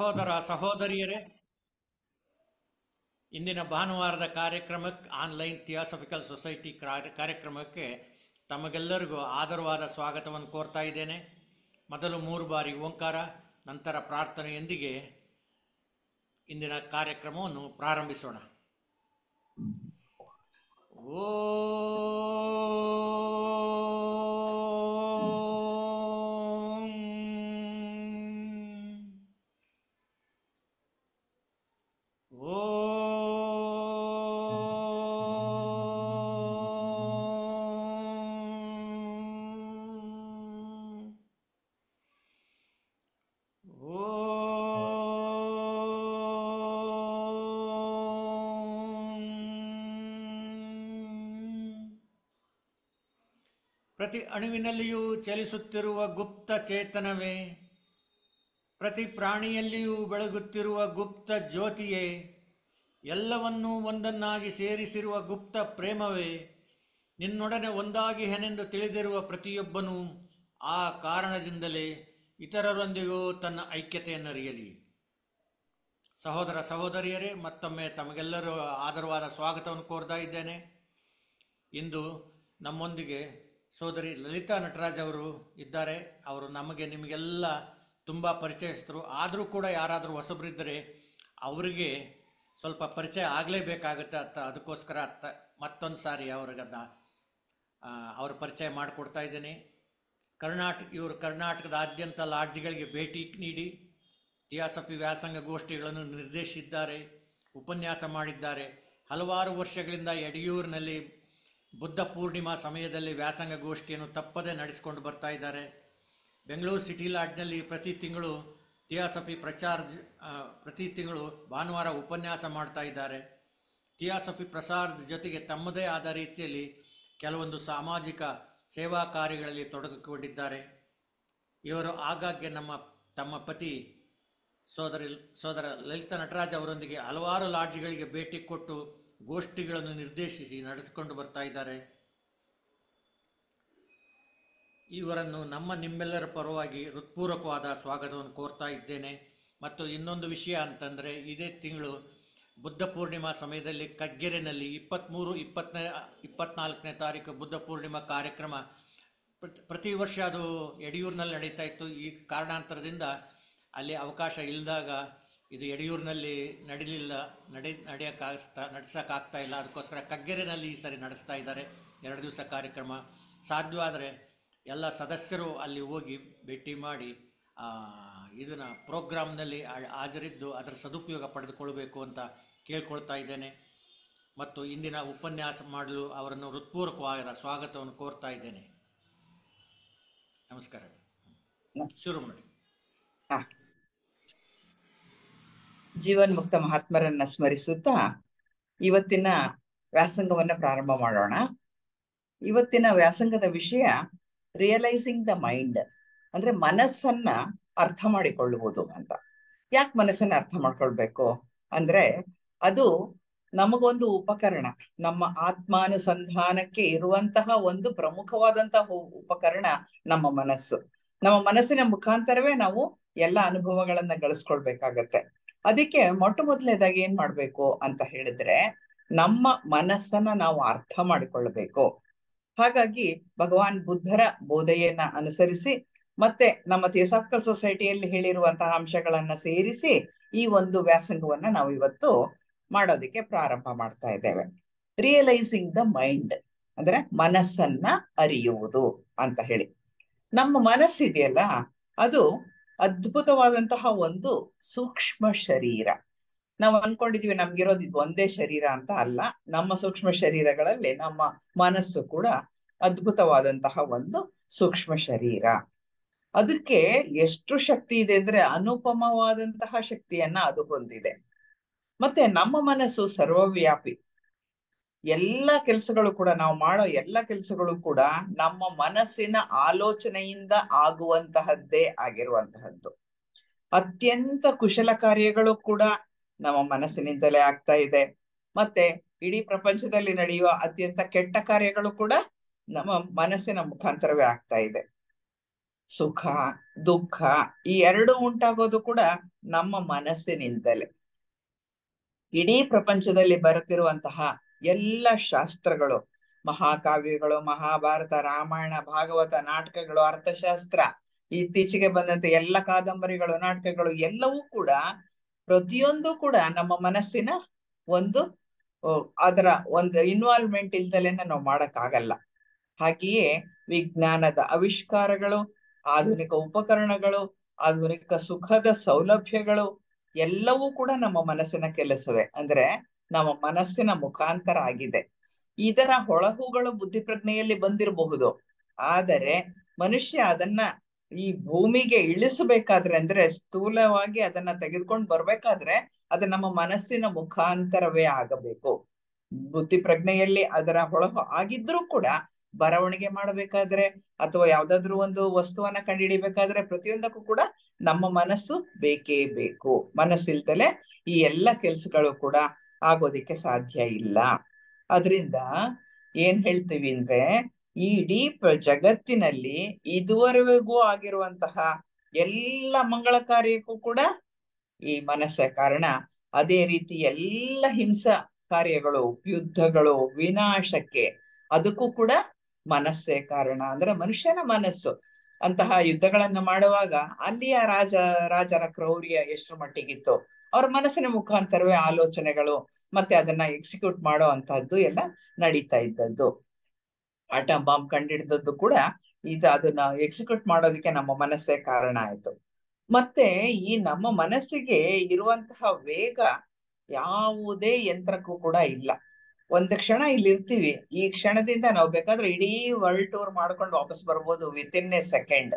ಸಹೋದರ ಸಹೋದರಿಯರೇ ಇಂದಿನ ಭಾನುವಾರದ ಕಾರ್ಯಕ್ರಮಕ್ಕೆ ಆನ್ಲೈನ್ ಥಿಯಾಸಫಿಕಲ್ ಸೊಸೈಟಿ ಕಾರ್ಯಕ್ರಮಕ್ಕೆ ತಮಗೆಲ್ಲರಿಗೂ ಆದರವಾದ ಸ್ವಾಗತವನ್ನು ಕೋರ್ತಾ ಇದ್ದೇನೆ ಮೊದಲು ಮೂರು ಬಾರಿ ಓಂಕಾರ ನಂತರ ಪ್ರಾರ್ಥನೆಯೊಂದಿಗೆ ಇಂದಿನ ಕಾರ್ಯಕ್ರಮವನ್ನು ಪ್ರಾರಂಭಿಸೋಣ ಓ ಚಲಿಸುತ್ತಿರುವ ಗುಪ್ತ ಚೇತನವೇ ಪ್ರತಿ ಪ್ರಾಣಿಯಲ್ಲಿಯೂ ಬೆಳಗುತ್ತಿರುವ ಗುಪ್ತ ಜ್ಯೋತಿಯೇ ಎಲ್ಲವನ್ನೂ ಒಂದನ್ನಾಗಿ ಸೇರಿಸಿರುವ ಗುಪ್ತ ಪ್ರೇಮವೇ ನಿನ್ನೊಡನೆ ಒಂದಾಗಿ ಹೆನೆಂದು ತಿಳಿದಿರುವ ಪ್ರತಿಯೊಬ್ಬನೂ ಆ ಕಾರಣದಿಂದಲೇ ಇತರರೊಂದಿಗೂ ತನ್ನ ಐಕ್ಯತೆಯನ್ನು ಅರಿಯಲಿ ಸಹೋದರ ಸಹೋದರಿಯರೇ ಮತ್ತೊಮ್ಮೆ ತಮಗೆಲ್ಲರೂ ಆದರವಾದ ಸ್ವಾಗತವನ್ನು ಕೋರ್ತಾ ಇದ್ದೇನೆ ಇಂದು ನಮ್ಮೊಂದಿಗೆ ಸೋದರಿ ಲಲಿತಾ ನಟರಾಜ್ ಅವರು ಇದ್ದಾರೆ ಅವರು ನಮಗೆ ನಿಮಗೆಲ್ಲ ತುಂಬ ಪರಿಚಯಿಸಿದ್ರು ಆದರೂ ಕೂಡ ಯಾರಾದರೂ ಹೊಸಬ್ರಿದ್ದರೆ ಅವರಿಗೆ ಸ್ವಲ್ಪ ಪರಿಚಯ ಆಗಲೇಬೇಕಾಗುತ್ತೆ ಅಂತ ಅದಕ್ಕೋಸ್ಕರ ಅತ್ತ ಮತ್ತೊಂದು ಸಾರಿ ಅವ್ರಿಗದ ಅವ್ರ ಪರಿಚಯ ಮಾಡಿಕೊಡ್ತಾ ಇದ್ದೀನಿ ಕರ್ನಾಟಕ ಇವರು ಕರ್ನಾಟಕದಾದ್ಯಂತ ಲಾಡ್ಜ್ಗಳಿಗೆ ಭೇಟಿ ನೀಡಿ ಥಿಯಾಸಫಿ ವ್ಯಾಸಂಗ ಗೋಷ್ಠಿಗಳನ್ನು ನಿರ್ದೇಶಿಸಿದ್ದಾರೆ ಉಪನ್ಯಾಸ ಮಾಡಿದ್ದಾರೆ ಹಲವಾರು ವರ್ಷಗಳಿಂದ ಯಡಿಯೂರಿನಲ್ಲಿ ಬುದ್ಧ ಪೂರ್ಣಿಮಾ ಸಮಯದಲ್ಲಿ ವ್ಯಾಸಂಗ ಗೋಷ್ಠಿಯನ್ನು ತಪ್ಪದೇ ನಡೆಸಿಕೊಂಡು ಬರ್ತಾ ಇದ್ದಾರೆ ಬೆಂಗಳೂರು ಸಿಟಿ ಲಾಡ್ನಲ್ಲಿ ಪ್ರತಿ ತಿಂಗಳು ಥಿಯಾಸಫಿ ಪ್ರಚಾರ ಪ್ರತಿ ತಿಂಗಳು ಭಾನುವಾರ ಉಪನ್ಯಾಸ ಮಾಡ್ತಾ ಇದ್ದಾರೆ ಥಿಯಾಸಫಿ ಪ್ರಸಾರದ ಜೊತೆಗೆ ತಮ್ಮದೇ ಆದ ರೀತಿಯಲ್ಲಿ ಕೆಲವೊಂದು ಸಾಮಾಜಿಕ ಸೇವಾ ಕಾರ್ಯಗಳಲ್ಲಿ ತೊಡಗಿಕೊಂಡಿದ್ದಾರೆ ಇವರು ಆಗಾಗ್ಗೆ ನಮ್ಮ ತಮ್ಮ ಪತಿ ಸೋದರಿ ಸೋದರ ಲಲಿತ ನಟರಾಜ್ ಅವರೊಂದಿಗೆ ಹಲವಾರು ಲಾಡ್ಜ್ಗಳಿಗೆ ಭೇಟಿ ಕೊಟ್ಟು ಗೋಷ್ಠಿಗಳನ್ನು ನಿರ್ದೇಶಿಸಿ ನಡೆಸಿಕೊಂಡು ಬರ್ತಾ ಇದ್ದಾರೆ ಇವರನ್ನು ನಮ್ಮ ನಿಮ್ಮೆಲ್ಲರ ಪರವಾಗಿ ಹೃತ್ಪೂರ್ವಕವಾದ ಸ್ವಾಗತವನ್ನು ಕೋರ್ತಾ ಇದ್ದೇನೆ ಮತ್ತು ಇನ್ನೊಂದು ವಿಷಯ ಅಂತಂದರೆ ಇದೇ ತಿಂಗಳು ಬುದ್ಧ ಪೂರ್ಣಿಮಾ ಸಮಯದಲ್ಲಿ ಕಗ್ಗೆರೆನಲ್ಲಿ ಇಪ್ಪತ್ತ್ಮೂರು ಇಪ್ಪತ್ತನೇ ಇಪ್ಪತ್ತ್ನಾಲ್ಕನೇ ತಾರೀಕು ಬುದ್ಧ ಪೂರ್ಣಿಮಾ ಕಾರ್ಯಕ್ರಮ ಪ್ರತಿ ವರ್ಷ ಅದು ಯಡಿಯೂರಿನಲ್ಲಿ ನಡೀತಾ ಇತ್ತು ಈ ಕಾರಣಾಂತರದಿಂದ ಅಲ್ಲಿ ಅವಕಾಶ ಇಲ್ಲದಾಗ ಇದು ಯಡಿಯೂರಿನಲ್ಲಿ ನಡೀಲಿಲ್ಲ ನಡೆ ನಡೆಯೋಕ್ಕಾಗ್ತಾ ನಡೆಸೋಕ್ಕಾಗ್ತಾ ಇಲ್ಲ ಅದಕ್ಕೋಸ್ಕರ ಕಗ್ಗೆರೆಯಲ್ಲಿ ಈ ಸರಿ ನಡೆಸ್ತಾ ಇದ್ದಾರೆ ಎರಡು ದಿವಸ ಕಾರ್ಯಕ್ರಮ ಸಾಧ್ಯವಾದರೆ ಎಲ್ಲ ಸದಸ್ಯರು ಅಲ್ಲಿ ಹೋಗಿ ಭೇಟಿ ಮಾಡಿ ಇದನ್ನು ಪ್ರೋಗ್ರಾಮ್ನಲ್ಲಿ ಹಾಜರಿದ್ದು ಅದರ ಸದುಪಯೋಗ ಪಡೆದುಕೊಳ್ಬೇಕು ಅಂತ ಕೇಳ್ಕೊಳ್ತಾ ಇದ್ದೇನೆ ಮತ್ತು ಇಂದಿನ ಉಪನ್ಯಾಸ ಮಾಡಲು ಅವರನ್ನು ಹೃತ್ಪೂರ್ವಕವಾದ ಸ್ವಾಗತವನ್ನು ಕೋರ್ತಾ ಇದ್ದೇನೆ ನಮಸ್ಕಾರ ಶುರು ಮಾಡಿ ಜೀವನ್ ಮುಕ್ತ ಮಹಾತ್ಮರನ್ನ ಸ್ಮರಿಸುತ್ತಾ ಇವತ್ತಿನ ವ್ಯಾಸಂಗವನ್ನ ಪ್ರಾರಂಭ ಮಾಡೋಣ ಇವತ್ತಿನ ವ್ಯಾಸಂಗದ ವಿಷಯ ರಿಯಲೈಸಿಂಗ್ ದ ಮೈಂಡ್ ಅಂದ್ರೆ ಮನಸ್ಸನ್ನ ಅರ್ಥ ಮಾಡಿಕೊಳ್ಳುವುದು ಅಂತ ಯಾಕೆ ಮನಸ್ಸನ್ನ ಅರ್ಥ ಮಾಡ್ಕೊಳ್ಬೇಕು ಅಂದ್ರೆ ಅದು ನಮಗೊಂದು ಉಪಕರಣ ನಮ್ಮ ಆತ್ಮಾನುಸಂಧಾನಕ್ಕೆ ಇರುವಂತಹ ಒಂದು ಪ್ರಮುಖವಾದಂತಹ ಉಪಕರಣ ನಮ್ಮ ಮನಸ್ಸು ನಮ್ಮ ಮನಸ್ಸಿನ ಮುಖಾಂತರವೇ ನಾವು ಎಲ್ಲ ಅನುಭವಗಳನ್ನ ಗಳಿಸ್ಕೊಳ್ಬೇಕಾಗತ್ತೆ ಅದಕ್ಕೆ ಮೊಟ್ಟ ಮೊದಲನೇದಾಗಿ ಏನ್ ಮಾಡ್ಬೇಕು ಅಂತ ಹೇಳಿದ್ರೆ ನಮ್ಮ ಮನಸ್ಸನ್ನ ನಾವು ಅರ್ಥ ಮಾಡಿಕೊಳ್ಳಬೇಕು ಹಾಗಾಗಿ ಭಗವಾನ್ ಬುದ್ಧರ ಬೋಧೆಯನ್ನ ಅನುಸರಿಸಿ ಮತ್ತೆ ನಮ್ಮ ಥಿಯೋಸಾಫಿಕಲ್ ಸೊಸೈಟಿಯಲ್ಲಿ ಹೇಳಿರುವಂತಹ ಅಂಶಗಳನ್ನ ಸೇರಿಸಿ ಈ ಒಂದು ವ್ಯಾಸಂಗವನ್ನ ನಾವು ಇವತ್ತು ಮಾಡೋದಿಕ್ಕೆ ಪ್ರಾರಂಭ ಮಾಡ್ತಾ ಇದ್ದೇವೆ ರಿಯಲೈಸಿಂಗ್ ದ ಮೈಂಡ್ ಅಂದ್ರೆ ಮನಸ್ಸನ್ನ ಅರಿಯುವುದು ಅಂತ ಹೇಳಿ ನಮ್ಮ ಮನಸ್ಸಿದೆಯಲ್ಲ ಅದು ಅದ್ಭುತವಾದಂತಹ ಒಂದು ಸೂಕ್ಷ್ಮ ಶರೀರ ನಾವು ಅನ್ಕೊಂಡಿದೀವಿ ನಮ್ಗಿರೋದು ಇದು ಒಂದೇ ಶರೀರ ಅಂತ ಅಲ್ಲ ನಮ್ಮ ಸೂಕ್ಷ್ಮ ಶರೀರಗಳಲ್ಲಿ ನಮ್ಮ ಮನಸ್ಸು ಕೂಡ ಅದ್ಭುತವಾದಂತಹ ಒಂದು ಸೂಕ್ಷ್ಮ ಶರೀರ ಅದಕ್ಕೆ ಎಷ್ಟು ಶಕ್ತಿ ಇದೆ ಅಂದ್ರೆ ಅನುಪಮವಾದಂತಹ ಶಕ್ತಿಯನ್ನ ಅದು ಹೊಂದಿದೆ ಮತ್ತೆ ನಮ್ಮ ಮನಸ್ಸು ಸರ್ವವ್ಯಾಪಿ ಎಲ್ಲ ಕೆಲಸಗಳು ಕೂಡ ನಾವು ಮಾಡೋ ಎಲ್ಲ ಕೆಲಸಗಳು ಕೂಡ ನಮ್ಮ ಮನಸ್ಸಿನ ಆಲೋಚನೆಯಿಂದ ಆಗುವಂತಹದ್ದೇ ಆಗಿರುವಂತಹದ್ದು ಅತ್ಯಂತ ಕುಶಲ ಕಾರ್ಯಗಳು ಕೂಡ ನಮ್ಮ ಮನಸ್ಸಿನಿಂದಲೇ ಆಗ್ತಾ ಇದೆ ಮತ್ತೆ ಇಡೀ ಪ್ರಪಂಚದಲ್ಲಿ ನಡೆಯುವ ಅತ್ಯಂತ ಕೆಟ್ಟ ಕಾರ್ಯಗಳು ಕೂಡ ನಮ್ಮ ಮನಸ್ಸಿನ ಮುಖಾಂತರವೇ ಆಗ್ತಾ ಇದೆ ಸುಖ ದುಃಖ ಈ ಎರಡು ಉಂಟಾಗೋದು ಕೂಡ ನಮ್ಮ ಮನಸ್ಸಿನಿಂದಲೇ ಇಡೀ ಪ್ರಪಂಚದಲ್ಲಿ ಬರುತ್ತಿರುವಂತಹ ಎಲ್ಲ ಶಾಸ್ತ್ರಗಳು ಮಹಾಕಾವ್ಯಗಳು ಮಹಾಭಾರತ ರಾಮಾಯಣ ಭಾಗವತ ನಾಟಕಗಳು ಅರ್ಥಶಾಸ್ತ್ರ ಇತ್ತೀಚೆಗೆ ಬಂದಂತ ಎಲ್ಲ ಕಾದಂಬರಿಗಳು ನಾಟಕಗಳು ಎಲ್ಲವೂ ಕೂಡ ಪ್ರತಿಯೊಂದು ಕೂಡ ನಮ್ಮ ಮನಸ್ಸಿನ ಒಂದು ಅದರ ಒಂದು ಇನ್ವಾಲ್ವ್ಮೆಂಟ್ ಇಲ್ದಲೇನ ನಾವು ಮಾಡಕ್ಕಾಗಲ್ಲ ಹಾಗೆಯೇ ವಿಜ್ಞಾನದ ಆವಿಷ್ಕಾರಗಳು ಆಧುನಿಕ ಉಪಕರಣಗಳು ಆಧುನಿಕ ಸುಖದ ಸೌಲಭ್ಯಗಳು ಎಲ್ಲವೂ ಕೂಡ ನಮ್ಮ ಮನಸ್ಸಿನ ಕೆಲಸವೇ ಅಂದ್ರೆ ನಮ್ಮ ಮನಸ್ಸಿನ ಮುಖಾಂತರ ಆಗಿದೆ ಇದರ ಹೊಳಹುಗಳು ಬುದ್ಧಿ ಪ್ರಜ್ಞೆಯಲ್ಲಿ ಬಂದಿರಬಹುದು ಆದರೆ ಮನುಷ್ಯ ಅದನ್ನ ಈ ಭೂಮಿಗೆ ಇಳಿಸಬೇಕಾದ್ರೆ ಅಂದ್ರೆ ಸ್ಥೂಲವಾಗಿ ಅದನ್ನ ತೆಗೆದುಕೊಂಡು ಬರ್ಬೇಕಾದ್ರೆ ಅದು ನಮ್ಮ ಮನಸ್ಸಿನ ಮುಖಾಂತರವೇ ಆಗಬೇಕು ಬುದ್ಧಿ ಪ್ರಜ್ಞೆಯಲ್ಲಿ ಅದರ ಹೊಳಹು ಆಗಿದ್ರೂ ಕೂಡ ಬರವಣಿಗೆ ಮಾಡಬೇಕಾದ್ರೆ ಅಥವಾ ಯಾವ್ದಾದ್ರು ಒಂದು ವಸ್ತುವನ್ನ ಕಂಡುಹಿಡಿಬೇಕಾದ್ರೆ ಪ್ರತಿಯೊಂದಕ್ಕೂ ಕೂಡ ನಮ್ಮ ಮನಸ್ಸು ಬೇಕೇ ಬೇಕು ಮನಸ್ಸಿಲ್ದಲೆ ಈ ಎಲ್ಲ ಕೆಲ್ಸಗಳು ಕೂಡ ಆಗೋದಿಕ್ಕೆ ಸಾಧ್ಯ ಇಲ್ಲ ಅದರಿಂದ ಏನ್ ಹೇಳ್ತೀವಿ ಅಂದ್ರೆ ಈ ಇಡೀ ಜಗತ್ತಿನಲ್ಲಿ ಇದುವರೆಗೂ ಆಗಿರುವಂತಹ ಎಲ್ಲ ಮಂಗಳ ಕಾರ್ಯಕ್ಕೂ ಕೂಡ ಈ ಮನಸ್ಸೇ ಕಾರಣ ಅದೇ ರೀತಿ ಎಲ್ಲ ಹಿಂಸಾ ಕಾರ್ಯಗಳು ಯುದ್ಧಗಳು ವಿನಾಶಕ್ಕೆ ಅದಕ್ಕೂ ಕೂಡ ಮನಸ್ಸೇ ಕಾರಣ ಅಂದ್ರೆ ಮನುಷ್ಯನ ಮನಸ್ಸು ಅಂತಹ ಯುದ್ಧಗಳನ್ನ ಮಾಡುವಾಗ ಅಲ್ಲಿಯ ರಾಜ ರಾಜರ ಕ್ರೌರ್ಯ ಎಷ್ಟು ಮಟ್ಟಿಗಿತ್ತು ಅವ್ರ ಮನಸ್ಸಿನ ಮುಖಾಂತರವೇ ಆಲೋಚನೆಗಳು ಮತ್ತೆ ಅದನ್ನ ಎಕ್ಸಿಕ್ಯೂಟ್ ಮಾಡೋ ಅಂತಹದ್ದು ಎಲ್ಲ ನಡೀತಾ ಇದ್ದದ್ದು ಆಟಮ್ ಬಾಂಬ್ ಕಂಡಿಡಿದದ್ದು ಕೂಡ ಇದು ಅದನ್ನ ಎಕ್ಸಿಕ್ಯೂಟ್ ಮಾಡೋದಕ್ಕೆ ನಮ್ಮ ಮನಸ್ಸೇ ಕಾರಣ ಆಯ್ತು ಮತ್ತೆ ಈ ನಮ್ಮ ಮನಸ್ಸಿಗೆ ಇರುವಂತಹ ವೇಗ ಯಾವುದೇ ಯಂತ್ರಕ್ಕೂ ಕೂಡ ಇಲ್ಲ ಒಂದು ಕ್ಷಣ ಇಲ್ಲಿ ಇರ್ತೀವಿ ಈ ಕ್ಷಣದಿಂದ ನಾವು ಬೇಕಾದ್ರೆ ಇಡೀ ವರ್ಲ್ಡ್ ಟೂರ್ ಮಾಡ್ಕೊಂಡು ವಾಪಸ್ ಬರ್ಬೋದು ವಿತ್ ಇನ್ ಎ ಸೆಕೆಂಡ್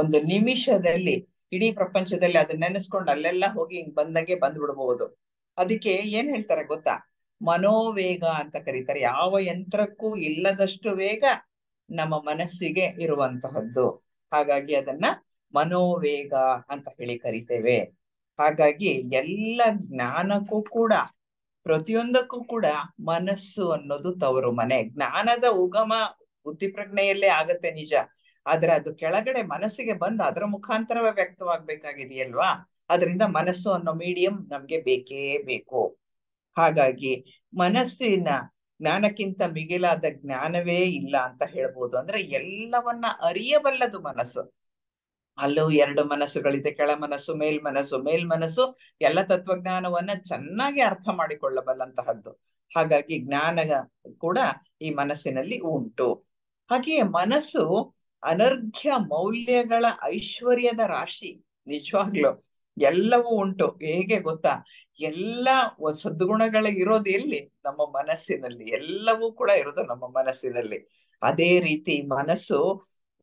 ಒಂದು ನಿಮಿಷದಲ್ಲಿ ಇಡೀ ಪ್ರಪಂಚದಲ್ಲಿ ಅದನ್ನ ನೆನೆಸ್ಕೊಂಡು ಅಲ್ಲೆಲ್ಲ ಹೋಗಿ ಹಿಂಗ್ ಬಂದಂಗೆ ಬಂದ್ಬಿಡ್ಬಹುದು ಅದಕ್ಕೆ ಏನ್ ಹೇಳ್ತಾರೆ ಗೊತ್ತಾ ಮನೋವೇಗ ಅಂತ ಕರೀತಾರೆ ಯಾವ ಯಂತ್ರಕ್ಕೂ ಇಲ್ಲದಷ್ಟು ವೇಗ ನಮ್ಮ ಮನಸ್ಸಿಗೆ ಇರುವಂತಹದ್ದು ಹಾಗಾಗಿ ಅದನ್ನ ಮನೋವೇಗ ಅಂತ ಹೇಳಿ ಕರಿತೇವೆ ಹಾಗಾಗಿ ಎಲ್ಲ ಜ್ಞಾನಕ್ಕೂ ಕೂಡ ಪ್ರತಿಯೊಂದಕ್ಕೂ ಕೂಡ ಮನಸ್ಸು ಅನ್ನೋದು ತವರು ಮನೆ ಜ್ಞಾನದ ಉಗಮ ಬುದ್ಧಿ ಪ್ರಜ್ಞೆಯಲ್ಲೇ ಆಗತ್ತೆ ನಿಜ ಆದ್ರೆ ಅದು ಕೆಳಗಡೆ ಮನಸ್ಸಿಗೆ ಬಂದು ಅದರ ಮುಖಾಂತರವೇ ವ್ಯಕ್ತವಾಗ್ಬೇಕಾಗಿದೆಯಲ್ವಾ ಅದರಿಂದ ಮನಸ್ಸು ಅನ್ನೋ ಮೀಡಿಯಂ ನಮ್ಗೆ ಬೇಕೇ ಬೇಕು ಹಾಗಾಗಿ ಮನಸ್ಸಿನ ಜ್ಞಾನಕ್ಕಿಂತ ಮಿಗಿಲಾದ ಜ್ಞಾನವೇ ಇಲ್ಲ ಅಂತ ಹೇಳ್ಬೋದು ಅಂದ್ರೆ ಎಲ್ಲವನ್ನ ಅರಿಯಬಲ್ಲದು ಮನಸ್ಸು ಅಲ್ಲೂ ಎರಡು ಮನಸ್ಸುಗಳಿದೆ ಕೆಳ ಮನಸ್ಸು ಮೇಲ್ ಮನಸ್ಸು ಮೇಲ್ ಮನಸ್ಸು ಎಲ್ಲ ತತ್ವಜ್ಞಾನವನ್ನ ಚೆನ್ನಾಗಿ ಅರ್ಥ ಮಾಡಿಕೊಳ್ಳಬಲ್ಲಂತಹದ್ದು ಹಾಗಾಗಿ ಜ್ಞಾನ ಕೂಡ ಈ ಮನಸ್ಸಿನಲ್ಲಿ ಉಂಟು ಹಾಗೆಯೇ ಮನಸ್ಸು ಅನರ್ಘ್ಯ ಮೌಲ್ಯಗಳ ಐಶ್ವರ್ಯದ ರಾಶಿ ನಿಜವಾಗ್ಲು ಎಲ್ಲವೂ ಉಂಟು ಹೇಗೆ ಗೊತ್ತಾ ಎಲ್ಲ ಸದ್ಗುಣಗಳ ಇರೋದು ಎಲ್ಲಿ ನಮ್ಮ ಮನಸ್ಸಿನಲ್ಲಿ ಎಲ್ಲವೂ ಕೂಡ ಇರೋದು ನಮ್ಮ ಮನಸ್ಸಿನಲ್ಲಿ ಅದೇ ರೀತಿ ಮನಸ್ಸು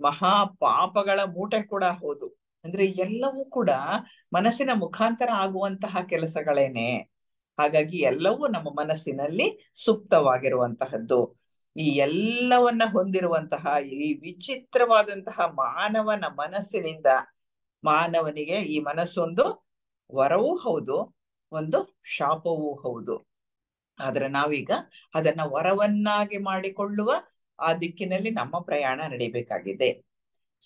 ಮಹಾ ಪಾಪಗಳ ಮೂಟೆ ಕೂಡ ಹೌದು ಅಂದ್ರೆ ಎಲ್ಲವೂ ಕೂಡ ಮನಸ್ಸಿನ ಮುಖಾಂತರ ಆಗುವಂತಹ ಕೆಲಸಗಳೇನೆ ಹಾಗಾಗಿ ಎಲ್ಲವೂ ನಮ್ಮ ಮನಸ್ಸಿನಲ್ಲಿ ಸುಪ್ತವಾಗಿರುವಂತಹದ್ದು ಈ ಎಲ್ಲವನ್ನ ಹೊಂದಿರುವಂತಹ ಈ ವಿಚಿತ್ರವಾದಂತಹ ಮಾನವನ ಮನಸ್ಸಿನಿಂದ ಮಾನವನಿಗೆ ಈ ಮನಸ್ಸೊಂದು ವರವೂ ಹೌದು ಒಂದು ಶಾಪವೂ ಹೌದು ಆದ್ರೆ ನಾವೀಗ ಅದನ್ನ ವರವನ್ನಾಗಿ ಮಾಡಿಕೊಳ್ಳುವ ಆ ದಿಕ್ಕಿನಲ್ಲಿ ನಮ್ಮ ಪ್ರಯಾಣ ನಡೀಬೇಕಾಗಿದೆ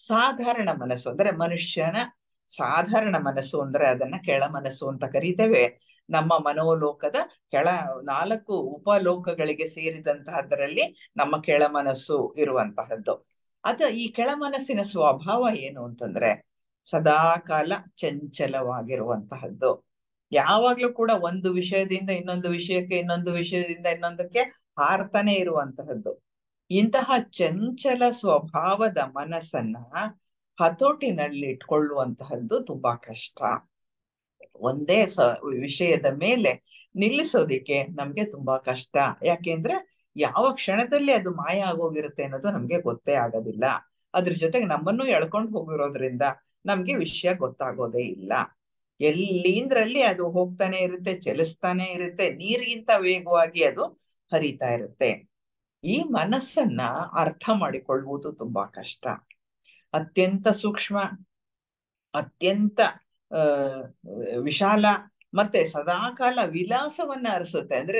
ಸಾಧಾರಣ ಮನಸ್ಸು ಅಂದ್ರೆ ಮನುಷ್ಯನ ಸಾಧಾರಣ ಮನಸ್ಸು ಅಂದ್ರೆ ಅದನ್ನ ಕೆಳ ಮನಸ್ಸು ಅಂತ ಕರೀತೇವೆ ನಮ್ಮ ಮನೋಲೋಕದ ಕೆಳ ನಾಲ್ಕು ಉಪಲೋಕಗಳಿಗೆ ಸೇರಿದಂತಹದ್ರಲ್ಲಿ ನಮ್ಮ ಕೆಳ ಇರುವಂತಹದ್ದು ಅದ ಈ ಕೆಳಮನಸ್ಸಿನ ಸ್ವಭಾವ ಏನು ಅಂತಂದ್ರೆ ಸದಾ ಕಾಲ ಚಂಚಲವಾಗಿರುವಂತಹದ್ದು ಯಾವಾಗ್ಲೂ ಕೂಡ ಒಂದು ವಿಷಯದಿಂದ ಇನ್ನೊಂದು ವಿಷಯಕ್ಕೆ ಇನ್ನೊಂದು ವಿಷಯದಿಂದ ಇನ್ನೊಂದಕ್ಕೆ ಹಾರ್ತಾನೆ ಇರುವಂತಹದ್ದು ಇಂತಹ ಚಂಚಲ ಸ್ವಭಾವದ ಮನಸ್ಸನ್ನ ಹತೋಟಿನಲ್ಲಿ ಇಟ್ಕೊಳ್ಳುವಂತಹದ್ದು ತುಂಬಾ ಕಷ್ಟ ಒಂದೇ ಸ ವಿಷಯದ ಮೇಲೆ ನಿಲ್ಲಿಸೋದಿಕ್ಕೆ ನಮ್ಗೆ ತುಂಬಾ ಕಷ್ಟ ಯಾಕೆಂದ್ರೆ ಯಾವ ಕ್ಷಣದಲ್ಲಿ ಅದು ಮಾಯ ಆಗೋಗಿರುತ್ತೆ ಅನ್ನೋದು ನಮ್ಗೆ ಗೊತ್ತೇ ಆಗೋದಿಲ್ಲ ಅದ್ರ ಜೊತೆಗೆ ನಮ್ಮನ್ನು ಎಳ್ಕೊಂಡು ಹೋಗಿರೋದ್ರಿಂದ ನಮ್ಗೆ ವಿಷಯ ಗೊತ್ತಾಗೋದೇ ಇಲ್ಲ ಎಲ್ಲಿಂದ್ರಲ್ಲಿ ಅದು ಹೋಗ್ತಾನೆ ಇರುತ್ತೆ ಚಲಿಸ್ತಾನೆ ಇರುತ್ತೆ ನೀರಿಗಿಂತ ವೇಗವಾಗಿ ಅದು ಹರಿತಾ ಇರುತ್ತೆ ಈ ಮನಸ್ಸನ್ನ ಅರ್ಥ ಮಾಡಿಕೊಳ್ಳುವುದು ತುಂಬಾ ಕಷ್ಟ ಅತ್ಯಂತ ಸೂಕ್ಷ್ಮ ಅತ್ಯಂತ ವಿಶಾಲ ಮತ್ತೆ ಸದಾಕಾಲ ವಿಲಾಸವನ್ನ ಅರಸುತ್ತೆ ಅಂದ್ರೆ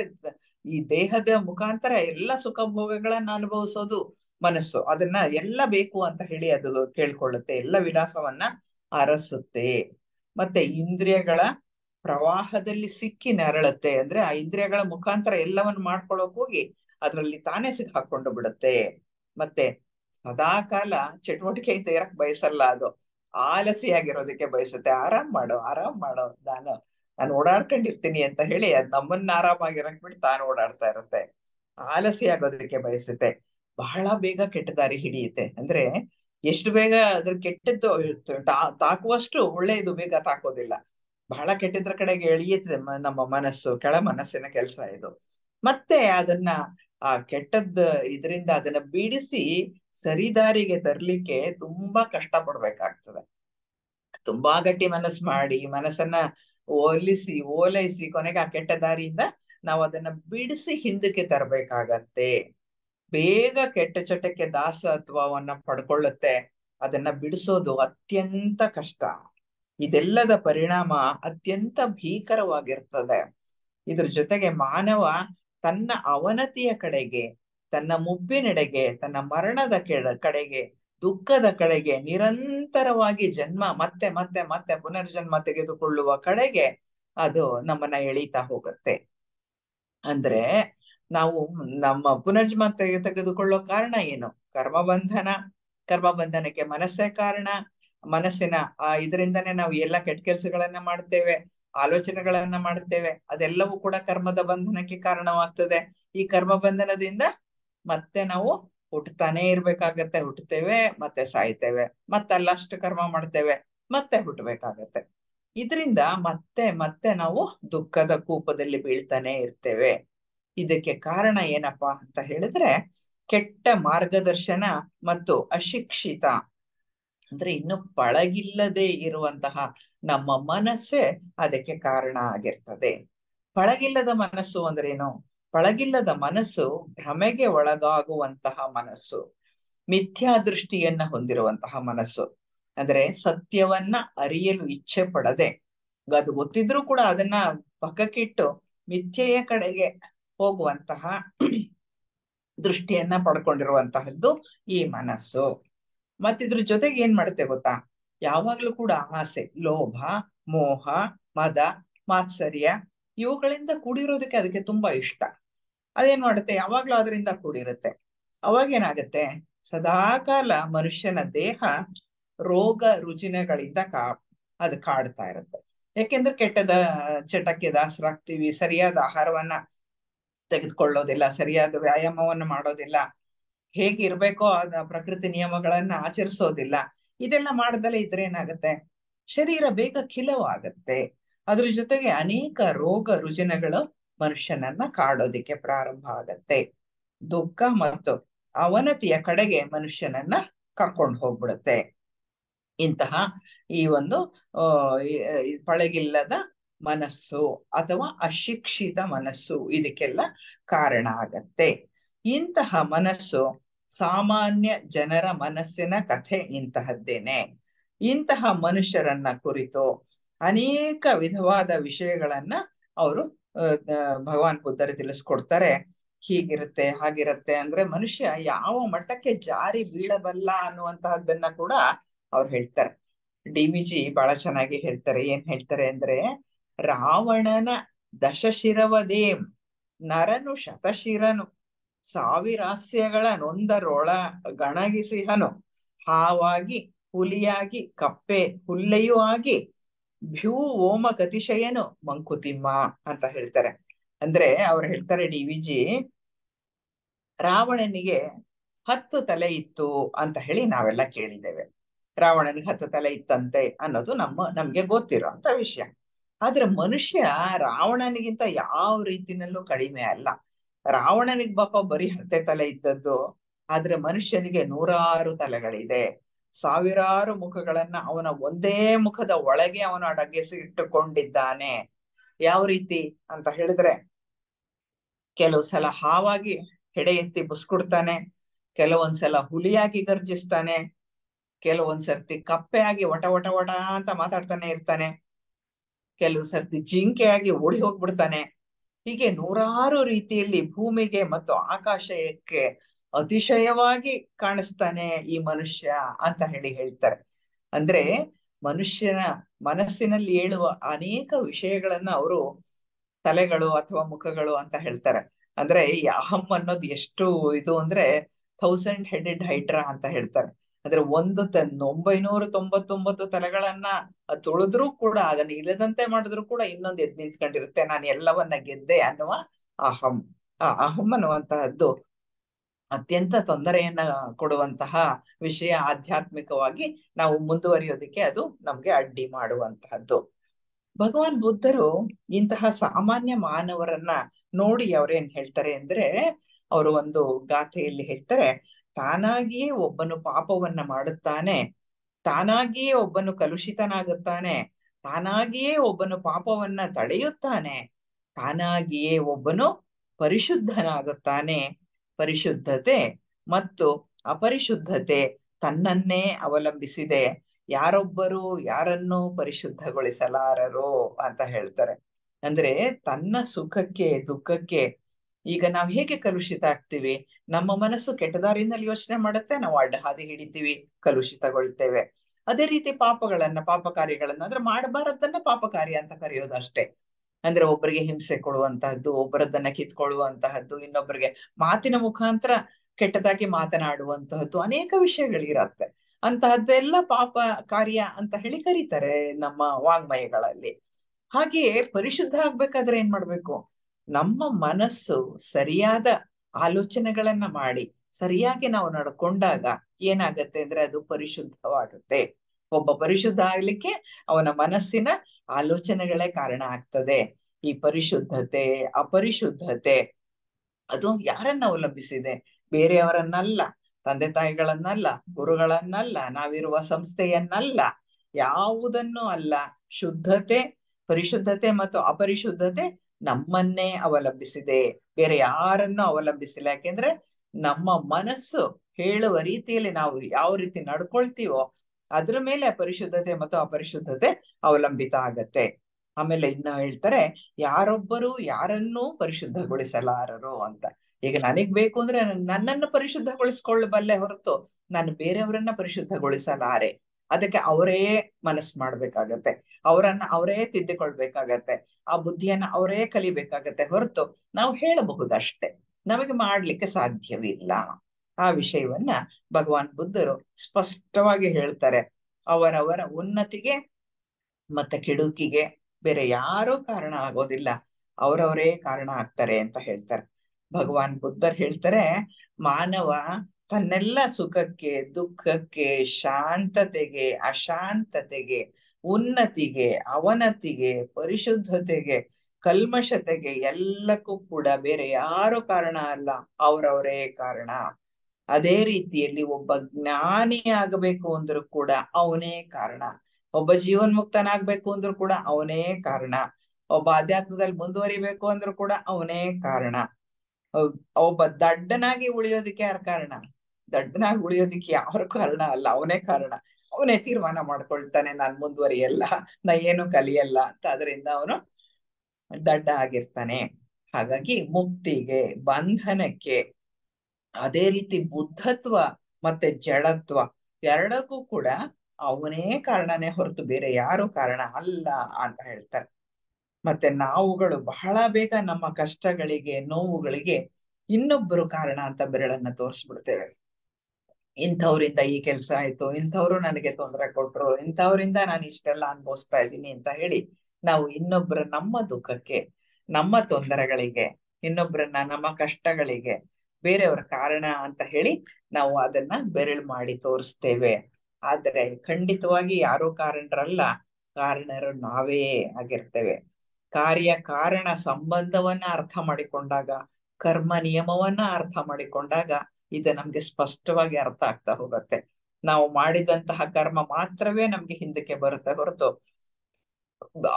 ಈ ದೇಹದ ಮುಖಾಂತರ ಎಲ್ಲ ಸುಖ ಭೋಗಗಳನ್ನ ಅನುಭವಿಸೋದು ಮನಸ್ಸು ಅದನ್ನ ಎಲ್ಲ ಬೇಕು ಅಂತ ಹೇಳಿ ಅದು ಕೇಳ್ಕೊಳ್ಳುತ್ತೆ ಎಲ್ಲ ವಿಲಾಸವನ್ನ ಅರಸುತ್ತೆ ಮತ್ತೆ ಇಂದ್ರಿಯಗಳ ಪ್ರವಾಹದಲ್ಲಿ ಸಿಕ್ಕಿ ನರಳುತ್ತೆ ಅಂದ್ರೆ ಆ ಇಂದ್ರಿಯಗಳ ಮುಖಾಂತರ ಎಲ್ಲವನ್ನು ಮಾಡ್ಕೊಳಕ್ ಹೋಗಿ ಅದ್ರಲ್ಲಿ ತಾನೇ ಹಾಕೊಂಡು ಬಿಡುತ್ತೆ ಮತ್ತೆ ಸದಾಕಾಲ ಚಟುವಟಿಕೆಯಿಂದ ಇರಕ್ ಬಯಸಲ್ಲ ಅದು ಆಲಸಿಯಾಗಿರೋದಕ್ಕೆ ಬಯಸುತ್ತೆ ಆರಾಮ್ ಮಾಡೋ ಆರಾಮ್ ಮಾಡೋ ನಾನು ನಾನು ಓಡಾಡ್ಕೊಂಡಿರ್ತೀನಿ ಅಂತ ಹೇಳಿ ಅದ್ ನಮ್ಮನ್ನ ಆರಾಮಾಗಿರಂಗ್ ಬಿಟ್ಟು ತಾನು ಓಡಾಡ್ತಾ ಇರುತ್ತೆ ಆಲಸಿ ಆಗೋದಕ್ಕೆ ಬಯಸುತ್ತೆ ಬಹಳ ಬೇಗ ಕೆಟ್ಟ ದಾರಿ ಹಿಡಿಯುತ್ತೆ ಅಂದ್ರೆ ಎಷ್ಟು ಬೇಗ ಅದ್ರ ಕೆಟ್ಟದ್ದು ತಾಕುವಷ್ಟು ಒಳ್ಳೆಯದು ಬೇಗ ತಾಕೋದಿಲ್ಲ ಬಹಳ ಕೆಟ್ಟದ್ರ ಕಡೆಗೆ ಎಳೆಯುತ್ತೆ ನಮ್ಮ ಮನಸ್ಸು ಕೆಳ ಮನಸ್ಸಿನ ಕೆಲಸ ಇದು ಮತ್ತೆ ಅದನ್ನ ಆ ಕೆಟ್ಟದ್ದ ಇದರಿಂದ ಅದನ್ನ ಬಿಡಿಸಿ ಸರಿದಾರಿಗೆ ತರ್ಲಿಕ್ಕೆ ತುಂಬಾ ಕಷ್ಟ ಪಡ್ಬೇಕಾಗ್ತದೆ ತುಂಬಾ ಗಟ್ಟಿ ಮನಸ್ಸು ಮಾಡಿ ಮನಸ್ಸನ್ನ ಓಲಿಸಿ ಓಲೈಸಿ ಕೊನೆಗೆ ಆ ಕೆಟ್ಟ ದಾರಿಯಿಂದ ನಾವು ಅದನ್ನ ಬಿಡಿಸಿ ಹಿಂದಕ್ಕೆ ತರಬೇಕಾಗತ್ತೆ ಬೇಗ ಕೆಟ್ಟ ಚಟಕ್ಕೆ ದಾಸತ್ವವನ್ನ ಪಡ್ಕೊಳ್ಳುತ್ತೆ ಅದನ್ನ ಬಿಡಿಸೋದು ಅತ್ಯಂತ ಕಷ್ಟ ಇದೆಲ್ಲದ ಪರಿಣಾಮ ಅತ್ಯಂತ ಭೀಕರವಾಗಿರ್ತದೆ ಇದ್ರ ಜೊತೆಗೆ ಮಾನವ ತನ್ನ ಅವನತಿಯ ಕಡೆಗೆ ತನ್ನ ಮುಬ್ಬಿನೆಡೆಗೆ ತನ್ನ ಮರಣದ ಕಡೆಗೆ ದುಃಖದ ಕಡೆಗೆ ನಿರಂತರವಾಗಿ ಜನ್ಮ ಮತ್ತೆ ಮತ್ತೆ ಮತ್ತೆ ಪುನರ್ಜನ್ಮ ತೆಗೆದುಕೊಳ್ಳುವ ಕಡೆಗೆ ಅದು ನಮ್ಮನ್ನ ಎಳೀತಾ ಹೋಗುತ್ತೆ ಅಂದ್ರೆ ನಾವು ನಮ್ಮ ಪುನರ್ಜನ್ಮ ತೆಗೆ ತೆಗೆದುಕೊಳ್ಳೋ ಕಾರಣ ಏನು ಕರ್ಮಬಂಧನ ಬಂಧನಕ್ಕೆ ಮನಸ್ಸೇ ಕಾರಣ ಮನಸ್ಸಿನ ಆ ಇದರಿಂದನೇ ನಾವು ಎಲ್ಲ ಕೆಟ್ಟ ಕೆಲಸಗಳನ್ನ ಮಾಡ್ತೇವೆ ಆಲೋಚನೆಗಳನ್ನ ಮಾಡುತ್ತೇವೆ ಅದೆಲ್ಲವೂ ಕೂಡ ಕರ್ಮದ ಬಂಧನಕ್ಕೆ ಕಾರಣವಾಗ್ತದೆ ಈ ಕರ್ಮ ಬಂಧನದಿಂದ ಮತ್ತೆ ನಾವು ಹುಟ್ಟತಾನೆ ಇರ್ಬೇಕಾಗತ್ತೆ ಹುಟ್ಟುತ್ತೇವೆ ಮತ್ತೆ ಸಾಯ್ತೇವೆ ಮತ್ತೆ ಅಲ್ಲಷ್ಟು ಕರ್ಮ ಮಾಡ್ತೇವೆ ಮತ್ತೆ ಹುಟ್ಟಬೇಕಾಗತ್ತೆ ಇದರಿಂದ ಮತ್ತೆ ಮತ್ತೆ ನಾವು ದುಃಖದ ಕೂಪದಲ್ಲಿ ಬೀಳ್ತಾನೆ ಇರ್ತೇವೆ ಇದಕ್ಕೆ ಕಾರಣ ಏನಪ್ಪಾ ಅಂತ ಹೇಳಿದ್ರೆ ಕೆಟ್ಟ ಮಾರ್ಗದರ್ಶನ ಮತ್ತು ಅಶಿಕ್ಷಿತ ಅಂದ್ರೆ ಇನ್ನು ಪಳಗಿಲ್ಲದೆ ಇರುವಂತಹ ನಮ್ಮ ಮನಸ್ಸೇ ಅದಕ್ಕೆ ಕಾರಣ ಆಗಿರ್ತದೆ ಪಳಗಿಲ್ಲದ ಮನಸ್ಸು ಅಂದ್ರೇನು ಪಳಗಿಲ್ಲದ ಮನಸ್ಸು ಭ್ರಮೆಗೆ ಒಳಗಾಗುವಂತಹ ಮನಸ್ಸು ಮಿಥ್ಯಾ ದೃಷ್ಟಿಯನ್ನ ಹೊಂದಿರುವಂತಹ ಮನಸ್ಸು ಅಂದ್ರೆ ಸತ್ಯವನ್ನ ಅರಿಯಲು ಇಚ್ಛೆ ಪಡದೆ ಅದು ಗೊತ್ತಿದ್ರೂ ಕೂಡ ಅದನ್ನ ಪಕ್ಕಕ್ಕಿಟ್ಟು ಮಿಥ್ಯೆಯ ಕಡೆಗೆ ಹೋಗುವಂತಹ ದೃಷ್ಟಿಯನ್ನ ಪಡ್ಕೊಂಡಿರುವಂತಹದ್ದು ಈ ಮನಸ್ಸು ಮತ್ತಿದ್ರ ಜೊತೆಗೆ ಏನ್ ಮಾಡುತ್ತೆ ಗೊತ್ತಾ ಯಾವಾಗ್ಲೂ ಕೂಡ ಆಸೆ ಲೋಭ ಮೋಹ ಮದ ಮಾತ್ಸರ್ಯ ಇವುಗಳಿಂದ ಕೂಡಿರೋದಕ್ಕೆ ಅದಕ್ಕೆ ತುಂಬಾ ಇಷ್ಟ ಅದೇನ್ ಮಾಡುತ್ತೆ ಯಾವಾಗ್ಲೂ ಅದರಿಂದ ಕೂಡಿರುತ್ತೆ ಅವಾಗ ಏನಾಗುತ್ತೆ ಸದಾಕಾಲ ಮನುಷ್ಯನ ದೇಹ ರೋಗ ರುಜಿನಗಳಿಂದ ಕಾ ಅದು ಕಾಡ್ತಾ ಇರುತ್ತೆ ಯಾಕೆಂದ್ರೆ ಕೆಟ್ಟದ ಚಟಕ್ಕೆ ದಾಸರಾಗ್ತೀವಿ ಸರಿಯಾದ ಆಹಾರವನ್ನ ತೆಗೆದುಕೊಳ್ಳೋದಿಲ್ಲ ಸರಿಯಾದ ವ್ಯಾಯಾಮವನ್ನು ಮಾಡೋದಿಲ್ಲ ಹೇಗಿರ್ಬೇಕೋ ಅದ ಪ್ರಕೃತಿ ನಿಯಮಗಳನ್ನ ಆಚರಿಸೋದಿಲ್ಲ ಇದೆಲ್ಲ ಮಾಡದಲ್ಲೇ ಇದ್ರೆ ಏನಾಗುತ್ತೆ ಶರೀರ ಬೇಗ ಖಿಲವಾಗತ್ತೆ ಅದ್ರ ಜೊತೆಗೆ ಅನೇಕ ರೋಗ ರುಜಿನಗಳು ಮನುಷ್ಯನನ್ನ ಕಾಡೋದಿಕ್ಕೆ ಪ್ರಾರಂಭ ಆಗತ್ತೆ ದುಃಖ ಮತ್ತು ಅವನತಿಯ ಕಡೆಗೆ ಮನುಷ್ಯನನ್ನ ಕರ್ಕೊಂಡು ಹೋಗ್ಬಿಡುತ್ತೆ ಇಂತಹ ಈ ಒಂದು ಪಳಗಿಲ್ಲದ ಮನಸ್ಸು ಅಥವಾ ಅಶಿಕ್ಷಿತ ಮನಸ್ಸು ಇದಕ್ಕೆಲ್ಲ ಕಾರಣ ಆಗತ್ತೆ ಇಂತಹ ಮನಸ್ಸು ಸಾಮಾನ್ಯ ಜನರ ಮನಸ್ಸಿನ ಕಥೆ ಇಂತಹದ್ದೇನೆ ಇಂತಹ ಮನುಷ್ಯರನ್ನ ಕುರಿತು ಅನೇಕ ವಿಧವಾದ ವಿಷಯಗಳನ್ನ ಅವರು ಭಗವಾನ್ ಬುದ್ಧರು ತಿಳಿಸ್ಕೊಡ್ತಾರೆ ಹೀಗಿರುತ್ತೆ ಹಾಗಿರುತ್ತೆ ಅಂದ್ರೆ ಮನುಷ್ಯ ಯಾವ ಮಟ್ಟಕ್ಕೆ ಜಾರಿ ಬೀಳಬಲ್ಲ ಅನ್ನುವಂತಹದ್ದನ್ನ ಕೂಡ ಅವ್ರು ಹೇಳ್ತಾರೆ ಡಿ ವಿ ಜಿ ಬಹಳ ಚೆನ್ನಾಗಿ ಹೇಳ್ತಾರೆ ಏನ್ ಹೇಳ್ತಾರೆ ಅಂದ್ರೆ ರಾವಣನ ದಶಶಿರವದೇಂ ನರನು ಶತಶಿರನು ಸಾವಿರಾಸ್ಯಗಳ ನೊಂದರೊಳ ಗಣಗಿಸಿಹನು ಹಾವಾಗಿ ಹುಲಿಯಾಗಿ ಕಪ್ಪೆ ಹುಲ್ಲೆಯೂ ಆಗಿ ಭ್ಯೂ ಓಮ ಗತಿಶಯನು ಮಂಕುತಿಮ್ಮ ಅಂತ ಹೇಳ್ತಾರೆ ಅಂದ್ರೆ ಅವ್ರು ಹೇಳ್ತಾರೆ ಡಿ ವಿ ರಾವಣನಿಗೆ ಹತ್ತು ತಲೆ ಇತ್ತು ಅಂತ ಹೇಳಿ ನಾವೆಲ್ಲ ಕೇಳಿದ್ದೇವೆ ರಾವಣನಿಗೆ ಹತ್ತು ತಲೆ ಇತ್ತಂತೆ ಅನ್ನೋದು ನಮ್ಮ ನಮ್ಗೆ ಗೊತ್ತಿರೋ ಅಂತ ವಿಷಯ ಆದ್ರೆ ಮನುಷ್ಯ ರಾವಣನಿಗಿಂತ ಯಾವ ರೀತಿನಲ್ಲೂ ಕಡಿಮೆ ಅಲ್ಲ ರಾವಣನಿಗೆ ಪಾಪ ಬರೀ ಹತ್ತೆ ತಲೆ ಇದ್ದದ್ದು ಆದ್ರೆ ಮನುಷ್ಯನಿಗೆ ನೂರಾರು ತಲೆಗಳಿದೆ ಸಾವಿರಾರು ಮುಖಗಳನ್ನ ಅವನ ಒಂದೇ ಮುಖದ ಒಳಗೆ ಅವನು ಅಡಗಿಸಿ ಇಟ್ಟುಕೊಂಡಿದ್ದಾನೆ ಯಾವ ರೀತಿ ಅಂತ ಹೇಳಿದ್ರೆ ಕೆಲವು ಸಲ ಹಾವಾಗಿ ಹೆಡೆ ಎತ್ತಿ ಬುಸ್ಕೊಡ್ತಾನೆ ಕೆಲವೊಂದ್ಸಲ ಹುಲಿಯಾಗಿ ಗರ್ಜಿಸ್ತಾನೆ ಕೆಲವೊಂದ್ಸರ್ತಿ ಆಗಿ ವಟ ವಟ ವಟ ಅಂತ ಮಾತಾಡ್ತಾನೆ ಇರ್ತಾನೆ ಕೆಲವು ಸರ್ತಿ ಜಿಂಕೆಯಾಗಿ ಓಡಿ ಹೋಗ್ಬಿಡ್ತಾನೆ ಹೀಗೆ ನೂರಾರು ರೀತಿಯಲ್ಲಿ ಭೂಮಿಗೆ ಮತ್ತು ಆಕಾಶಕ್ಕೆ ಅತಿಶಯವಾಗಿ ಕಾಣಿಸ್ತಾನೆ ಈ ಮನುಷ್ಯ ಅಂತ ಹೇಳಿ ಹೇಳ್ತಾರೆ ಅಂದ್ರೆ ಮನುಷ್ಯನ ಮನಸ್ಸಿನಲ್ಲಿ ಹೇಳುವ ಅನೇಕ ವಿಷಯಗಳನ್ನ ಅವರು ತಲೆಗಳು ಅಥವಾ ಮುಖಗಳು ಅಂತ ಹೇಳ್ತಾರೆ ಅಂದ್ರೆ ಈ ಅಹಂ ಅನ್ನೋದು ಎಷ್ಟು ಇದು ಅಂದ್ರೆ ಥೌಸಂಡ್ ಹೆಡೆಡ್ ಹೈಡ್ರಾ ಅಂತ ಹೇಳ್ತಾರೆ ಅಂದ್ರೆ ಒಂದು ಒಂಬೈನೂರ ತೊಂಬತ್ತೊಂಬತ್ತು ತಲೆಗಳನ್ನ ತುಳಿದ್ರು ಕೂಡ ಅದನ್ನ ಇಲ್ಲದಂತೆ ಮಾಡಿದ್ರು ಕೂಡ ಇನ್ನೊಂದು ಎದ್ ನಿಂತ್ಕೊಂಡಿರುತ್ತೆ ನಾನು ಎಲ್ಲವನ್ನ ಗೆದ್ದೆ ಅನ್ನುವ ಅಹಂ ಆ ಅಹಂ ಅನ್ನುವಂತಹದ್ದು ಅತ್ಯಂತ ತೊಂದರೆಯನ್ನ ಕೊಡುವಂತಹ ವಿಷಯ ಆಧ್ಯಾತ್ಮಿಕವಾಗಿ ನಾವು ಮುಂದುವರಿಯೋದಕ್ಕೆ ಅದು ನಮ್ಗೆ ಅಡ್ಡಿ ಮಾಡುವಂತಹದ್ದು ಭಗವಾನ್ ಬುದ್ಧರು ಇಂತಹ ಸಾಮಾನ್ಯ ಮಾನವರನ್ನ ನೋಡಿ ಅವ್ರೇನ್ ಹೇಳ್ತಾರೆ ಅಂದ್ರೆ ಅವರು ಒಂದು ಗಾಥೆಯಲ್ಲಿ ಹೇಳ್ತಾರೆ ತಾನಾಗಿಯೇ ಒಬ್ಬನು ಪಾಪವನ್ನ ಮಾಡುತ್ತಾನೆ ತಾನಾಗಿಯೇ ಒಬ್ಬನು ಕಲುಷಿತನಾಗುತ್ತಾನೆ ತಾನಾಗಿಯೇ ಒಬ್ಬನು ಪಾಪವನ್ನ ತಡೆಯುತ್ತಾನೆ ತಾನಾಗಿಯೇ ಒಬ್ಬನು ಪರಿಶುದ್ಧನಾಗುತ್ತಾನೆ ಪರಿಶುದ್ಧತೆ ಮತ್ತು ಅಪರಿಶುದ್ಧತೆ ತನ್ನನ್ನೇ ಅವಲಂಬಿಸಿದೆ ಯಾರೊಬ್ಬರು ಯಾರನ್ನೂ ಪರಿಶುದ್ಧಗೊಳಿಸಲಾರರು ಅಂತ ಹೇಳ್ತಾರೆ ಅಂದ್ರೆ ತನ್ನ ಸುಖಕ್ಕೆ ದುಃಖಕ್ಕೆ ಈಗ ನಾವು ಹೇಗೆ ಕಲುಷಿತ ಆಗ್ತೀವಿ ನಮ್ಮ ಮನಸ್ಸು ಕೆಟ್ಟದಾರಿನಲ್ಲಿ ಯೋಚನೆ ಮಾಡುತ್ತೆ ನಾವು ಅಡ್ಡ ಹಾದಿ ಹಿಡಿತೀವಿ ಕಲುಷಿತಗೊಳ್ತೇವೆ ಅದೇ ರೀತಿ ಪಾಪಗಳನ್ನ ಪಾಪ ಕಾರ್ಯಗಳನ್ನ ಅಂದ್ರೆ ಮಾಡಬಾರದನ್ನ ಪಾಪ ಕಾರ್ಯ ಅಂತ ಕರೆಯೋದಷ್ಟೇ ಅಂದ್ರೆ ಒಬ್ಬರಿಗೆ ಹಿಂಸೆ ಕೊಡುವಂತಹದ್ದು ಒಬ್ಬರದನ್ನ ಕಿತ್ಕೊಳ್ಳುವಂತಹದ್ದು ಇನ್ನೊಬ್ಬರಿಗೆ ಮಾತಿನ ಮುಖಾಂತರ ಕೆಟ್ಟದಾಗಿ ಮಾತನಾಡುವಂತಹದ್ದು ಅನೇಕ ವಿಷಯಗಳಿರತ್ತೆ ಅಂತಹದ್ದೆಲ್ಲ ಪಾಪ ಕಾರ್ಯ ಅಂತ ಹೇಳಿ ಕರೀತಾರೆ ನಮ್ಮ ವಾಂಗ್ಮಯಗಳಲ್ಲಿ ಹಾಗೆಯೇ ಪರಿಶುದ್ಧ ಆಗ್ಬೇಕಾದ್ರೆ ಏನ್ ಮಾಡ್ಬೇಕು ನಮ್ಮ ಮನಸ್ಸು ಸರಿಯಾದ ಆಲೋಚನೆಗಳನ್ನ ಮಾಡಿ ಸರಿಯಾಗಿ ನಾವು ನಡ್ಕೊಂಡಾಗ ಏನಾಗತ್ತೆ ಅಂದ್ರೆ ಅದು ಪರಿಶುದ್ಧವಾಗುತ್ತೆ ಒಬ್ಬ ಪರಿಶುದ್ಧ ಆಗ್ಲಿಕ್ಕೆ ಅವನ ಮನಸ್ಸಿನ ಆಲೋಚನೆಗಳೇ ಕಾರಣ ಆಗ್ತದೆ ಈ ಪರಿಶುದ್ಧತೆ ಅಪರಿಶುದ್ಧತೆ ಅದು ಯಾರನ್ನ ಅವಲಂಬಿಸಿದೆ ಬೇರೆಯವರನ್ನಲ್ಲ ತಂದೆ ತಾಯಿಗಳನ್ನಲ್ಲ ಗುರುಗಳನ್ನಲ್ಲ ನಾವಿರುವ ಸಂಸ್ಥೆಯನ್ನಲ್ಲ ಯಾವುದನ್ನು ಅಲ್ಲ ಶುದ್ಧತೆ ಪರಿಶುದ್ಧತೆ ಮತ್ತು ಅಪರಿಶುದ್ಧತೆ ನಮ್ಮನ್ನೇ ಅವಲಂಬಿಸಿದೆ ಬೇರೆ ಯಾರನ್ನು ಅವಲಂಬಿಸಿಲ್ಲ ಯಾಕೆಂದ್ರೆ ನಮ್ಮ ಮನಸ್ಸು ಹೇಳುವ ರೀತಿಯಲ್ಲಿ ನಾವು ಯಾವ ರೀತಿ ನಡ್ಕೊಳ್ತೀವೋ ಅದ್ರ ಮೇಲೆ ಪರಿಶುದ್ಧತೆ ಮತ್ತು ಅಪರಿಶುದ್ಧತೆ ಅವಲಂಬಿತ ಆಗತ್ತೆ ಆಮೇಲೆ ಇನ್ನ ಹೇಳ್ತಾರೆ ಯಾರೊಬ್ಬರು ಯಾರನ್ನೂ ಪರಿಶುದ್ಧಗೊಳಿಸಲಾರರು ಅಂತ ಈಗ ನನಗ್ ಬೇಕು ಅಂದ್ರೆ ನನ್ನನ್ನು ಪರಿಶುದ್ಧಗೊಳಿಸ್ಕೊಳ್ಳಬಲ್ಲೆ ಹೊರತು ನಾನು ಬೇರೆಯವರನ್ನ ಪರಿಶುದ್ಧಗೊಳಿಸಲಾರೆ ಅದಕ್ಕೆ ಅವರೇ ಮನಸ್ಸು ಮಾಡ್ಬೇಕಾಗತ್ತೆ ಅವರನ್ನ ಅವರೇ ತಿದ್ದುಕೊಳ್ಬೇಕಾಗತ್ತೆ ಆ ಬುದ್ಧಿಯನ್ನ ಅವರೇ ಕಲಿಬೇಕಾಗತ್ತೆ ಹೊರತು ನಾವು ಹೇಳಬಹುದಷ್ಟೇ ನಮಗೆ ಮಾಡ್ಲಿಕ್ಕೆ ಸಾಧ್ಯವಿಲ್ಲ ಆ ವಿಷಯವನ್ನ ಭಗವಾನ್ ಬುದ್ಧರು ಸ್ಪಷ್ಟವಾಗಿ ಹೇಳ್ತಾರೆ ಅವರವರ ಉನ್ನತಿಗೆ ಮತ್ತೆ ಕೆಡುಕಿಗೆ ಬೇರೆ ಯಾರೂ ಕಾರಣ ಆಗೋದಿಲ್ಲ ಅವರವರೇ ಕಾರಣ ಆಗ್ತಾರೆ ಅಂತ ಹೇಳ್ತಾರೆ ಭಗವಾನ್ ಬುದ್ಧರ್ ಹೇಳ್ತಾರೆ ಮಾನವ ತನ್ನೆಲ್ಲ ಸುಖಕ್ಕೆ ದುಃಖಕ್ಕೆ ಶಾಂತತೆಗೆ ಅಶಾಂತತೆಗೆ ಉನ್ನತಿಗೆ ಅವನತಿಗೆ ಪರಿಶುದ್ಧತೆಗೆ ಕಲ್ಮಶತೆಗೆ ಎಲ್ಲಕ್ಕೂ ಕೂಡ ಬೇರೆ ಯಾರು ಕಾರಣ ಅಲ್ಲ ಅವರವರೇ ಕಾರಣ ಅದೇ ರೀತಿಯಲ್ಲಿ ಒಬ್ಬ ಜ್ಞಾನಿ ಆಗಬೇಕು ಅಂದ್ರೂ ಕೂಡ ಅವನೇ ಕಾರಣ ಒಬ್ಬ ಜೀವನ್ಮುಕ್ತನಾಗ್ಬೇಕು ಅಂದ್ರೂ ಕೂಡ ಅವನೇ ಕಾರಣ ಒಬ್ಬ ಆಧ್ಯಾತ್ಮದಲ್ಲಿ ಮುಂದುವರಿಬೇಕು ಅಂದ್ರೂ ಕೂಡ ಅವನೇ ಕಾರಣ ಒಬ್ಬ ದಡ್ಡನಾಗಿ ಉಳಿಯೋದಕ್ಕೆ ಯಾರ ಕಾರಣ ದಡ್ಡನಾಗಿ ಉಳಿಯೋದಿಕ್ಕೆ ಯಾರು ಕಾರಣ ಅಲ್ಲ ಅವನೇ ಕಾರಣ ಅವನೇ ತೀರ್ಮಾನ ಮಾಡ್ಕೊಳ್ತಾನೆ ನಾನ್ ಮುಂದುವರಿಯಲ್ಲ ನಾ ಏನು ಕಲಿಯಲ್ಲ ಅಂತ ಅದರಿಂದ ಅವನು ದಡ್ಡ ಆಗಿರ್ತಾನೆ ಹಾಗಾಗಿ ಮುಕ್ತಿಗೆ ಬಂಧನಕ್ಕೆ ಅದೇ ರೀತಿ ಬುದ್ಧತ್ವ ಮತ್ತೆ ಜಡತ್ವ ಎರಡಕ್ಕೂ ಕೂಡ ಅವನೇ ಕಾರಣನೇ ಹೊರತು ಬೇರೆ ಯಾರು ಕಾರಣ ಅಲ್ಲ ಅಂತ ಹೇಳ್ತಾರೆ ಮತ್ತೆ ನಾವುಗಳು ಬಹಳ ಬೇಗ ನಮ್ಮ ಕಷ್ಟಗಳಿಗೆ ನೋವುಗಳಿಗೆ ಇನ್ನೊಬ್ಬರು ಕಾರಣ ಅಂತ ಬೆರಳನ್ನ ತೋರಿಸ್ಬಿಡ್ತೇವೆ ಇಂಥವ್ರಿಂದ ಈ ಕೆಲಸ ಆಯ್ತು ಇಂಥವ್ರು ನನಗೆ ತೊಂದರೆ ಕೊಟ್ರು ಇಂಥವ್ರಿಂದ ನಾನು ಇಷ್ಟೆಲ್ಲ ಅನ್ಭವಿಸ್ತಾ ಇದ್ದೀನಿ ಅಂತ ಹೇಳಿ ನಾವು ಇನ್ನೊಬ್ಬರ ನಮ್ಮ ದುಃಖಕ್ಕೆ ನಮ್ಮ ತೊಂದರೆಗಳಿಗೆ ಇನ್ನೊಬ್ಬರನ್ನ ನಮ್ಮ ಕಷ್ಟಗಳಿಗೆ ಬೇರೆಯವರ ಕಾರಣ ಅಂತ ಹೇಳಿ ನಾವು ಅದನ್ನ ಬೆರಳು ಮಾಡಿ ತೋರಿಸ್ತೇವೆ ಆದ್ರೆ ಖಂಡಿತವಾಗಿ ಯಾರೋ ಕಾರಣರಲ್ಲ ಕಾರಣರು ನಾವೇ ಆಗಿರ್ತೇವೆ ಕಾರ್ಯ ಕಾರಣ ಸಂಬಂಧವನ್ನ ಅರ್ಥ ಮಾಡಿಕೊಂಡಾಗ ಕರ್ಮ ನಿಯಮವನ್ನ ಅರ್ಥ ಮಾಡಿಕೊಂಡಾಗ ಇದು ನಮ್ಗೆ ಸ್ಪಷ್ಟವಾಗಿ ಅರ್ಥ ಆಗ್ತಾ ಹೋಗತ್ತೆ ನಾವು ಮಾಡಿದಂತಹ ಕರ್ಮ ಮಾತ್ರವೇ ನಮ್ಗೆ ಹಿಂದಕ್ಕೆ ಬರುತ್ತೆ ಹೊರತು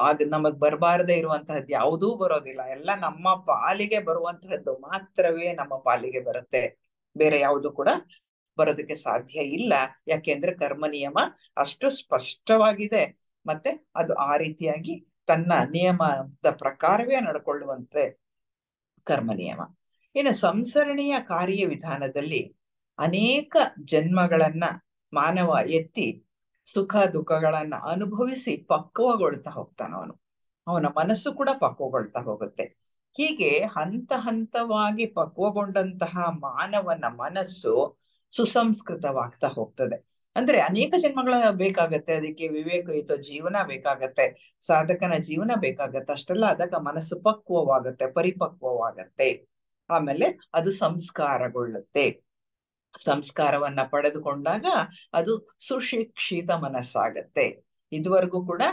ಆಗ ನಮಗ್ ಬರಬಾರದೆ ಇರುವಂತಹದ್ದು ಯಾವುದೂ ಬರೋದಿಲ್ಲ ಎಲ್ಲ ನಮ್ಮ ಪಾಲಿಗೆ ಬರುವಂತಹದ್ದು ಮಾತ್ರವೇ ನಮ್ಮ ಪಾಲಿಗೆ ಬರುತ್ತೆ ಬೇರೆ ಯಾವುದು ಕೂಡ ಬರೋದಕ್ಕೆ ಸಾಧ್ಯ ಇಲ್ಲ ಯಾಕೆಂದ್ರೆ ಕರ್ಮ ನಿಯಮ ಅಷ್ಟು ಸ್ಪಷ್ಟವಾಗಿದೆ ಮತ್ತೆ ಅದು ಆ ರೀತಿಯಾಗಿ ತನ್ನ ನಿಯಮದ ಪ್ರಕಾರವೇ ನಡ್ಕೊಳ್ಳುವಂತೆ ಕರ್ಮ ನಿಯಮ ಇನ್ನು ಸಂಸರಣೆಯ ಕಾರ್ಯವಿಧಾನದಲ್ಲಿ ಅನೇಕ ಜನ್ಮಗಳನ್ನ ಮಾನವ ಎತ್ತಿ ಸುಖ ದುಃಖಗಳನ್ನ ಅನುಭವಿಸಿ ಪಕ್ವಗೊಳ್ತಾ ಹೋಗ್ತಾನ ಅವನು ಅವನ ಮನಸ್ಸು ಕೂಡ ಪಕ್ವಗೊಳ್ತಾ ಹೋಗುತ್ತೆ ಹೀಗೆ ಹಂತ ಹಂತವಾಗಿ ಪಕ್ವಗೊಂಡಂತಹ ಮಾನವನ ಮನಸ್ಸು ಸುಸಂಸ್ಕೃತವಾಗ್ತಾ ಹೋಗ್ತದೆ ಅಂದ್ರೆ ಅನೇಕ ಜನ್ಮಗಳ ಬೇಕಾಗತ್ತೆ ಅದಕ್ಕೆ ವಿವೇಕಯುತ ಜೀವನ ಬೇಕಾಗತ್ತೆ ಸಾಧಕನ ಜೀವನ ಬೇಕಾಗತ್ತೆ ಅಷ್ಟೆಲ್ಲ ಅದಕ್ಕೆ ಮನಸ್ಸು ಪಕ್ವವಾಗತ್ತೆ ಪರಿಪಕ್ವವಾಗತ್ತೆ ಆಮೇಲೆ ಅದು ಸಂಸ್ಕಾರಗೊಳ್ಳುತ್ತೆ ಸಂಸ್ಕಾರವನ್ನ ಪಡೆದುಕೊಂಡಾಗ ಅದು ಸುಶಿಕ್ಷಿತ ಮನಸ್ಸಾಗತ್ತೆ ಇದುವರೆಗೂ ಕೂಡ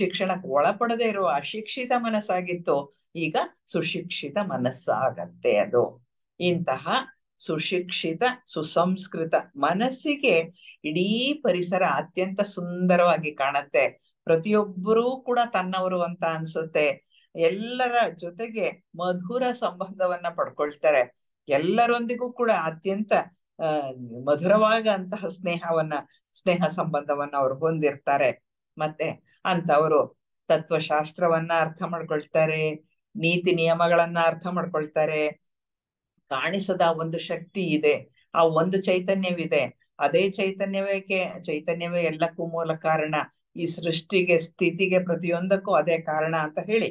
ಶಿಕ್ಷಣಕ್ಕೆ ಒಳಪಡದೆ ಇರುವ ಅಶಿಕ್ಷಿತ ಮನಸ್ಸಾಗಿತ್ತು ಈಗ ಸುಶಿಕ್ಷಿತ ಮನಸ್ಸಾಗತ್ತೆ ಅದು ಇಂತಹ ಸುಶಿಕ್ಷಿತ ಸುಸಂಸ್ಕೃತ ಮನಸ್ಸಿಗೆ ಇಡೀ ಪರಿಸರ ಅತ್ಯಂತ ಸುಂದರವಾಗಿ ಕಾಣತ್ತೆ ಪ್ರತಿಯೊಬ್ಬರೂ ಕೂಡ ತನ್ನವರು ಅಂತ ಅನ್ಸುತ್ತೆ ಎಲ್ಲರ ಜೊತೆಗೆ ಮಧುರ ಸಂಬಂಧವನ್ನ ಪಡ್ಕೊಳ್ತಾರೆ ಎಲ್ಲರೊಂದಿಗೂ ಕೂಡ ಅತ್ಯಂತ ಮಧುರವಾಗ ಅಂತಹ ಸ್ನೇಹವನ್ನ ಸ್ನೇಹ ಸಂಬಂಧವನ್ನ ಅವರು ಹೊಂದಿರ್ತಾರೆ ಮತ್ತೆ ಅಂತವರು ತತ್ವಶಾಸ್ತ್ರವನ್ನ ಅರ್ಥ ಮಾಡ್ಕೊಳ್ತಾರೆ ನೀತಿ ನಿಯಮಗಳನ್ನ ಅರ್ಥ ಮಾಡ್ಕೊಳ್ತಾರೆ ಕಾಣಿಸದ ಒಂದು ಶಕ್ತಿ ಇದೆ ಆ ಒಂದು ಚೈತನ್ಯವಿದೆ ಅದೇ ಚೈತನ್ಯವೇ ಚೈತನ್ಯವೇ ಎಲ್ಲಕ್ಕೂ ಮೂಲ ಕಾರಣ ಈ ಸೃಷ್ಟಿಗೆ ಸ್ಥಿತಿಗೆ ಪ್ರತಿಯೊಂದಕ್ಕೂ ಅದೇ ಕಾರಣ ಅಂತ ಹೇಳಿ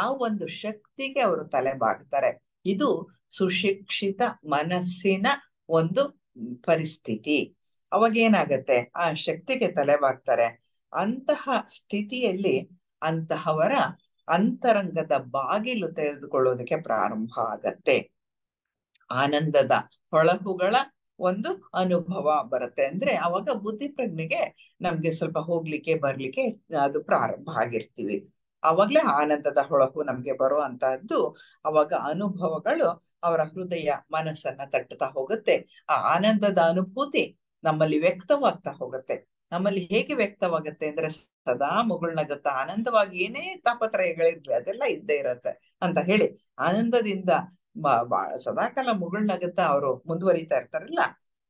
ಆ ಒಂದು ಶಕ್ತಿಗೆ ಅವರು ಬಾಗ್ತಾರೆ ಇದು ಸುಶಿಕ್ಷಿತ ಮನಸ್ಸಿನ ಒಂದು ಪರಿಸ್ಥಿತಿ ಅವಾಗ ಏನಾಗತ್ತೆ ಆ ಶಕ್ತಿಗೆ ಬಾಗ್ತಾರೆ ಅಂತಹ ಸ್ಥಿತಿಯಲ್ಲಿ ಅಂತಹವರ ಅಂತರಂಗದ ಬಾಗಿಲು ತೆರೆದುಕೊಳ್ಳೋದಕ್ಕೆ ಪ್ರಾರಂಭ ಆಗತ್ತೆ ಆನಂದದ ಹೊಳಹುಗಳ ಒಂದು ಅನುಭವ ಬರುತ್ತೆ ಅಂದ್ರೆ ಅವಾಗ ಬುದ್ಧಿ ಪ್ರಜ್ಞೆಗೆ ನಮ್ಗೆ ಸ್ವಲ್ಪ ಹೋಗ್ಲಿಕ್ಕೆ ಬರ್ಲಿಕ್ಕೆ ಅದು ಪ್ರಾರಂಭ ಆಗಿರ್ತೀವಿ ಅವಾಗ್ಲೇ ಆನಂದದ ಹೊಳಹು ನಮ್ಗೆ ಬರೋ ಅವಾಗ ಅನುಭವಗಳು ಅವರ ಹೃದಯ ಮನಸ್ಸನ್ನ ತಟ್ಟುತ್ತಾ ಹೋಗುತ್ತೆ ಆ ಆನಂದದ ಅನುಭೂತಿ ನಮ್ಮಲ್ಲಿ ವ್ಯಕ್ತವಾಗ್ತಾ ಹೋಗುತ್ತೆ ನಮ್ಮಲ್ಲಿ ಹೇಗೆ ವ್ಯಕ್ತವಾಗುತ್ತೆ ಅಂದ್ರೆ ಸದಾ ಮುಗುಳ್ನಗುತ್ತಾ ಆನಂದವಾಗಿ ಏನೇ ತಾಪತ್ರಯಗಳಿರ್ಲಿ ಅದೆಲ್ಲ ಇದ್ದೇ ಇರತ್ತೆ ಅಂತ ಹೇಳಿ ಆನಂದದಿಂದ ಸದಾಕಾಲ ಮುಗುಳ್ನಗುತ್ತಾ ಅವರು ಮುಂದುವರಿತಾ ಇರ್ತಾರಲ್ಲ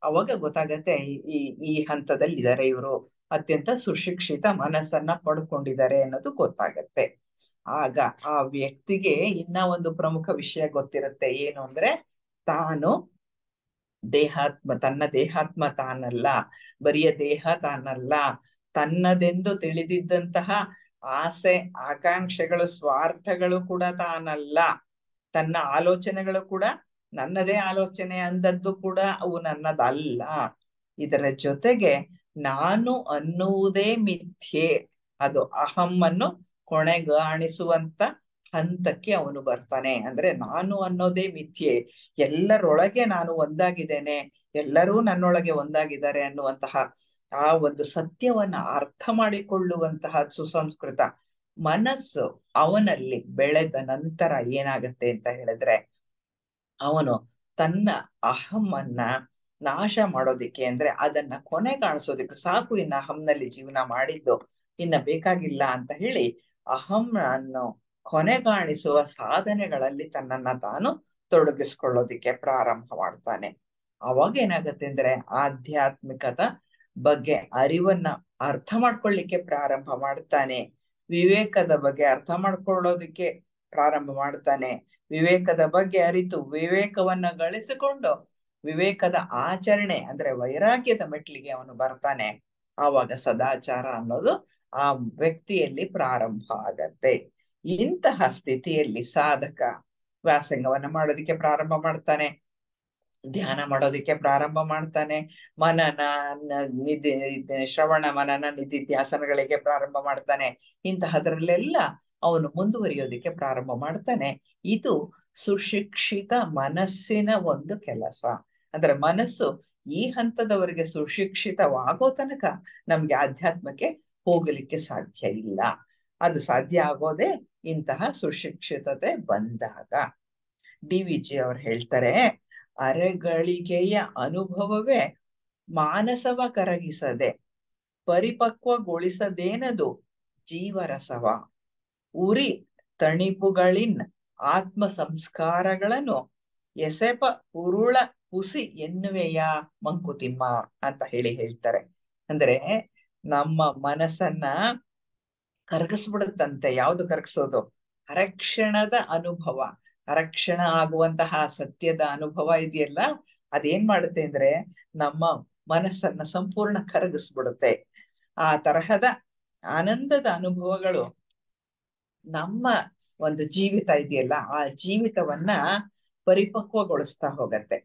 ಅವಾಗ ಗೊತ್ತಾಗತ್ತೆ ಈ ಈ ಹಂತದಲ್ಲಿ ಇದಾರೆ ಇವರು ಅತ್ಯಂತ ಸುಶಿಕ್ಷಿತ ಮನಸ್ಸನ್ನ ಪಡ್ಕೊಂಡಿದ್ದಾರೆ ಅನ್ನೋದು ಗೊತ್ತಾಗತ್ತೆ ಆಗ ಆ ವ್ಯಕ್ತಿಗೆ ಇನ್ನ ಒಂದು ಪ್ರಮುಖ ವಿಷಯ ಗೊತ್ತಿರುತ್ತೆ ಏನು ಅಂದ್ರೆ ತಾನು ದೇಹಾತ್ಮ ತನ್ನ ದೇಹಾತ್ಮ ತಾನಲ್ಲ ಬರಿಯ ದೇಹ ತಾನಲ್ಲ ತನ್ನದೆಂದು ತಿಳಿದಿದ್ದಂತಹ ಆಸೆ ಆಕಾಂಕ್ಷೆಗಳು ಸ್ವಾರ್ಥಗಳು ಕೂಡ ತಾನಲ್ಲ ತನ್ನ ಆಲೋಚನೆಗಳು ಕೂಡ ನನ್ನದೇ ಆಲೋಚನೆ ಅಂದದ್ದು ಕೂಡ ಅವು ನನ್ನದಲ್ಲ ಇದರ ಜೊತೆಗೆ ನಾನು ಅನ್ನುವುದೇ ಮಿಥ್ಯೆ ಅದು ಅಹಮ್ಮನ್ನು ಕೊನೆಗಾಣಿಸುವಂತ ಹಂತಕ್ಕೆ ಅವನು ಬರ್ತಾನೆ ಅಂದ್ರೆ ನಾನು ಅನ್ನೋದೇ ಮಿಥ್ಯೆ ಎಲ್ಲರೊಳಗೆ ನಾನು ಒಂದಾಗಿದ್ದೇನೆ ಎಲ್ಲರೂ ನನ್ನೊಳಗೆ ಒಂದಾಗಿದ್ದಾರೆ ಅನ್ನುವಂತಹ ಆ ಒಂದು ಸತ್ಯವನ್ನ ಅರ್ಥ ಮಾಡಿಕೊಳ್ಳುವಂತಹ ಸುಸಂಸ್ಕೃತ ಮನಸ್ಸು ಅವನಲ್ಲಿ ಬೆಳೆದ ನಂತರ ಏನಾಗತ್ತೆ ಅಂತ ಹೇಳಿದ್ರೆ ಅವನು ತನ್ನ ಅಹಮ್ಮನ್ನ ನಾಶ ಮಾಡೋದಿಕ್ಕೆ ಅಂದ್ರೆ ಅದನ್ನ ಕೊನೆ ಕಾಣಿಸೋದಿಕ್ಕೆ ಸಾಕು ಇನ್ನ ಅಹಂನಲ್ಲಿ ಜೀವನ ಮಾಡಿದ್ದು ಇನ್ನ ಬೇಕಾಗಿಲ್ಲ ಅಂತ ಹೇಳಿ ಅಹಂ ಅನ್ನು ಕಾಣಿಸುವ ಸಾಧನೆಗಳಲ್ಲಿ ತನ್ನನ್ನ ತಾನು ತೊಡಗಿಸ್ಕೊಳ್ಳೋದಿಕ್ಕೆ ಪ್ರಾರಂಭ ಮಾಡ್ತಾನೆ ಅವಾಗ ಏನಾಗುತ್ತೆ ಅಂದ್ರೆ ಆಧ್ಯಾತ್ಮಿಕತ ಬಗ್ಗೆ ಅರಿವನ್ನ ಅರ್ಥ ಮಾಡ್ಕೊಳ್ಳಿಕ್ಕೆ ಪ್ರಾರಂಭ ಮಾಡ್ತಾನೆ ವಿವೇಕದ ಬಗ್ಗೆ ಅರ್ಥ ಮಾಡ್ಕೊಳ್ಳೋದಿಕ್ಕೆ ಪ್ರಾರಂಭ ಮಾಡ್ತಾನೆ ವಿವೇಕದ ಬಗ್ಗೆ ಅರಿತು ವಿವೇಕವನ್ನ ಗಳಿಸಿಕೊಂಡು ವಿವೇಕದ ಆಚರಣೆ ಅಂದ್ರೆ ವೈರಾಗ್ಯದ ಮೆಟ್ಲಿಗೆ ಅವನು ಬರ್ತಾನೆ ಆವಾಗ ಸದಾಚಾರ ಅನ್ನೋದು ಆ ವ್ಯಕ್ತಿಯಲ್ಲಿ ಪ್ರಾರಂಭ ಆಗತ್ತೆ ಇಂತಹ ಸ್ಥಿತಿಯಲ್ಲಿ ಸಾಧಕ ವ್ಯಾಸಂಗವನ್ನ ಮಾಡೋದಿಕ್ಕೆ ಪ್ರಾರಂಭ ಮಾಡ್ತಾನೆ ಧ್ಯಾನ ಮಾಡೋದಿಕ್ಕೆ ಪ್ರಾರಂಭ ಮಾಡ್ತಾನೆ ಮನನ ನಿಧಿ ಶ್ರವಣ ಮನನ ನಿಧಿ ಧ್ಯಾಸನಗಳಿಗೆ ಪ್ರಾರಂಭ ಮಾಡ್ತಾನೆ ಇಂತಹದ್ರಲ್ಲೆಲ್ಲ ಅವನು ಮುಂದುವರಿಯೋದಿಕ್ಕೆ ಪ್ರಾರಂಭ ಮಾಡ್ತಾನೆ ಇದು ಸುಶಿಕ್ಷಿತ ಮನಸ್ಸಿನ ಒಂದು ಕೆಲಸ ಅಂದ್ರೆ ಮನಸ್ಸು ಈ ಹಂತದವರಿಗೆ ಸುಶಿಕ್ಷಿತವಾಗೋ ತನಕ ನಮ್ಗೆ ಆಧ್ಯಾತ್ಮಕ್ಕೆ ಹೋಗಲಿಕ್ಕೆ ಸಾಧ್ಯ ಇಲ್ಲ ಅದು ಸಾಧ್ಯ ಆಗೋದೆ ಇಂತಹ ಸುಶಿಕ್ಷಿತತೆ ಬಂದಾಗ ಡಿ ವಿ ಜಿ ಅವ್ರು ಹೇಳ್ತಾರೆ ಅರೆಗಳಿಗೆಯ ಅನುಭವವೇ ಮಾನಸವ ಕರಗಿಸದೆ ಪರಿಪಕ್ವಗೊಳಿಸದೇನದು ಜೀವರಸವ ಉರಿ ತಣಿಪುಗಳಿನ್ ಆತ್ಮ ಸಂಸ್ಕಾರಗಳನ್ನು ಎಸೆಪ ಉರುಳ ಹುಸಿ ಎನ್ನುವೆಯ ಮಂಕುತಿಮ್ಮ ಅಂತ ಹೇಳಿ ಹೇಳ್ತಾರೆ ಅಂದ್ರೆ ನಮ್ಮ ಮನಸ್ಸನ್ನ ಕರಗಿಸ್ಬಿಡುತ್ತಂತೆ ಯಾವ್ದು ಕರಗಿಸೋದು ಅರಕ್ಷಣದ ಅನುಭವ ಅರಕ್ಷಣ ಆಗುವಂತಹ ಸತ್ಯದ ಅನುಭವ ಇದೆಯಲ್ಲ ಅದೇನ್ ಮಾಡುತ್ತೆ ಅಂದ್ರೆ ನಮ್ಮ ಮನಸ್ಸನ್ನ ಸಂಪೂರ್ಣ ಕರಗಿಸ್ಬಿಡುತ್ತೆ ಆ ತರಹದ ಆನಂದದ ಅನುಭವಗಳು ನಮ್ಮ ಒಂದು ಜೀವಿತ ಇದೆಯಲ್ಲ ಆ ಜೀವಿತವನ್ನ ಪರಿಪಕ್ವಗೊಳಿಸ್ತಾ ಹೋಗತ್ತೆ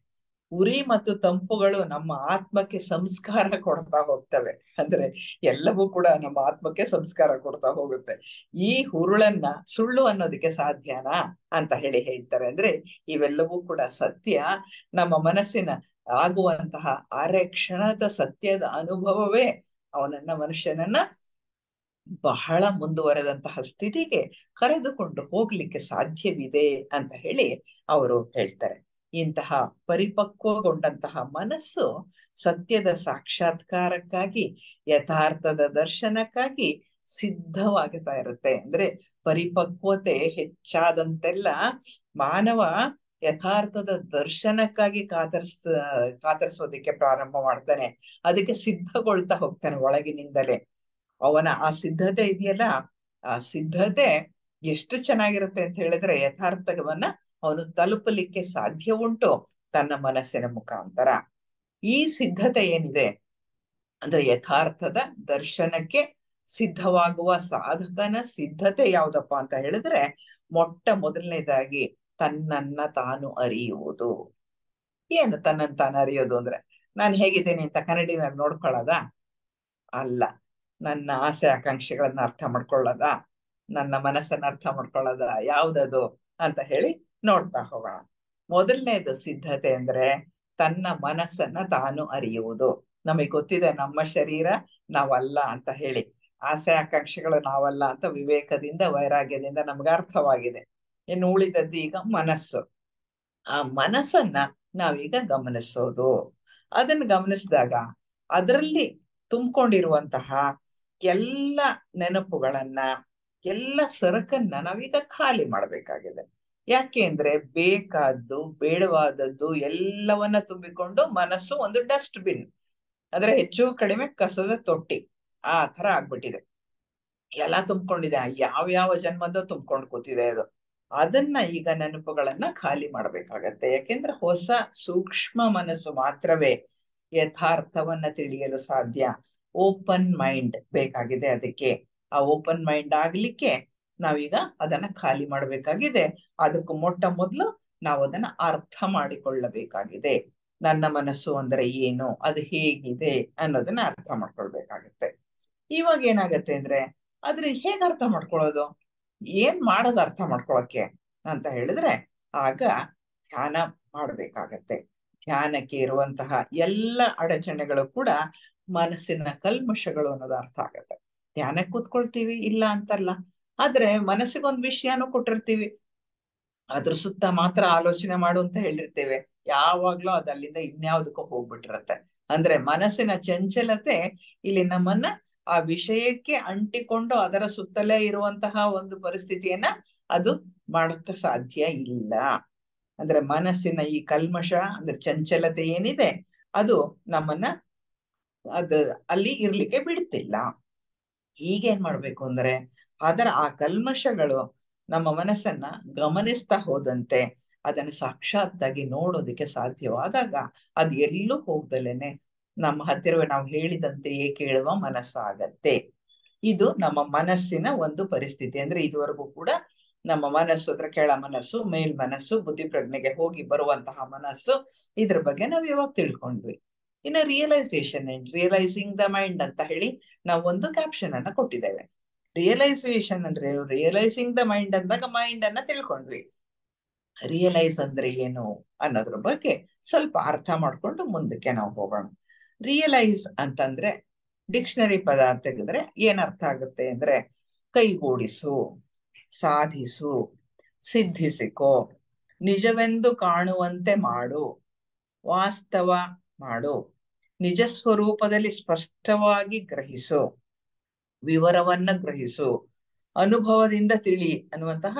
ಉರಿ ಮತ್ತು ತಂಪುಗಳು ನಮ್ಮ ಆತ್ಮಕ್ಕೆ ಸಂಸ್ಕಾರ ಕೊಡ್ತಾ ಹೋಗ್ತವೆ ಅಂದ್ರೆ ಎಲ್ಲವೂ ಕೂಡ ನಮ್ಮ ಆತ್ಮಕ್ಕೆ ಸಂಸ್ಕಾರ ಕೊಡ್ತಾ ಹೋಗುತ್ತೆ ಈ ಹುರುಳನ್ನ ಸುಳ್ಳು ಅನ್ನೋದಕ್ಕೆ ಸಾಧ್ಯನಾ ಅಂತ ಹೇಳಿ ಹೇಳ್ತಾರೆ ಅಂದ್ರೆ ಇವೆಲ್ಲವೂ ಕೂಡ ಸತ್ಯ ನಮ್ಮ ಮನಸ್ಸಿನ ಆಗುವಂತಹ ಅರೆ ಕ್ಷಣದ ಸತ್ಯದ ಅನುಭವವೇ ಅವನನ್ನ ಮನುಷ್ಯನನ್ನ ಬಹಳ ಮುಂದುವರೆದಂತಹ ಸ್ಥಿತಿಗೆ ಕರೆದುಕೊಂಡು ಹೋಗ್ಲಿಕ್ಕೆ ಸಾಧ್ಯವಿದೆ ಅಂತ ಹೇಳಿ ಅವರು ಹೇಳ್ತಾರೆ ಇಂತಹ ಪರಿಪಕ್ವಗೊಂಡಂತಹ ಮನಸ್ಸು ಸತ್ಯದ ಸಾಕ್ಷಾತ್ಕಾರಕ್ಕಾಗಿ ಯಥಾರ್ಥದ ದರ್ಶನಕ್ಕಾಗಿ ಸಿದ್ಧವಾಗುತ್ತಾ ಇರುತ್ತೆ ಅಂದ್ರೆ ಪರಿಪಕ್ವತೆ ಹೆಚ್ಚಾದಂತೆಲ್ಲ ಮಾನವ ಯಥಾರ್ಥದ ದರ್ಶನಕ್ಕಾಗಿ ಕಾತರಿಸ ಕಾತರಿಸೋದಿಕ್ಕೆ ಪ್ರಾರಂಭ ಮಾಡ್ತಾನೆ ಅದಕ್ಕೆ ಸಿದ್ಧಗೊಳ್ತಾ ಹೋಗ್ತಾನೆ ಒಳಗಿನಿಂದಲೇ ಅವನ ಆ ಸಿದ್ಧತೆ ಇದೆಯಲ್ಲ ಆ ಸಿದ್ಧತೆ ಎಷ್ಟು ಚೆನ್ನಾಗಿರುತ್ತೆ ಅಂತ ಹೇಳಿದ್ರೆ ಯಥಾರ್ಥವನ್ನ ಅವನು ತಲುಪಲಿಕ್ಕೆ ಸಾಧ್ಯ ಉಂಟು ತನ್ನ ಮನಸ್ಸಿನ ಮುಖಾಂತರ ಈ ಸಿದ್ಧತೆ ಏನಿದೆ ಅಂದ್ರೆ ಯಥಾರ್ಥದ ದರ್ಶನಕ್ಕೆ ಸಿದ್ಧವಾಗುವ ಸಾಧಕನ ಸಿದ್ಧತೆ ಯಾವ್ದಪ್ಪ ಅಂತ ಹೇಳಿದ್ರೆ ಮೊಟ್ಟ ಮೊದಲನೇದಾಗಿ ತನ್ನನ್ನ ತಾನು ಅರಿಯುವುದು ಏನು ತನ್ನನ್ನು ತಾನು ಅರಿಯೋದು ಅಂದ್ರೆ ನಾನು ಹೇಗಿದ್ದೇನೆ ಅಂತ ನಾನು ನೋಡ್ಕೊಳ್ಳದ ಅಲ್ಲ ನನ್ನ ಆಸೆ ಆಕಾಂಕ್ಷೆಗಳನ್ನ ಅರ್ಥ ಮಾಡ್ಕೊಳ್ಳದ ನನ್ನ ಮನಸ್ಸನ್ನ ಅರ್ಥ ಮಾಡ್ಕೊಳ್ಳದ ಯಾವ್ದದು ಅಂತ ಹೇಳಿ ನೋಡ್ತಾ ಹೋಗೋಣ ಮೊದಲನೇದು ಸಿದ್ಧತೆ ಅಂದ್ರೆ ತನ್ನ ಮನಸ್ಸನ್ನ ತಾನು ಅರಿಯುವುದು ನಮಗೆ ಗೊತ್ತಿದೆ ನಮ್ಮ ಶರೀರ ನಾವಲ್ಲ ಅಂತ ಹೇಳಿ ಆಸೆ ಆಕಾಂಕ್ಷೆಗಳು ನಾವಲ್ಲ ಅಂತ ವಿವೇಕದಿಂದ ವೈರಾಗ್ಯದಿಂದ ನಮ್ಗೆ ಅರ್ಥವಾಗಿದೆ ಇನ್ನು ಉಳಿದದ್ದು ಈಗ ಮನಸ್ಸು ಆ ಮನಸ್ಸನ್ನ ನಾವೀಗ ಗಮನಿಸೋದು ಅದನ್ನ ಗಮನಿಸಿದಾಗ ಅದರಲ್ಲಿ ತುಂಬಿಕೊಂಡಿರುವಂತಹ ಎಲ್ಲ ನೆನಪುಗಳನ್ನ ಎಲ್ಲ ಸರಕನ್ನ ನಾವೀಗ ಖಾಲಿ ಮಾಡಬೇಕಾಗಿದೆ ಯಾಕೆಂದ್ರೆ ಬೇಕಾದ್ದು ಬೇಡವಾದದ್ದು ಎಲ್ಲವನ್ನ ತುಂಬಿಕೊಂಡು ಮನಸ್ಸು ಒಂದು ಡಸ್ಟ್ ಬಿನ್ ಅಂದ್ರೆ ಹೆಚ್ಚು ಕಡಿಮೆ ಕಸದ ತೊಟ್ಟಿ ಆ ತರ ಆಗ್ಬಿಟ್ಟಿದೆ ಎಲ್ಲ ತುಂಬಿಕೊಂಡಿದೆ ಯಾವ ಯಾವ ಜನ್ಮದ ತುಂಬಿಕೊಂಡು ಕೂತಿದೆ ಅದು ಅದನ್ನ ಈಗ ನೆನಪುಗಳನ್ನ ಖಾಲಿ ಮಾಡ್ಬೇಕಾಗತ್ತೆ ಯಾಕೆಂದ್ರೆ ಹೊಸ ಸೂಕ್ಷ್ಮ ಮನಸ್ಸು ಮಾತ್ರವೇ ಯಥಾರ್ಥವನ್ನ ತಿಳಿಯಲು ಸಾಧ್ಯ ಓಪನ್ ಮೈಂಡ್ ಬೇಕಾಗಿದೆ ಅದಕ್ಕೆ ಆ ಓಪನ್ ಮೈಂಡ್ ಆಗ್ಲಿಕ್ಕೆ ನಾವೀಗ ಅದನ್ನ ಖಾಲಿ ಮಾಡಬೇಕಾಗಿದೆ ಅದಕ್ಕೂ ಮೊಟ್ಟ ಮೊದಲು ನಾವು ಅದನ್ನ ಅರ್ಥ ಮಾಡಿಕೊಳ್ಳಬೇಕಾಗಿದೆ ನನ್ನ ಮನಸ್ಸು ಅಂದ್ರೆ ಏನು ಅದು ಹೇಗಿದೆ ಅನ್ನೋದನ್ನ ಅರ್ಥ ಮಾಡ್ಕೊಳ್ಬೇಕಾಗತ್ತೆ ಇವಾಗ ಏನಾಗತ್ತೆ ಅಂದ್ರೆ ಆದ್ರೆ ಹೇಗ್ ಅರ್ಥ ಮಾಡ್ಕೊಳ್ಳೋದು ಏನ್ ಮಾಡೋದು ಅರ್ಥ ಮಾಡ್ಕೊಳಕ್ಕೆ ಅಂತ ಹೇಳಿದ್ರೆ ಆಗ ಧ್ಯಾನ ಮಾಡ್ಬೇಕಾಗತ್ತೆ ಧ್ಯಾನಕ್ಕೆ ಇರುವಂತಹ ಎಲ್ಲ ಅಡಚಣೆಗಳು ಕೂಡ ಮನಸ್ಸಿನ ಕಲ್ಮಶಗಳು ಅನ್ನೋದು ಅರ್ಥ ಆಗತ್ತೆ ಧ್ಯಾನಕ್ಕೆ ಕೂತ್ಕೊಳ್ತೀವಿ ಇಲ್ಲ ಅಂತಲ್ಲ ಆದ್ರೆ ಮನಸ್ಸಿಗೊಂದ್ ವಿಷಯನೂ ಕೊಟ್ಟಿರ್ತೀವಿ ಅದ್ರ ಸುತ್ತ ಮಾತ್ರ ಆಲೋಚನೆ ಮಾಡು ಅಂತ ಹೇಳಿರ್ತೇವೆ ಯಾವಾಗ್ಲೂ ಅದಲ್ಲಿಂದ ಅಲ್ಲಿಂದ ಇನ್ಯಾವುದಕ್ಕೂ ಹೋಗ್ಬಿಟ್ಟಿರತ್ತೆ ಅಂದ್ರೆ ಮನಸ್ಸಿನ ಚಂಚಲತೆ ಇಲ್ಲಿ ನಮ್ಮನ್ನ ಆ ವಿಷಯಕ್ಕೆ ಅಂಟಿಕೊಂಡು ಅದರ ಸುತ್ತಲೇ ಇರುವಂತಹ ಒಂದು ಪರಿಸ್ಥಿತಿಯನ್ನ ಅದು ಮಾಡಕ್ಕ ಸಾಧ್ಯ ಇಲ್ಲ ಅಂದ್ರೆ ಮನಸ್ಸಿನ ಈ ಕಲ್ಮಶ ಅಂದ್ರೆ ಚಂಚಲತೆ ಏನಿದೆ ಅದು ನಮ್ಮನ್ನ ಅದ್ ಅಲ್ಲಿ ಇರ್ಲಿಕ್ಕೆ ಬಿಡ್ತಿಲ್ಲ ಈಗೇನ್ ಮಾಡ್ಬೇಕು ಅಂದ್ರೆ ಆದರೆ ಆ ಕಲ್ಮಶಗಳು ನಮ್ಮ ಮನಸ್ಸನ್ನ ಗಮನಿಸ್ತಾ ಹೋದಂತೆ ಅದನ್ನು ಸಾಕ್ಷಾತ್ತಾಗಿ ನೋಡೋದಕ್ಕೆ ಸಾಧ್ಯವಾದಾಗ ಅದು ಎಲ್ಲೂ ಹೋಗ್ದಲೇನೆ ನಮ್ಮ ಹತ್ತಿರವೇ ನಾವು ಹೇಳಿದಂತೆಯೇ ಕೇಳುವ ಮನಸ್ಸಾಗತ್ತೆ ಇದು ನಮ್ಮ ಮನಸ್ಸಿನ ಒಂದು ಪರಿಸ್ಥಿತಿ ಅಂದ್ರೆ ಇದುವರೆಗೂ ಕೂಡ ನಮ್ಮ ಮನಸ್ಸು ಅಂದ್ರೆ ಕೆಳ ಮನಸ್ಸು ಮೇಲ್ ಮನಸ್ಸು ಬುದ್ಧಿ ಪ್ರಜ್ಞೆಗೆ ಹೋಗಿ ಬರುವಂತಹ ಮನಸ್ಸು ಇದ್ರ ಬಗ್ಗೆ ನಾವು ಇವಾಗ ತಿಳ್ಕೊಂಡ್ವಿ ಇನ್ನ realisation and realising the mind ಅಂತ ಹೇಳಿ ನಾವು ಒಂದು ಕ್ಯಾಪ್ಷನ್ ಅನ್ನ ಕೊಟ್ಟಿದ್ದೇವೆ ರಿಯಲೈಸೇಷನ್ ಅಂದ್ರೆ ರಿಯಲೈಸಿಂಗ್ ದ ಮೈಂಡ್ ಅಂದಾಗ ಮೈಂಡ್ ಅನ್ನ ತಿಳ್ಕೊಂಡ್ವಿ ರಿಯಲೈಸ್ ಅಂದ್ರೆ ಏನು ಅನ್ನೋದ್ರ ಬಗ್ಗೆ ಸ್ವಲ್ಪ ಅರ್ಥ ಮಾಡ್ಕೊಂಡು ಮುಂದಕ್ಕೆ ನಾವು ಹೋಗೋಣ ರಿಯಲೈಸ್ ಅಂತಂದ್ರೆ ಡಿಕ್ಷನರಿ ಪದ ತೆಗೆದ್ರೆ ಏನ್ ಅರ್ಥ ಆಗುತ್ತೆ ಅಂದ್ರೆ ಕೈಗೂಡಿಸು ಸಾಧಿಸು ಸಿದ್ಧಿಸಿಕೋ ನಿಜವೆಂದು ಕಾಣುವಂತೆ ಮಾಡು ವಾಸ್ತವ ಮಾಡು ನಿಜ ಸ್ವರೂಪದಲ್ಲಿ ಸ್ಪಷ್ಟವಾಗಿ ಗ್ರಹಿಸು ವಿವರವನ್ನ ಗ್ರಹಿಸು ಅನುಭವದಿಂದ ತಿಳಿ ಅನ್ನುವಂತಹ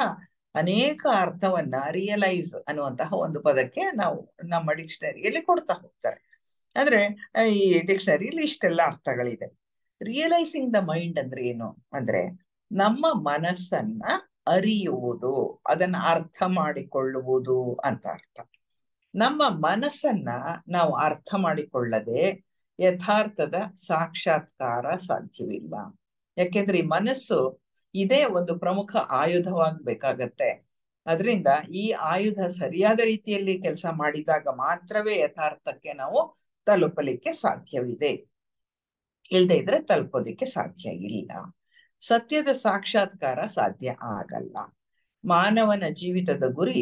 ಅನೇಕ ಅರ್ಥವನ್ನ ರಿಯಲೈಸ್ ಅನ್ನುವಂತಹ ಒಂದು ಪದಕ್ಕೆ ನಾವು ನಮ್ಮ ಡಿಕ್ಷನರಿಯಲ್ಲಿ ಕೊಡ್ತಾ ಹೋಗ್ತಾರೆ ಅಂದ್ರೆ ಈ ಡಿಕ್ಷನರಿಯಲ್ಲಿ ಇಷ್ಟೆಲ್ಲ ಅರ್ಥಗಳಿದೆ ರಿಯಲೈಸಿಂಗ್ ದ ಮೈಂಡ್ ಅಂದ್ರೆ ಏನು ಅಂದ್ರೆ ನಮ್ಮ ಮನಸ್ಸನ್ನ ಅರಿಯುವುದು ಅದನ್ನ ಅರ್ಥ ಮಾಡಿಕೊಳ್ಳುವುದು ಅಂತ ಅರ್ಥ ನಮ್ಮ ಮನಸ್ಸನ್ನ ನಾವು ಅರ್ಥ ಮಾಡಿಕೊಳ್ಳದೆ ಯಥಾರ್ಥದ ಸಾಕ್ಷಾತ್ಕಾರ ಸಾಧ್ಯವಿಲ್ಲ ಯಾಕೆಂದ್ರೆ ಈ ಮನಸ್ಸು ಇದೇ ಒಂದು ಪ್ರಮುಖ ಆಯುಧವಾಗಬೇಕಾಗತ್ತೆ ಅದರಿಂದ ಈ ಆಯುಧ ಸರಿಯಾದ ರೀತಿಯಲ್ಲಿ ಕೆಲಸ ಮಾಡಿದಾಗ ಮಾತ್ರವೇ ಯಥಾರ್ಥಕ್ಕೆ ನಾವು ತಲುಪಲಿಕ್ಕೆ ಸಾಧ್ಯವಿದೆ ಇಲ್ಲದೆ ಇದ್ರೆ ತಲುಪೋದಿಕ್ಕೆ ಸಾಧ್ಯ ಇಲ್ಲ ಸತ್ಯದ ಸಾಕ್ಷಾತ್ಕಾರ ಸಾಧ್ಯ ಆಗಲ್ಲ ಮಾನವನ ಜೀವಿತದ ಗುರಿ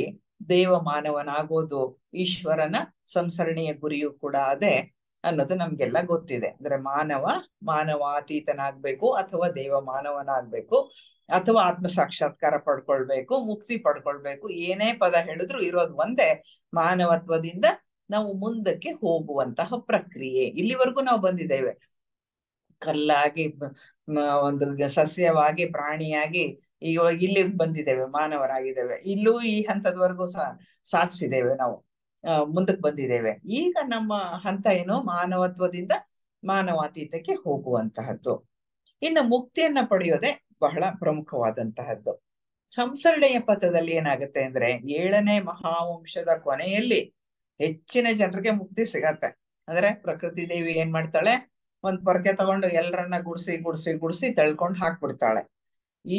ದೇವ ಮಾನವನಾಗೋದು ಈಶ್ವರನ ಸಂಸರಣೆಯ ಗುರಿಯೂ ಕೂಡ ಅದೇ ಅನ್ನೋದು ನಮ್ಗೆಲ್ಲ ಗೊತ್ತಿದೆ ಅಂದ್ರೆ ಮಾನವ ಅತೀತನಾಗ್ಬೇಕು ಅಥವಾ ದೇವ ಮಾನವನಾಗ್ಬೇಕು ಅಥವಾ ಆತ್ಮ ಸಾಕ್ಷಾತ್ಕಾರ ಪಡ್ಕೊಳ್ಬೇಕು ಮುಕ್ತಿ ಪಡ್ಕೊಳ್ಬೇಕು ಏನೇ ಪದ ಹೇಳಿದ್ರು ಇರೋದು ಒಂದೇ ಮಾನವತ್ವದಿಂದ ನಾವು ಮುಂದಕ್ಕೆ ಹೋಗುವಂತಹ ಪ್ರಕ್ರಿಯೆ ಇಲ್ಲಿವರೆಗೂ ನಾವು ಬಂದಿದ್ದೇವೆ ಕಲ್ಲಾಗಿ ಒಂದು ಸಸ್ಯವಾಗಿ ಪ್ರಾಣಿಯಾಗಿ ಈಗ ಇಲ್ಲಿಗೆ ಬಂದಿದ್ದೇವೆ ಮಾನವರಾಗಿದ್ದೇವೆ ಇಲ್ಲೂ ಈ ಹಂತದವರೆಗೂ ಸಹ ಸಾಧಿಸಿದ್ದೇವೆ ನಾವು ಮುಂದಕ್ಕೆ ಬಂದಿದ್ದೇವೆ ಈಗ ನಮ್ಮ ಹಂತ ಏನು ಮಾನವತ್ವದಿಂದ ಮಾನವಾತೀತಕ್ಕೆ ಹೋಗುವಂತಹದ್ದು ಇನ್ನು ಮುಕ್ತಿಯನ್ನ ಪಡೆಯೋದೆ ಬಹಳ ಪ್ರಮುಖವಾದಂತಹದ್ದು ಸಂಸರಣೆಯ ಪಥದಲ್ಲಿ ಏನಾಗುತ್ತೆ ಅಂದ್ರೆ ಏಳನೇ ಮಹಾವಂಶದ ಕೊನೆಯಲ್ಲಿ ಹೆಚ್ಚಿನ ಜನರಿಗೆ ಮುಕ್ತಿ ಸಿಗತ್ತೆ ಅಂದ್ರೆ ಪ್ರಕೃತಿ ದೇವಿ ಏನ್ ಮಾಡ್ತಾಳೆ ಒಂದ್ ಪೊರಕೆ ತಗೊಂಡು ಎಲ್ಲರನ್ನ ಗುಡ್ಸಿ ಗುಡ್ಸಿ ಗುಡ್ಸಿ ತಳ್ಕೊಂಡು ಹಾಕ್ಬಿಡ್ತಾಳೆ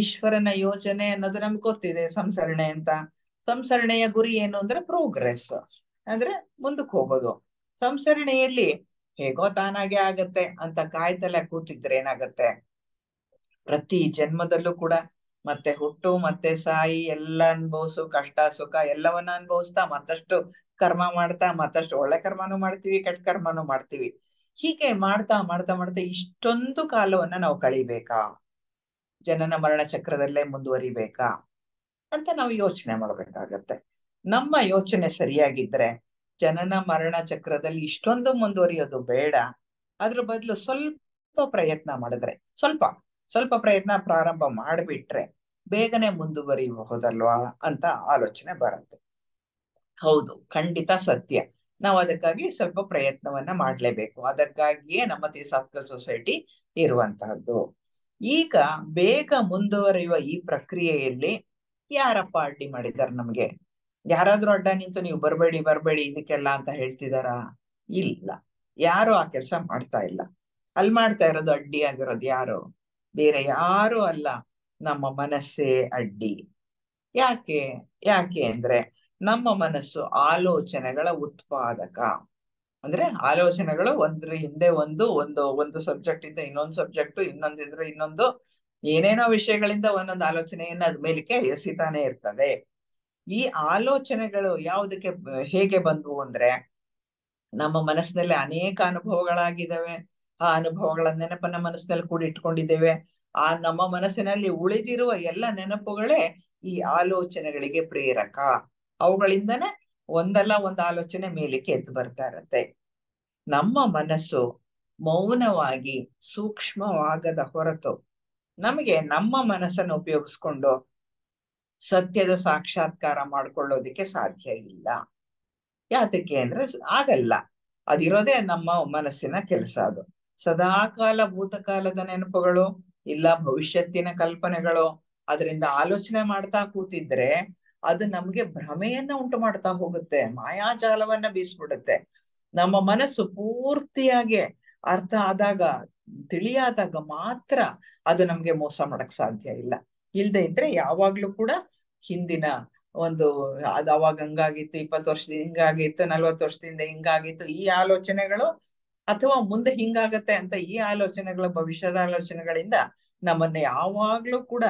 ಈಶ್ವರನ ಯೋಜನೆ ಅನ್ನೋದು ನಮ್ಗೆ ಗೊತ್ತಿದೆ ಸಂಸರಣೆ ಅಂತ ಸಂಸರಣೆಯ ಗುರಿ ಏನು ಅಂದ್ರೆ ಪ್ರೋಗ್ರೆಸ್ ಅಂದ್ರೆ ಮುಂದಕ್ಕೆ ಹೋಗೋದು ಸಂಸರಣೆಯಲ್ಲಿ ಹೇಗೋ ತಾನಾಗೆ ಆಗತ್ತೆ ಅಂತ ಕಾಯ್ತಲೆ ಕೂತಿದ್ರೆ ಏನಾಗತ್ತೆ ಪ್ರತಿ ಜನ್ಮದಲ್ಲೂ ಕೂಡ ಮತ್ತೆ ಹುಟ್ಟು ಮತ್ತೆ ಸಾಯಿ ಎಲ್ಲ ಅನ್ಭವಿಸು ಕಷ್ಟ ಸುಖ ಎಲ್ಲವನ್ನ ಅನ್ಭವಿಸ್ತಾ ಮತ್ತಷ್ಟು ಕರ್ಮ ಮಾಡ್ತಾ ಮತ್ತಷ್ಟು ಒಳ್ಳೆ ಕರ್ಮನೂ ಮಾಡ್ತೀವಿ ಕೆಟ್ಟ ಕರ್ಮನೂ ಮಾಡ್ತೀವಿ ಹೀಗೆ ಮಾಡ್ತಾ ಮಾಡ್ತಾ ಮಾಡ್ತಾ ಇಷ್ಟೊಂದು ಕಾಲವನ್ನ ನಾವು ಕಳಿಬೇಕಾ ಜನನ ಮರಣ ಚಕ್ರದಲ್ಲೇ ಮುಂದುವರಿಬೇಕಾ ಅಂತ ನಾವು ಯೋಚನೆ ಮಾಡ್ಬೇಕಾಗತ್ತೆ ನಮ್ಮ ಯೋಚನೆ ಸರಿಯಾಗಿದ್ರೆ ಜನನ ಮರಣ ಚಕ್ರದಲ್ಲಿ ಇಷ್ಟೊಂದು ಮುಂದುವರಿಯೋದು ಬೇಡ ಅದ್ರ ಬದಲು ಸ್ವಲ್ಪ ಪ್ರಯತ್ನ ಮಾಡಿದ್ರೆ ಸ್ವಲ್ಪ ಸ್ವಲ್ಪ ಪ್ರಯತ್ನ ಪ್ರಾರಂಭ ಮಾಡಿಬಿಟ್ರೆ ಬೇಗನೆ ಮುಂದುವರಿಯಬಹುದಲ್ವಾ ಅಂತ ಆಲೋಚನೆ ಬರುತ್ತೆ ಹೌದು ಖಂಡಿತ ಸತ್ಯ ನಾವು ಅದಕ್ಕಾಗಿ ಸ್ವಲ್ಪ ಪ್ರಯತ್ನವನ್ನ ಮಾಡಲೇಬೇಕು ಅದಕ್ಕಾಗಿಯೇ ನಮ್ಮ ಥಿಸಾಫಿಕಲ್ ಸೊಸೈಟಿ ಇರುವಂತಹದ್ದು ಈಗ ಬೇಗ ಮುಂದುವರಿಯುವ ಈ ಪ್ರಕ್ರಿಯೆಯಲ್ಲಿ ಯಾರಪ್ಪ ಅಡ್ಡಿ ಮಾಡಿದ್ದಾರೆ ನಮಗೆ ಯಾರಾದ್ರೂ ಅಡ್ಡ ನಿಂತು ನೀವು ಬರಬೇಡಿ ಬರಬೇಡಿ ಇದಕ್ಕೆಲ್ಲ ಅಂತ ಹೇಳ್ತಿದಾರಾ ಇಲ್ಲ ಯಾರು ಆ ಕೆಲಸ ಮಾಡ್ತಾ ಇಲ್ಲ ಅಲ್ಲಿ ಮಾಡ್ತಾ ಇರೋದು ಅಡ್ಡಿ ಆಗಿರೋದು ಯಾರು ಬೇರೆ ಯಾರು ಅಲ್ಲ ನಮ್ಮ ಮನಸ್ಸೇ ಅಡ್ಡಿ ಯಾಕೆ ಯಾಕೆ ಅಂದ್ರೆ ನಮ್ಮ ಮನಸ್ಸು ಆಲೋಚನೆಗಳ ಉತ್ಪಾದಕ ಅಂದ್ರೆ ಆಲೋಚನೆಗಳು ಒಂದ್ರ ಹಿಂದೆ ಒಂದು ಒಂದು ಒಂದು ಸಬ್ಜೆಕ್ಟ್ ಇಂದ ಇನ್ನೊಂದು ಸಬ್ಜೆಕ್ಟ್ ಇನ್ನೊಂದಿದ್ರೆ ಇನ್ನೊಂದು ಏನೇನೋ ವಿಷಯಗಳಿಂದ ಒಂದೊಂದು ಆಲೋಚನೆಯನ್ನ ಅದ್ ಮೇಲಿಕೆ ಎಸಿತಾನೆ ಇರ್ತದೆ ಈ ಆಲೋಚನೆಗಳು ಯಾವುದಕ್ಕೆ ಹೇಗೆ ಬಂದವು ಅಂದ್ರೆ ನಮ್ಮ ಮನಸ್ಸಿನಲ್ಲಿ ಅನೇಕ ಅನುಭವಗಳಾಗಿದ್ದಾವೆ ಆ ಅನುಭವಗಳ ನೆನಪನ್ನ ಮನಸ್ಸಿನಲ್ಲಿ ಕೂಡ ಇಟ್ಕೊಂಡಿದ್ದೇವೆ ಆ ನಮ್ಮ ಮನಸ್ಸಿನಲ್ಲಿ ಉಳಿದಿರುವ ಎಲ್ಲ ನೆನಪುಗಳೇ ಈ ಆಲೋಚನೆಗಳಿಗೆ ಪ್ರೇರಕ ಅವುಗಳಿಂದನೇ ಒಂದಲ್ಲ ಒಂದು ಆಲೋಚನೆ ಮೇಲಕ್ಕೆ ಎದ್ದು ಬರ್ತಾ ಇರತ್ತೆ ನಮ್ಮ ಮನಸ್ಸು ಮೌನವಾಗಿ ಸೂಕ್ಷ್ಮವಾಗದ ಹೊರತು ನಮಗೆ ನಮ್ಮ ಮನಸ್ಸನ್ನು ಉಪಯೋಗಿಸ್ಕೊಂಡು ಸತ್ಯದ ಸಾಕ್ಷಾತ್ಕಾರ ಮಾಡ್ಕೊಳ್ಳೋದಿಕ್ಕೆ ಸಾಧ್ಯ ಇಲ್ಲ ಯಾತಕ್ಕೆ ಅಂದ್ರೆ ಆಗಲ್ಲ ಅದಿರೋದೇ ನಮ್ಮ ಮನಸ್ಸಿನ ಕೆಲಸ ಅದು ಸದಾಕಾಲ ಭೂತಕಾಲದ ನೆನಪುಗಳು ಇಲ್ಲ ಭವಿಷ್ಯತ್ತಿನ ಕಲ್ಪನೆಗಳು ಅದರಿಂದ ಆಲೋಚನೆ ಮಾಡ್ತಾ ಕೂತಿದ್ರೆ ಅದು ನಮ್ಗೆ ಭ್ರಮೆಯನ್ನ ಉಂಟು ಮಾಡ್ತಾ ಹೋಗುತ್ತೆ ಮಾಯಾಜಾಲವನ್ನ ಬೀಸ್ಬಿಡುತ್ತೆ ನಮ್ಮ ಮನಸ್ಸು ಪೂರ್ತಿಯಾಗಿ ಅರ್ಥ ಆದಾಗ ತಿಳಿಯಾದಾಗ ಮಾತ್ರ ಅದು ನಮ್ಗೆ ಮೋಸ ಮಾಡಕ್ ಸಾಧ್ಯ ಇಲ್ಲ ಇಲ್ದೆ ಇದ್ರೆ ಯಾವಾಗ್ಲೂ ಕೂಡ ಹಿಂದಿನ ಒಂದು ಅದ್ ಅವಾಗ ಹಂಗಾಗಿತ್ತು ಇಪ್ಪತ್ತು ವರ್ಷದಿಂದ ಹಿಂಗಾಗಿತ್ತು ನಲ್ವತ್ತು ವರ್ಷದಿಂದ ಹಿಂಗಾಗಿತ್ತು ಈ ಆಲೋಚನೆಗಳು ಅಥವಾ ಮುಂದೆ ಹಿಂಗಾಗತ್ತೆ ಅಂತ ಈ ಆಲೋಚನೆಗಳ ಭವಿಷ್ಯದ ಆಲೋಚನೆಗಳಿಂದ ನಮ್ಮನ್ನ ಯಾವಾಗ್ಲೂ ಕೂಡ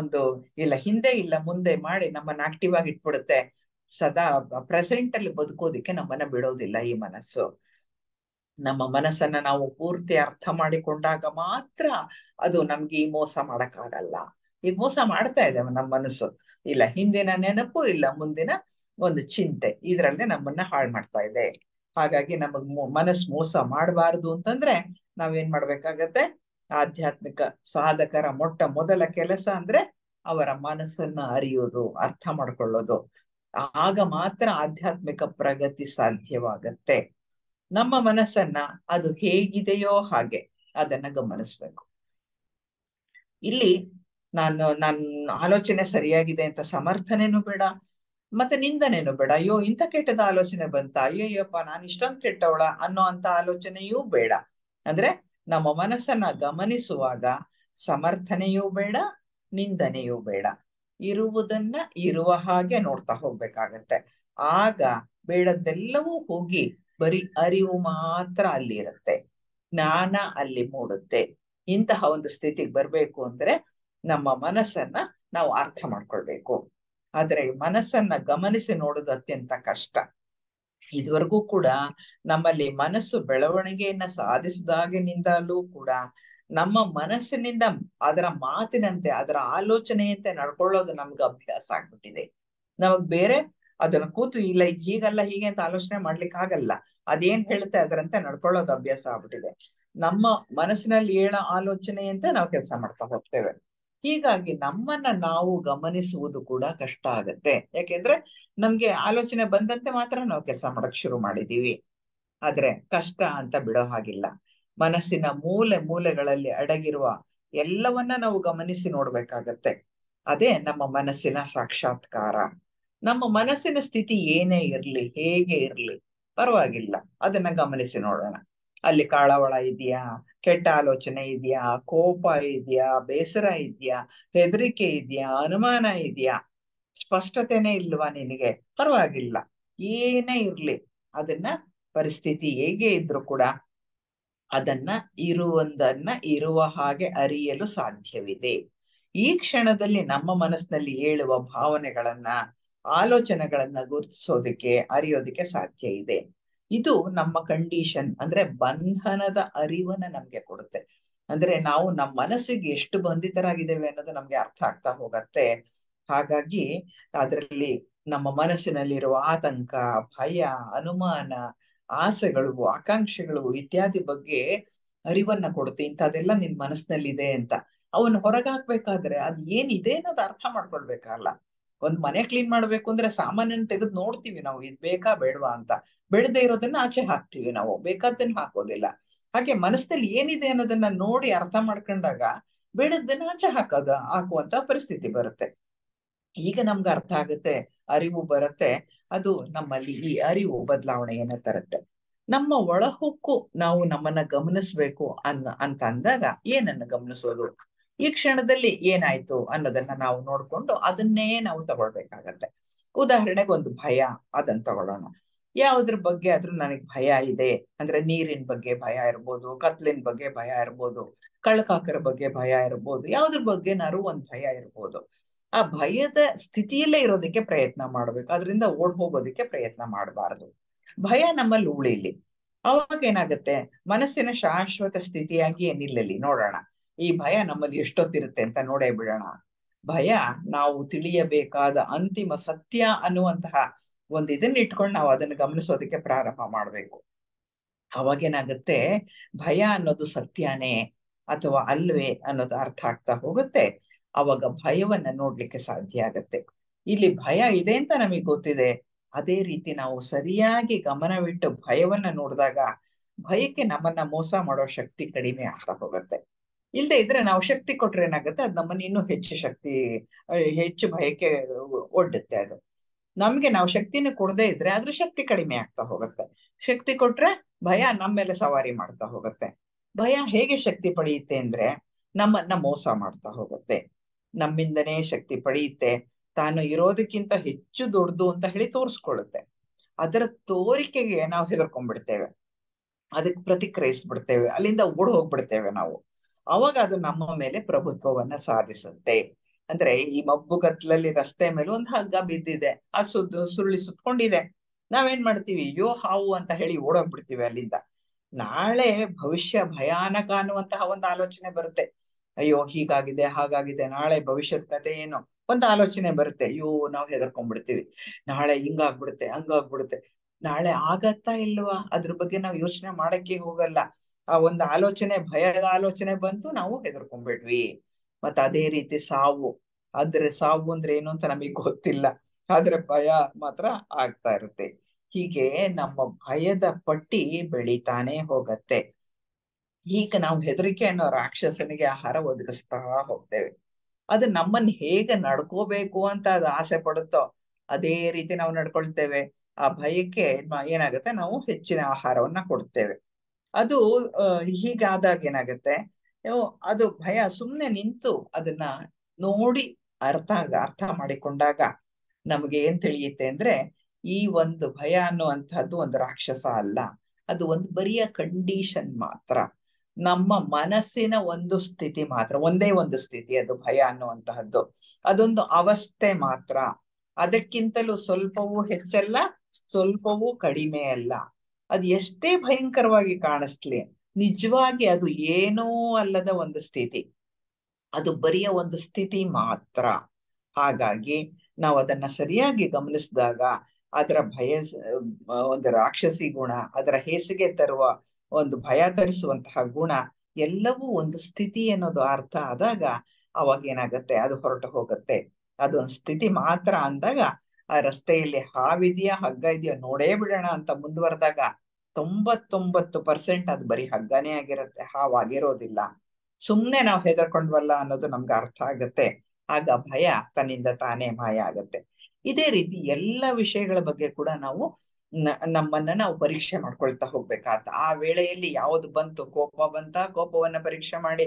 ಒಂದು ಇಲ್ಲ ಹಿಂದೆ ಇಲ್ಲ ಮುಂದೆ ಮಾಡಿ ನಮ್ಮನ್ನ ಆಕ್ಟಿವ್ ಆಗಿ ಇಟ್ಬಿಡುತ್ತೆ ಸದಾ ಪ್ರೆಸೆಂಟ್ ಅಲ್ಲಿ ಬದುಕೋದಿಕ್ಕೆ ನಮ್ಮನ್ನ ಬಿಡೋದಿಲ್ಲ ಈ ಮನಸ್ಸು ನಮ್ಮ ಮನಸ್ಸನ್ನ ನಾವು ಪೂರ್ತಿ ಅರ್ಥ ಮಾಡಿಕೊಂಡಾಗ ಮಾತ್ರ ಅದು ನಮ್ಗೆ ಈ ಮೋಸ ಮಾಡಕ್ಕಾಗಲ್ಲ ಈಗ ಮೋಸ ಮಾಡ್ತಾ ಇದೆ ನಮ್ಮ ಮನಸ್ಸು ಇಲ್ಲ ಹಿಂದಿನ ನೆನಪು ಇಲ್ಲ ಮುಂದಿನ ಒಂದು ಚಿಂತೆ ಇದರಲ್ಲೇ ನಮ್ಮನ್ನ ಹಾಳು ಮಾಡ್ತಾ ಇದೆ ಹಾಗಾಗಿ ನಮಗ್ ಮನಸ್ಸು ಮೋಸ ಮಾಡಬಾರದು ಅಂತಂದ್ರೆ ನಾವೇನ್ ಮಾಡ್ಬೇಕಾಗತ್ತೆ ಆಧ್ಯಾತ್ಮಿಕ ಸಾಧಕರ ಮೊಟ್ಟ ಮೊದಲ ಕೆಲಸ ಅಂದ್ರೆ ಅವರ ಮನಸ್ಸನ್ನ ಅರಿಯೋದು ಅರ್ಥ ಮಾಡ್ಕೊಳ್ಳೋದು ಆಗ ಮಾತ್ರ ಆಧ್ಯಾತ್ಮಿಕ ಪ್ರಗತಿ ಸಾಧ್ಯವಾಗತ್ತೆ ನಮ್ಮ ಮನಸ್ಸನ್ನ ಅದು ಹೇಗಿದೆಯೋ ಹಾಗೆ ಅದನ್ನ ಗಮನಿಸ್ಬೇಕು ಇಲ್ಲಿ ನಾನು ನನ್ನ ಆಲೋಚನೆ ಸರಿಯಾಗಿದೆ ಅಂತ ಸಮರ್ಥನೇನು ಬೇಡ ಮತ್ತೆ ನಿಂದನೇನು ಬೇಡ ಅಯ್ಯೋ ಇಂಥ ಕೆಟ್ಟದ ಆಲೋಚನೆ ಬಂತ ಅಯ್ಯಯ್ಯಪ್ಪ ನಾನು ಇಷ್ಟೊಂದು ಕೆಟ್ಟವಳ ಅನ್ನೋ ಅಂತ ಆಲೋಚನೆಯೂ ಬೇಡ ಅಂದ್ರೆ ನಮ್ಮ ಮನಸ್ಸನ್ನ ಗಮನಿಸುವಾಗ ಸಮರ್ಥನೆಯೂ ಬೇಡ ನಿಂದನೆಯೂ ಬೇಡ ಇರುವುದನ್ನ ಇರುವ ಹಾಗೆ ನೋಡ್ತಾ ಹೋಗ್ಬೇಕಾಗತ್ತೆ ಆಗ ಬೇಡದ್ದೆಲ್ಲವೂ ಹೋಗಿ ಬರೀ ಅರಿವು ಮಾತ್ರ ಅಲ್ಲಿ ಇರುತ್ತೆ ಜ್ಞಾನ ಅಲ್ಲಿ ಮೂಡುತ್ತೆ ಇಂತಹ ಒಂದು ಸ್ಥಿತಿಗೆ ಬರ್ಬೇಕು ಅಂದ್ರೆ ನಮ್ಮ ಮನಸ್ಸನ್ನ ನಾವು ಅರ್ಥ ಮಾಡ್ಕೊಳ್ಬೇಕು ಆದ್ರೆ ಮನಸ್ಸನ್ನ ಗಮನಿಸಿ ನೋಡೋದು ಅತ್ಯಂತ ಕಷ್ಟ ಇದುವರೆಗೂ ಕೂಡ ನಮ್ಮಲ್ಲಿ ಮನಸ್ಸು ಬೆಳವಣಿಗೆಯನ್ನ ಸಾಧಿಸಿದಾಗಿನಿಂದಲೂ ಕೂಡ ನಮ್ಮ ಮನಸ್ಸಿನಿಂದ ಅದರ ಮಾತಿನಂತೆ ಅದರ ಆಲೋಚನೆಯಂತೆ ನಡ್ಕೊಳ್ಳೋದು ನಮ್ಗೆ ಅಭ್ಯಾಸ ಆಗ್ಬಿಟ್ಟಿದೆ ನಮಗ್ ಬೇರೆ ಅದನ್ನ ಕೂತು ಇಲ್ಲ ಹೀಗಲ್ಲ ಹೀಗೆ ಅಂತ ಆಲೋಚನೆ ಮಾಡ್ಲಿಕ್ಕೆ ಆಗಲ್ಲ ಅದೇನ್ ಹೇಳುತ್ತೆ ಅದರಂತೆ ನಡ್ಕೊಳ್ಳೋದು ಅಭ್ಯಾಸ ಆಗ್ಬಿಟ್ಟಿದೆ ನಮ್ಮ ಮನಸ್ಸಿನಲ್ಲಿ ಏಳ ಆಲೋಚನೆಯಂತೆ ನಾವು ಕೆಲಸ ಮಾಡ್ತಾ ಹೋಗ್ತೇವೆ ಹೀಗಾಗಿ ನಮ್ಮನ್ನ ನಾವು ಗಮನಿಸುವುದು ಕೂಡ ಕಷ್ಟ ಆಗತ್ತೆ ಯಾಕೆಂದ್ರೆ ನಮ್ಗೆ ಆಲೋಚನೆ ಬಂದಂತೆ ಮಾತ್ರ ನಾವು ಕೆಲಸ ಮಾಡಕ್ ಶುರು ಮಾಡಿದೀವಿ ಆದ್ರೆ ಕಷ್ಟ ಅಂತ ಬಿಡೋ ಹಾಗಿಲ್ಲ ಮನಸ್ಸಿನ ಮೂಲೆ ಮೂಲೆಗಳಲ್ಲಿ ಅಡಗಿರುವ ಎಲ್ಲವನ್ನ ನಾವು ಗಮನಿಸಿ ನೋಡ್ಬೇಕಾಗತ್ತೆ ಅದೇ ನಮ್ಮ ಮನಸ್ಸಿನ ಸಾಕ್ಷಾತ್ಕಾರ ನಮ್ಮ ಮನಸ್ಸಿನ ಸ್ಥಿತಿ ಏನೇ ಇರ್ಲಿ ಹೇಗೆ ಇರ್ಲಿ ಪರವಾಗಿಲ್ಲ ಅದನ್ನ ಗಮನಿಸಿ ನೋಡೋಣ ಅಲ್ಲಿ ಕಾಳವಳ ಇದೆಯಾ ಕೆಟ್ಟ ಆಲೋಚನೆ ಇದೆಯಾ ಕೋಪ ಇದೆಯಾ ಬೇಸರ ಇದೆಯಾ ಹೆದರಿಕೆ ಇದೆಯಾ ಅನುಮಾನ ಇದೆಯಾ ಸ್ಪಷ್ಟತೆನೇ ಇಲ್ವಾ ನಿನಗೆ ಪರವಾಗಿಲ್ಲ ಏನೇ ಇರ್ಲಿ ಅದನ್ನ ಪರಿಸ್ಥಿತಿ ಹೇಗೆ ಇದ್ರು ಕೂಡ ಅದನ್ನ ಇರುವಂದನ್ನ ಇರುವ ಹಾಗೆ ಅರಿಯಲು ಸಾಧ್ಯವಿದೆ ಈ ಕ್ಷಣದಲ್ಲಿ ನಮ್ಮ ಮನಸ್ಸಿನಲ್ಲಿ ಏಳುವ ಭಾವನೆಗಳನ್ನ ಆಲೋಚನೆಗಳನ್ನ ಗುರುತಿಸೋದಕ್ಕೆ ಅರಿಯೋದಕ್ಕೆ ಸಾಧ್ಯ ಇದೆ ಇದು ನಮ್ಮ ಕಂಡೀಷನ್ ಅಂದ್ರೆ ಬಂಧನದ ಅರಿವನ್ನ ನಮ್ಗೆ ಕೊಡುತ್ತೆ ಅಂದ್ರೆ ನಾವು ನಮ್ಮ ಮನಸ್ಸಿಗೆ ಎಷ್ಟು ಬಂಧಿತರಾಗಿದ್ದೇವೆ ಅನ್ನೋದು ನಮ್ಗೆ ಅರ್ಥ ಆಗ್ತಾ ಹೋಗತ್ತೆ ಹಾಗಾಗಿ ಅದರಲ್ಲಿ ನಮ್ಮ ಮನಸ್ಸಿನಲ್ಲಿರುವ ಆತಂಕ ಭಯ ಅನುಮಾನ ಆಸೆಗಳು ಆಕಾಂಕ್ಷೆಗಳು ಇತ್ಯಾದಿ ಬಗ್ಗೆ ಅರಿವನ್ನ ಕೊಡುತ್ತೆ ಇಂಥದೆಲ್ಲ ನಿನ್ ಮನಸ್ಸಿನಲ್ಲಿದೆ ಅಂತ ಅವನ್ ಹೊರಗಾಕ್ಬೇಕಾದ್ರೆ ಅದ್ ಏನಿದೆ ಅನ್ನೋದು ಅರ್ಥ ಮಾಡ್ಕೊಳ್ಬೇಕಲ್ಲ ಒಂದ್ ಮನೆ ಕ್ಲೀನ್ ಮಾಡ್ಬೇಕು ಅಂದ್ರೆ ಸಾಮಾನ್ಯನ ತೆಗೆದು ನೋಡ್ತೀವಿ ನಾವು ಇದ್ ಬೇಕಾ ಬೇಡವಾ ಅಂತ ಬೆಳ್ದೆ ಇರೋದನ್ನ ಆಚೆ ಹಾಕ್ತಿವಿ ನಾವು ಬೇಕಾದ್ದನ್ನ ಹಾಕೋದಿಲ್ಲ ಹಾಗೆ ಮನಸ್ಸಲ್ಲಿ ಏನಿದೆ ಅನ್ನೋದನ್ನ ನೋಡಿ ಅರ್ಥ ಮಾಡ್ಕೊಂಡಾಗ ಬೆಳೆದನ್ನ ಆಚೆ ಹಾಕೋದ ಹಾಕುವಂತ ಪರಿಸ್ಥಿತಿ ಬರುತ್ತೆ ಈಗ ನಮ್ಗೆ ಅರ್ಥ ಆಗುತ್ತೆ ಅರಿವು ಬರುತ್ತೆ ಅದು ನಮ್ಮಲ್ಲಿ ಈ ಅರಿವು ಬದಲಾವಣೆಯನ್ನ ತರುತ್ತೆ ನಮ್ಮ ಒಳಹೊಕ್ಕು ನಾವು ನಮ್ಮನ್ನ ಗಮನಿಸ್ಬೇಕು ಅನ್ನ ಅಂತ ಅಂದಾಗ ಏನನ್ನ ಗಮನಿಸೋದು ಈ ಕ್ಷಣದಲ್ಲಿ ಏನಾಯ್ತು ಅನ್ನೋದನ್ನ ನಾವು ನೋಡ್ಕೊಂಡು ಅದನ್ನೇ ನಾವು ತಗೊಳ್ಬೇಕಾಗತ್ತೆ ಉದಾಹರಣೆಗೆ ಒಂದು ಭಯ ಅದನ್ನ ತಗೊಳ್ಳೋಣ ಯಾವುದ್ರ ಬಗ್ಗೆ ಆದ್ರೂ ನನಗೆ ಭಯ ಇದೆ ಅಂದ್ರೆ ನೀರಿನ ಬಗ್ಗೆ ಭಯ ಇರ್ಬೋದು ಕತ್ಲಿನ ಬಗ್ಗೆ ಭಯ ಇರ್ಬೋದು ಕಳ್ಕಾಕರ ಬಗ್ಗೆ ಭಯ ಇರ್ಬೋದು ಯಾವ್ದ್ರ ನಾರು ಒಂದ್ ಭಯ ಇರ್ಬೋದು ಆ ಭಯದ ಸ್ಥಿತಿಯಲ್ಲೇ ಇರೋದಕ್ಕೆ ಪ್ರಯತ್ನ ಮಾಡ್ಬೇಕು ಅದರಿಂದ ಓಡ್ ಹೋಗೋದಕ್ಕೆ ಪ್ರಯತ್ನ ಮಾಡಬಾರದು ಭಯ ನಮ್ಮಲ್ಲಿ ಉಳಿಲಿ ಅವಾಗ ಏನಾಗುತ್ತೆ ಮನಸ್ಸಿನ ಶಾಶ್ವತ ಸ್ಥಿತಿಯಾಗಿ ನಿಲ್ಲಲಿ ನೋಡೋಣ ಈ ಭಯ ನಮ್ಮಲ್ಲಿ ಎಷ್ಟೊತ್ತಿರುತ್ತೆ ಅಂತ ನೋಡೇ ಬಿಡೋಣ ಭಯ ನಾವು ತಿಳಿಯಬೇಕಾದ ಅಂತಿಮ ಸತ್ಯ ಅನ್ನುವಂತಹ ಒಂದು ಇದನ್ನ ಇಟ್ಕೊಂಡು ನಾವು ಅದನ್ನು ಗಮನಿಸೋದಕ್ಕೆ ಪ್ರಾರಂಭ ಮಾಡಬೇಕು ಅವಾಗೇನಾಗುತ್ತೆ ಭಯ ಅನ್ನೋದು ಸತ್ಯನೇ ಅಥವಾ ಅಲ್ವೇ ಅನ್ನೋದು ಅರ್ಥ ಆಗ್ತಾ ಹೋಗುತ್ತೆ ಅವಾಗ ಭಯವನ್ನ ನೋಡ್ಲಿಕ್ಕೆ ಸಾಧ್ಯ ಆಗತ್ತೆ ಇಲ್ಲಿ ಭಯ ಇದೆ ಅಂತ ನಮಗೆ ಗೊತ್ತಿದೆ ಅದೇ ರೀತಿ ನಾವು ಸರಿಯಾಗಿ ಗಮನವಿಟ್ಟು ಭಯವನ್ನ ನೋಡಿದಾಗ ಭಯಕ್ಕೆ ನಮ್ಮನ್ನ ಮೋಸ ಮಾಡೋ ಶಕ್ತಿ ಕಡಿಮೆ ಆಗ್ತಾ ಹೋಗುತ್ತೆ ಇಲ್ಲದೆ ಇದ್ರೆ ನಾವು ಶಕ್ತಿ ಕೊಟ್ರೆ ಏನಾಗುತ್ತೆ ಅದು ನಮ್ಮನ್ನ ಇನ್ನೂ ಹೆಚ್ಚು ಶಕ್ತಿ ಹೆಚ್ಚು ಭಯಕ್ಕೆ ಒಡ್ಡುತ್ತೆ ಅದು ನಮ್ಗೆ ನಾವು ಶಕ್ತಿನ ಕೊಡದೇ ಇದ್ರೆ ಅದ್ರ ಶಕ್ತಿ ಕಡಿಮೆ ಆಗ್ತಾ ಹೋಗುತ್ತೆ ಶಕ್ತಿ ಕೊಟ್ರೆ ಭಯ ನಮ್ಮ ಮೇಲೆ ಸವಾರಿ ಮಾಡ್ತಾ ಹೋಗುತ್ತೆ ಭಯ ಹೇಗೆ ಶಕ್ತಿ ಪಡೆಯುತ್ತೆ ಅಂದ್ರೆ ನಮ್ಮನ್ನ ಮೋಸ ಮಾಡ್ತಾ ಹೋಗುತ್ತೆ ನಮ್ಮಿಂದನೇ ಶಕ್ತಿ ಪಡೆಯುತ್ತೆ ತಾನು ಇರೋದಕ್ಕಿಂತ ಹೆಚ್ಚು ದೊಡ್ಡದು ಅಂತ ಹೇಳಿ ತೋರಿಸ್ಕೊಳ್ಳುತ್ತೆ ಅದರ ತೋರಿಕೆಗೆ ನಾವು ಹೆದರ್ಕೊಂಡ್ಬಿಡ್ತೇವೆ ಅದಕ್ಕೆ ಪ್ರತಿಕ್ರಿಯಿಸ್ಬಿಡ್ತೇವೆ ಅಲ್ಲಿಂದ ಓಡ್ ಹೋಗ್ಬಿಡ್ತೇವೆ ನಾವು ಅವಾಗ ಅದು ನಮ್ಮ ಮೇಲೆ ಪ್ರಭುತ್ವವನ್ನ ಸಾಧಿಸುತ್ತೆ ಅಂದ್ರೆ ಈ ಮಬ್ಬು ಕತ್ಲಲ್ಲಿ ರಸ್ತೆ ಮೇಲೆ ಒಂದು ಹಗ್ಗ ಬಿದ್ದಿದೆ ಆ ಸುದ್ದು ಸುರುಳಿ ಸುತ್ಕೊಂಡಿದೆ ನಾವೇನ್ ಮಾಡ್ತೀವಿ ಯೋ ಹಾವು ಅಂತ ಹೇಳಿ ಓಡೋಗ್ಬಿಡ್ತೀವಿ ಅಲ್ಲಿಂದ ನಾಳೆ ಭವಿಷ್ಯ ಭಯಾನಕ ಅನ್ನುವಂತಹ ಒಂದು ಆಲೋಚನೆ ಬರುತ್ತೆ ಅಯ್ಯೋ ಹೀಗಾಗಿದೆ ಹಾಗಾಗಿದೆ ನಾಳೆ ಭವಿಷ್ಯದ ಕತೆ ಏನು ಒಂದು ಆಲೋಚನೆ ಬರುತ್ತೆ ಅಯ್ಯೋ ನಾವು ಹೆದರ್ಕೊಂಡ್ಬಿಡ್ತೀವಿ ನಾಳೆ ಹಿಂಗಾಗ್ಬಿಡುತ್ತೆ ಹಂಗಾಗ್ಬಿಡುತ್ತೆ ನಾಳೆ ಆಗತ್ತಾ ಇಲ್ವಾ ಅದ್ರ ಬಗ್ಗೆ ನಾವು ಯೋಚನೆ ಮಾಡಕ್ಕೆ ಹೋಗಲ್ಲ ಆ ಒಂದು ಆಲೋಚನೆ ಭಯದ ಆಲೋಚನೆ ಬಂತು ನಾವು ಹೆದರ್ಕೊಂಡ್ಬಿಟ್ವಿ ಮತ್ತ ಅದೇ ರೀತಿ ಸಾವು ಆದ್ರೆ ಸಾವು ಅಂದ್ರೆ ಏನು ಅಂತ ನಮಗ್ ಗೊತ್ತಿಲ್ಲ ಆದ್ರೆ ಭಯ ಮಾತ್ರ ಆಗ್ತಾ ಇರುತ್ತೆ ಹೀಗೆ ನಮ್ಮ ಭಯದ ಪಟ್ಟಿ ಬೆಳಿತಾನೆ ಹೋಗತ್ತೆ ಈಗ ನಾವು ಹೆದರಿಕೆ ಅನ್ನೋ ರಾಕ್ಷಸನಿಗೆ ಆಹಾರ ಒದಗಿಸ್ತಾ ಹೋಗ್ತೇವೆ ಅದು ನಮ್ಮನ್ ಹೇಗೆ ನಡ್ಕೋಬೇಕು ಅಂತ ಅದು ಆಸೆ ಪಡುತ್ತೋ ಅದೇ ರೀತಿ ನಾವು ನಡ್ಕೊಳ್ತೇವೆ ಆ ಭಯಕ್ಕೆ ಏನಾಗುತ್ತೆ ನಾವು ಹೆಚ್ಚಿನ ಆಹಾರವನ್ನ ಕೊಡ್ತೇವೆ ಅದು ಹೀಗಾದಾಗ ಏನಾಗುತ್ತೆ ಅದು ಭಯ ಸುಮ್ಮನೆ ನಿಂತು ಅದನ್ನ ನೋಡಿ ಅರ್ಥ ಅರ್ಥ ಮಾಡಿಕೊಂಡಾಗ ನಮಗೆ ಏನ್ ತಿಳಿಯುತ್ತೆ ಅಂದ್ರೆ ಈ ಒಂದು ಭಯ ಅನ್ನುವಂಥದ್ದು ಒಂದು ರಾಕ್ಷಸ ಅಲ್ಲ ಅದು ಒಂದು ಬರಿಯ ಕಂಡೀಷನ್ ಮಾತ್ರ ನಮ್ಮ ಮನಸ್ಸಿನ ಒಂದು ಸ್ಥಿತಿ ಮಾತ್ರ ಒಂದೇ ಒಂದು ಸ್ಥಿತಿ ಅದು ಭಯ ಅನ್ನುವಂತಹದ್ದು ಅದೊಂದು ಅವಸ್ಥೆ ಮಾತ್ರ ಅದಕ್ಕಿಂತಲೂ ಸ್ವಲ್ಪವೂ ಹೆಚ್ಚಲ್ಲ ಸ್ವಲ್ಪವೂ ಕಡಿಮೆ ಅಲ್ಲ ಅದು ಎಷ್ಟೇ ಭಯಂಕರವಾಗಿ ಕಾಣಿಸ್ಲಿ ನಿಜವಾಗಿ ಅದು ಏನೋ ಅಲ್ಲದ ಒಂದು ಸ್ಥಿತಿ ಅದು ಬರಿಯ ಒಂದು ಸ್ಥಿತಿ ಮಾತ್ರ ಹಾಗಾಗಿ ನಾವು ಅದನ್ನ ಸರಿಯಾಗಿ ಗಮನಿಸಿದಾಗ ಅದರ ಭಯ ಒಂದು ರಾಕ್ಷಸಿ ಗುಣ ಅದರ ಹೇಸಿಗೆ ತರುವ ಒಂದು ಭಯ ತರಿಸುವಂತಹ ಗುಣ ಎಲ್ಲವೂ ಒಂದು ಸ್ಥಿತಿ ಅನ್ನೋದು ಅರ್ಥ ಆದಾಗ ಅವಾಗ ಏನಾಗುತ್ತೆ ಅದು ಹೊರಟು ಹೋಗುತ್ತೆ ಅದೊಂದು ಸ್ಥಿತಿ ಮಾತ್ರ ಅಂದಾಗ ಆ ರಸ್ತೆಯಲ್ಲಿ ಹಾವಿದೆಯಾ ಹಗ್ಗ ಇದೆಯಾ ನೋಡೇ ಬಿಡೋಣ ಅಂತ ಮುಂದುವರೆದಾಗ ತೊಂಬತ್ತೊಂಬತ್ತು ಪರ್ಸೆಂಟ್ ಅದು ಬರೀ ಹಗ್ಗನೇ ಆಗಿರುತ್ತೆ ಹಾವಾಗಿರೋದಿಲ್ಲ ಸುಮ್ಮನೆ ನಾವು ಹೆದರ್ಕೊಂಡ್ವಲ್ಲ ಅನ್ನೋದು ನಮ್ಗೆ ಅರ್ಥ ಆಗುತ್ತೆ ಆಗ ಭಯ ತನ್ನಿಂದ ತಾನೇ ಮಾಯ ಆಗತ್ತೆ ಇದೇ ರೀತಿ ಎಲ್ಲ ವಿಷಯಗಳ ಬಗ್ಗೆ ಕೂಡ ನಾವು ನಮ್ಮನ್ನ ನಾವು ಪರೀಕ್ಷೆ ಮಾಡ್ಕೊಳ್ತಾ ಹೋಗ್ಬೇಕಾತ ಆ ವೇಳೆಯಲ್ಲಿ ಯಾವ್ದು ಬಂತು ಕೋಪ ಬಂತ ಕೋಪವನ್ನ ಪರೀಕ್ಷೆ ಮಾಡಿ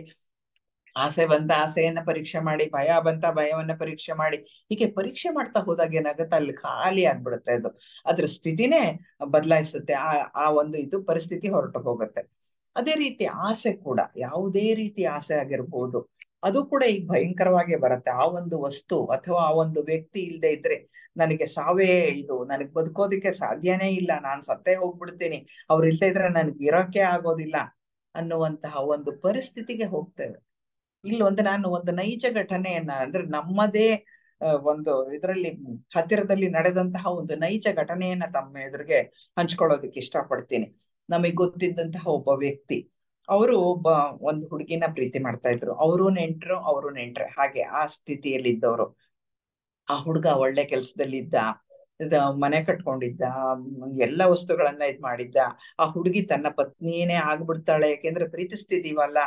ಆಸೆ ಬಂತ ಆಸೆಯನ್ನ ಪರೀಕ್ಷೆ ಮಾಡಿ ಭಯ ಬಂತ ಭಯವನ್ನ ಪರೀಕ್ಷೆ ಮಾಡಿ ಹೀಗೆ ಪರೀಕ್ಷೆ ಮಾಡ್ತಾ ಹೋದಾಗ ಏನಾಗುತ್ತೆ ಅಲ್ಲಿ ಖಾಲಿ ಆಗ್ಬಿಡುತ್ತೆ ಅದು ಅದ್ರ ಸ್ಥಿತಿನೇ ಬದಲಾಯಿಸುತ್ತೆ ಆ ಆ ಒಂದು ಇದು ಪರಿಸ್ಥಿತಿ ಹೊರಟು ಹೋಗುತ್ತೆ ಅದೇ ರೀತಿ ಆಸೆ ಕೂಡ ಯಾವುದೇ ರೀತಿ ಆಸೆ ಆಗಿರ್ಬೋದು ಅದು ಕೂಡ ಈಗ ಭಯಂಕರವಾಗಿ ಬರುತ್ತೆ ಆ ಒಂದು ವಸ್ತು ಅಥವಾ ಆ ಒಂದು ವ್ಯಕ್ತಿ ಇಲ್ಲದೆ ಇದ್ರೆ ನನಗೆ ಸಾವೇ ಇದು ನನಗೆ ಬದುಕೋದಿಕ್ಕೆ ಸಾಧ್ಯನೇ ಇಲ್ಲ ನಾನು ಸತ್ತೇ ಹೋಗ್ಬಿಡ್ತೀನಿ ಅವ್ರು ಇಲ್ದೇ ಇದ್ರೆ ನನ್ಗೆ ಇರೋಕೆ ಆಗೋದಿಲ್ಲ ಅನ್ನುವಂತಹ ಒಂದು ಪರಿಸ್ಥಿತಿಗೆ ಹೋಗ್ತೇವೆ ಇಲ್ಲಿ ಒಂದು ನಾನು ಒಂದು ನೈಜ ಘಟನೆಯನ್ನ ಅಂದ್ರೆ ನಮ್ಮದೇ ಒಂದು ಇದರಲ್ಲಿ ಹತ್ತಿರದಲ್ಲಿ ನಡೆದಂತಹ ಒಂದು ನೈಜ ಘಟನೆಯನ್ನ ತಮ್ಮ ಎದುರಿಗೆ ಹಂಚ್ಕೊಳ್ಳೋದಕ್ಕೆ ಇಷ್ಟಪಡ್ತೀನಿ ನಮಗ್ ಗೊತ್ತಿದ್ದಂತಹ ಒಬ್ಬ ವ್ಯಕ್ತಿ ಅವರು ಒಬ್ಬ ಒಂದು ಹುಡುಗಿನ ಪ್ರೀತಿ ಮಾಡ್ತಾ ಇದ್ರು ಅವರು ನೆಂಟ್ರು ಅವರು ನೆಂಟ್ರೆ ಹಾಗೆ ಆ ಸ್ಥಿತಿಯಲ್ಲಿ ಇದ್ದವರು ಆ ಹುಡುಗ ಒಳ್ಳೆ ಕೆಲ್ಸದಲ್ಲಿ ಇದ್ದ ಮನೆ ಕಟ್ಕೊಂಡಿದ್ದ ಎಲ್ಲ ವಸ್ತುಗಳನ್ನ ಇದ್ ಮಾಡಿದ್ದ ಆ ಹುಡುಗಿ ತನ್ನ ಪತ್ನಿಯೇ ಆಗ್ಬಿಡ್ತಾಳೆ ಯಾಕೆಂದ್ರೆ ಪ್ರೀತಿಸ್ತಿದೀವಲ್ಲ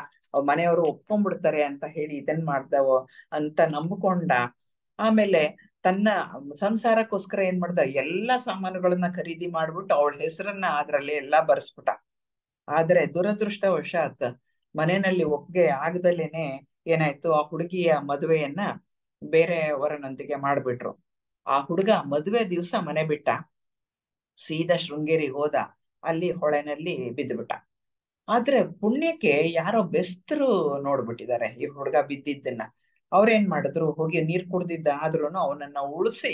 ಮನೆಯವರು ಒಪ್ಕೊಂಡ್ಬಿಡ್ತಾರೆ ಅಂತ ಹೇಳಿ ಇದನ್ ಮಾಡ್ದವ ಅಂತ ನಂಬ್ಕೊಂಡ ಆಮೇಲೆ ತನ್ನ ಸಂಸಾರಕ್ಕೋಸ್ಕರ ಏನ್ ಮಾಡ್ದ ಎಲ್ಲಾ ಸಾಮಾನುಗಳನ್ನ ಖರೀದಿ ಮಾಡ್ಬಿಟ್ಟು ಅವಳ ಹೆಸರನ್ನ ಅದ್ರಲ್ಲಿ ಎಲ್ಲಾ ಬರ್ಸ್ಬಿಟ್ಟ ಆದ್ರೆ ದುರದೃಷ್ಟವಶಾತ್ ಮನೆಯಲ್ಲಿ ಒಪ್ಗೆ ಆಗದಲ್ಲೇನೆ ಏನಾಯ್ತು ಆ ಹುಡುಗಿಯ ಮದುವೆಯನ್ನ ಬೇರೆಯವರನೊಂದಿಗೆ ಮಾಡ್ಬಿಟ್ರು ಆ ಹುಡುಗ ಮದುವೆ ದಿವಸ ಮನೆ ಬಿಟ್ಟ ಸೀದ ಶೃಂಗೇರಿ ಹೋದ ಅಲ್ಲಿ ಹೊಳೆನಲ್ಲಿ ಬಿದ್ದುಬಿಟ್ಟ ಆದ್ರೆ ಪುಣ್ಯಕ್ಕೆ ಯಾರೋ ಬೆಸ್ತರು ನೋಡ್ಬಿಟ್ಟಿದ್ದಾರೆ ಈ ಹುಡುಗ ಬಿದ್ದಿದ್ದನ್ನ ಅವ್ರೇನ್ ಮಾಡಿದ್ರು ಹೋಗಿ ನೀರ್ ಕುಡ್ದಿದ್ದ ಆದ್ರೂ ಅವನನ್ನ ಉಳಿಸಿ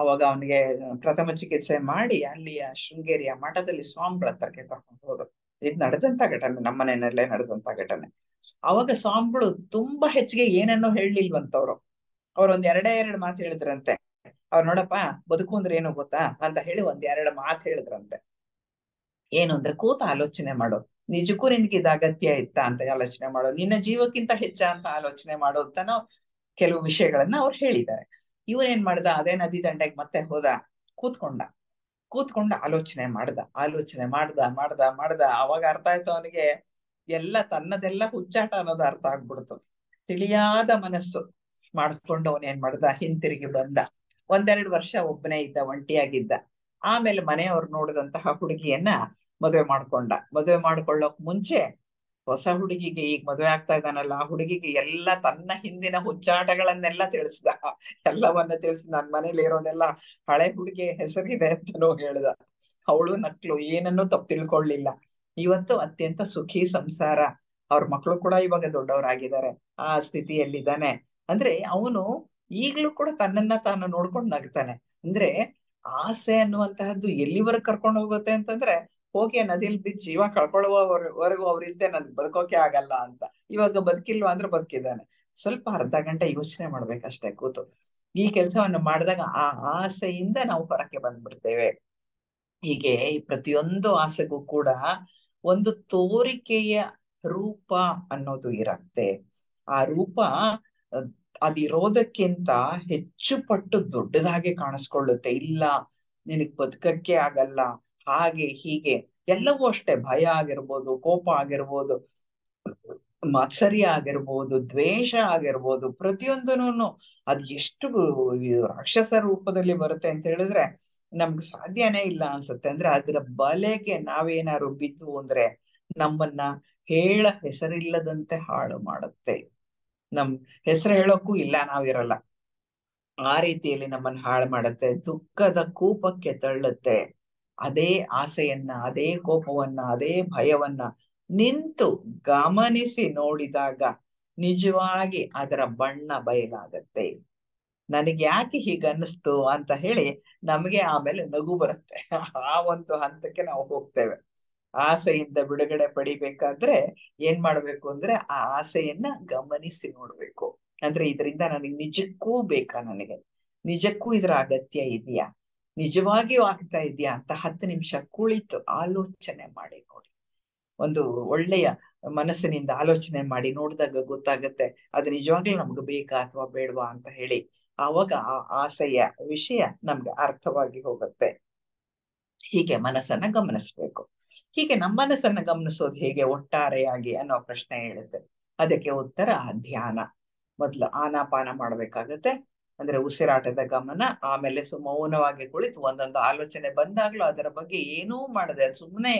ಅವಾಗ ಅವನಿಗೆ ಪ್ರಥಮ ಚಿಕಿತ್ಸೆ ಮಾಡಿ ಅಲ್ಲಿಯ ಶೃಂಗೇರಿಯ ಮಠದಲ್ಲಿ ಸ್ವಾಮಿಗಳ ಹತ್ರಕ್ಕೆ ಕರ್ಕೊಂಡು ಹೋದ್ರು ಇದ್ ನಡೆದಂತ ಘಟನೆ ನಮ್ಮ ಮನೆಯಲ್ಲೇ ನಡೆದಂತ ಘಟನೆ ಅವಾಗ ಸ್ವಾಮಿಗಳು ತುಂಬಾ ಹೆಚ್ಚಿಗೆ ಏನನ್ನೋ ಹೇಳಲಿಲ್ವಂತವ್ರು ಒಂದ್ ಎರಡೇ ಎರಡು ಮಾತು ಹೇಳಿದ್ರಂತೆ ಅವ್ರು ನೋಡಪ್ಪ ಬದುಕು ಅಂದ್ರೆ ಏನು ಗೊತ್ತಾ ಅಂತ ಹೇಳಿ ಒಂದ್ ಎರಡು ಮಾತು ಹೇಳಿದ್ರಂತೆ ಏನು ಅಂದ್ರೆ ಕೂತ ಆಲೋಚನೆ ಮಾಡು ನಿಜಕ್ಕೂ ನಿನ್ಗೆ ಇದು ಅಗತ್ಯ ಇತ್ತಾ ಅಂತ ಆಲೋಚನೆ ಮಾಡು ನಿನ್ನ ಜೀವಕ್ಕಿಂತ ಹೆಚ್ಚ ಅಂತ ಆಲೋಚನೆ ಮಾಡು ಅಂತನೋ ಕೆಲವು ವಿಷಯಗಳನ್ನ ಅವ್ರು ಹೇಳಿದ್ದಾರೆ ಇವ್ರೇನ್ ಮಾಡ್ದ ಅದೇ ನದಿ ದಂಡೆಗೆ ಮತ್ತೆ ಹೋದ ಕೂತ್ಕೊಂಡ ಕೂತ್ಕೊಂಡ ಆಲೋಚನೆ ಮಾಡ್ದ ಆಲೋಚನೆ ಮಾಡ್ದ ಮಾಡ್ದ ಮಾಡ್ದ ಅವಾಗ ಅರ್ಥ ಆಯ್ತು ಅವನಿಗೆ ಎಲ್ಲ ತನ್ನದೆಲ್ಲ ಹುಚ್ಚಾಟ ಅನ್ನೋದು ಅರ್ಥ ಆಗ್ಬಿಡ್ತು ತಿಳಿಯಾದ ಮನಸ್ಸು ಮಾಡ್ಕೊಂಡು ಅವನೇನ್ ಮಾಡ್ದ ಹಿಂತಿರುಗಿ ಬಂದ ಒಂದೆರಡು ವರ್ಷ ಒಬ್ಬನೇ ಇದ್ದ ಒಂಟಿಯಾಗಿದ್ದ ಆಮೇಲೆ ಮನೆಯವ್ರು ನೋಡಿದಂತಹ ಹುಡುಗಿಯನ್ನ ಮದುವೆ ಮಾಡ್ಕೊಂಡ ಮದುವೆ ಮಾಡ್ಕೊಳ್ಳೋಕ್ ಮುಂಚೆ ಹೊಸ ಹುಡುಗಿಗೆ ಈಗ ಮದುವೆ ಆಗ್ತಾ ಇದ್ದಾನಲ್ಲ ಆ ಹುಡುಗಿಗೆ ಎಲ್ಲ ತನ್ನ ಹಿಂದಿನ ಹುಚ್ಚಾಟಗಳನ್ನೆಲ್ಲ ತಿಳಿಸ್ದ ಎಲ್ಲವನ್ನ ತಿಳಿಸಿ ನನ್ ಮನೇಲಿ ಇರೋದೆಲ್ಲ ಹಳೆ ಹುಡುಗಿ ಹೆಸರಿದೆ ಅಂತನೂ ಹೇಳ್ದ ಅವಳು ನಕ್ಲು ಏನನ್ನೂ ತಪ್ಪು ತಿಳ್ಕೊಳ್ಳಿಲ್ಲ ಇವತ್ತು ಅತ್ಯಂತ ಸುಖಿ ಸಂಸಾರ ಅವ್ರ ಮಕ್ಕಳು ಕೂಡ ಇವಾಗ ದೊಡ್ಡವರಾಗಿದ್ದಾರೆ ಆ ಸ್ಥಿತಿಯಲ್ಲಿದ್ದಾನೆ ಅಂದ್ರೆ ಅವನು ಈಗಲೂ ಕೂಡ ತನ್ನನ್ನ ತಾನು ನೋಡ್ಕೊಂಡು ನಗ್ತಾನೆ ಅಂದ್ರೆ ಆಸೆ ಅನ್ನುವಂತಹದ್ದು ಎಲ್ಲಿವರೆಗೆ ಕರ್ಕೊಂಡು ಹೋಗುತ್ತೆ ಅಂತಂದ್ರೆ ಹೋಗಿ ನದಿಲ್ ಬಿದ್ದು ಜೀವ ಕಳ್ಕೊಳ್ಳುವವರೆಗೂ ಅವ್ರ ಇಲ್ದೆ ನನ್ ಬದುಕೋಕೆ ಆಗಲ್ಲ ಅಂತ ಇವಾಗ ಬದುಕಿಲ್ವಾ ಅಂದ್ರೆ ಬದುಕಿದ್ದಾನೆ ಸ್ವಲ್ಪ ಅರ್ಧ ಗಂಟೆ ಯೋಚನೆ ಮಾಡ್ಬೇಕಷ್ಟೇ ಕೂತು ಈ ಕೆಲಸವನ್ನು ಮಾಡಿದಾಗ ಆ ಆಸೆಯಿಂದ ನಾವು ಹೊರಕ್ಕೆ ಬಂದ್ಬಿಡ್ತೇವೆ ಹೀಗೆ ಈ ಪ್ರತಿಯೊಂದು ಆಸೆಗೂ ಕೂಡ ಒಂದು ತೋರಿಕೆಯ ರೂಪ ಅನ್ನೋದು ಇರತ್ತೆ ಆ ರೂಪ ಅದಿರೋದಕ್ಕಿಂತ ಹೆಚ್ಚು ಪಟ್ಟು ದೊಡ್ಡದಾಗೆ ಕಾಣಿಸ್ಕೊಳ್ಳುತ್ತೆ ಇಲ್ಲ ನಿನಗ್ ಬದುಕಕ್ಕೆ ಆಗಲ್ಲ ಹಾಗೆ ಹೀಗೆ ಎಲ್ಲವೂ ಅಷ್ಟೇ ಭಯ ಆಗಿರ್ಬೋದು ಕೋಪ ಆಗಿರ್ಬೋದು ಮಾತ್ಸರಿ ಆಗಿರ್ಬೋದು ದ್ವೇಷ ಆಗಿರ್ಬೋದು ಪ್ರತಿಯೊಂದನು ಅದ್ ಎಷ್ಟು ರಾಕ್ಷಸ ರೂಪದಲ್ಲಿ ಬರುತ್ತೆ ಅಂತ ಹೇಳಿದ್ರೆ ನಮ್ಗೆ ಸಾಧ್ಯನೇ ಇಲ್ಲ ಅನ್ಸುತ್ತೆ ಅಂದ್ರೆ ಅದರ ಬಲೆಗೆ ನಾವೇನಾದ್ರು ಬಿದ್ದು ಅಂದ್ರೆ ನಮ್ಮನ್ನ ಹೇಳ ಹೆಸರಿಲ್ಲದಂತೆ ಹಾಳು ಮಾಡುತ್ತೆ ನಮ್ ಹೆಸರು ಹೇಳೋಕ್ಕೂ ಇಲ್ಲ ನಾವಿರಲ್ಲ ಆ ರೀತಿಯಲ್ಲಿ ನಮ್ಮನ್ನ ಹಾಳು ಮಾಡುತ್ತೆ ದುಃಖದ ಕೋಪಕ್ಕೆ ತಳ್ಳುತ್ತೆ ಅದೇ ಆಸೆಯನ್ನ ಅದೇ ಕೋಪವನ್ನ ಅದೇ ಭಯವನ್ನ ನಿಂತು ಗಮನಿಸಿ ನೋಡಿದಾಗ ನಿಜವಾಗಿ ಅದರ ಬಣ್ಣ ಬಯಲಾಗತ್ತೆ ನನಗೆ ಯಾಕೆ ಹೀಗೆ ಅನ್ನಿಸ್ತು ಅಂತ ಹೇಳಿ ನಮಗೆ ಆಮೇಲೆ ನಗು ಬರುತ್ತೆ ಆ ಒಂದು ಹಂತಕ್ಕೆ ನಾವು ಹೋಗ್ತೇವೆ ಆಸೆಯಿಂದ ಬಿಡುಗಡೆ ಪಡಿಬೇಕಾದ್ರೆ ಏನ್ ಮಾಡ್ಬೇಕು ಅಂದ್ರೆ ಆ ಆಸೆಯನ್ನ ಗಮನಿಸಿ ನೋಡ್ಬೇಕು ಅಂದ್ರೆ ಇದರಿಂದ ನನಗೆ ನಿಜಕ್ಕೂ ಬೇಕಾ ನನಗೆ ನಿಜಕ್ಕೂ ಇದರ ಅಗತ್ಯ ಇದೆಯಾ ನಿಜವಾಗಿಯೂ ಆಗ್ತಾ ಇದೆಯಾ ಅಂತ ಹತ್ತು ನಿಮಿಷ ಕುಳಿತು ಆಲೋಚನೆ ಮಾಡಿ ನೋಡಿ ಒಂದು ಒಳ್ಳೆಯ ಮನಸ್ಸಿನಿಂದ ಆಲೋಚನೆ ಮಾಡಿ ನೋಡಿದಾಗ ಗೊತ್ತಾಗುತ್ತೆ ಅದು ನಿಜವಾಗ್ಲೂ ನಮ್ಗೆ ಬೇಕಾ ಅಥವಾ ಬೇಡವಾ ಅಂತ ಹೇಳಿ ಆವಾಗ ಆ ಆಸೆಯ ವಿಷಯ ನಮ್ಗೆ ಅರ್ಥವಾಗಿ ಹೋಗುತ್ತೆ ಹೀಗೆ ಮನಸ್ಸನ್ನ ಗಮನಿಸ್ಬೇಕು ಹೀಗೆ ನಮ್ಮ ಮನಸ್ಸನ್ನ ಗಮನಿಸೋದು ಹೇಗೆ ಒಟ್ಟಾರೆಯಾಗಿ ಅನ್ನೋ ಪ್ರಶ್ನೆ ಹೇಳುತ್ತೆ ಅದಕ್ಕೆ ಉತ್ತರ ಧ್ಯಾನ ಮೊದಲು ಆನಾಪಾನ ಮಾಡ್ಬೇಕಾಗತ್ತೆ ಅಂದ್ರೆ ಉಸಿರಾಟದ ಗಮನ ಆಮೇಲೆ ಸುಮೌನವಾಗಿ ಕುಳಿತು ಒಂದೊಂದು ಆಲೋಚನೆ ಬಂದಾಗ್ಲೂ ಅದರ ಬಗ್ಗೆ ಏನೂ ಮಾಡದೆ ಸುಮ್ಮನೆ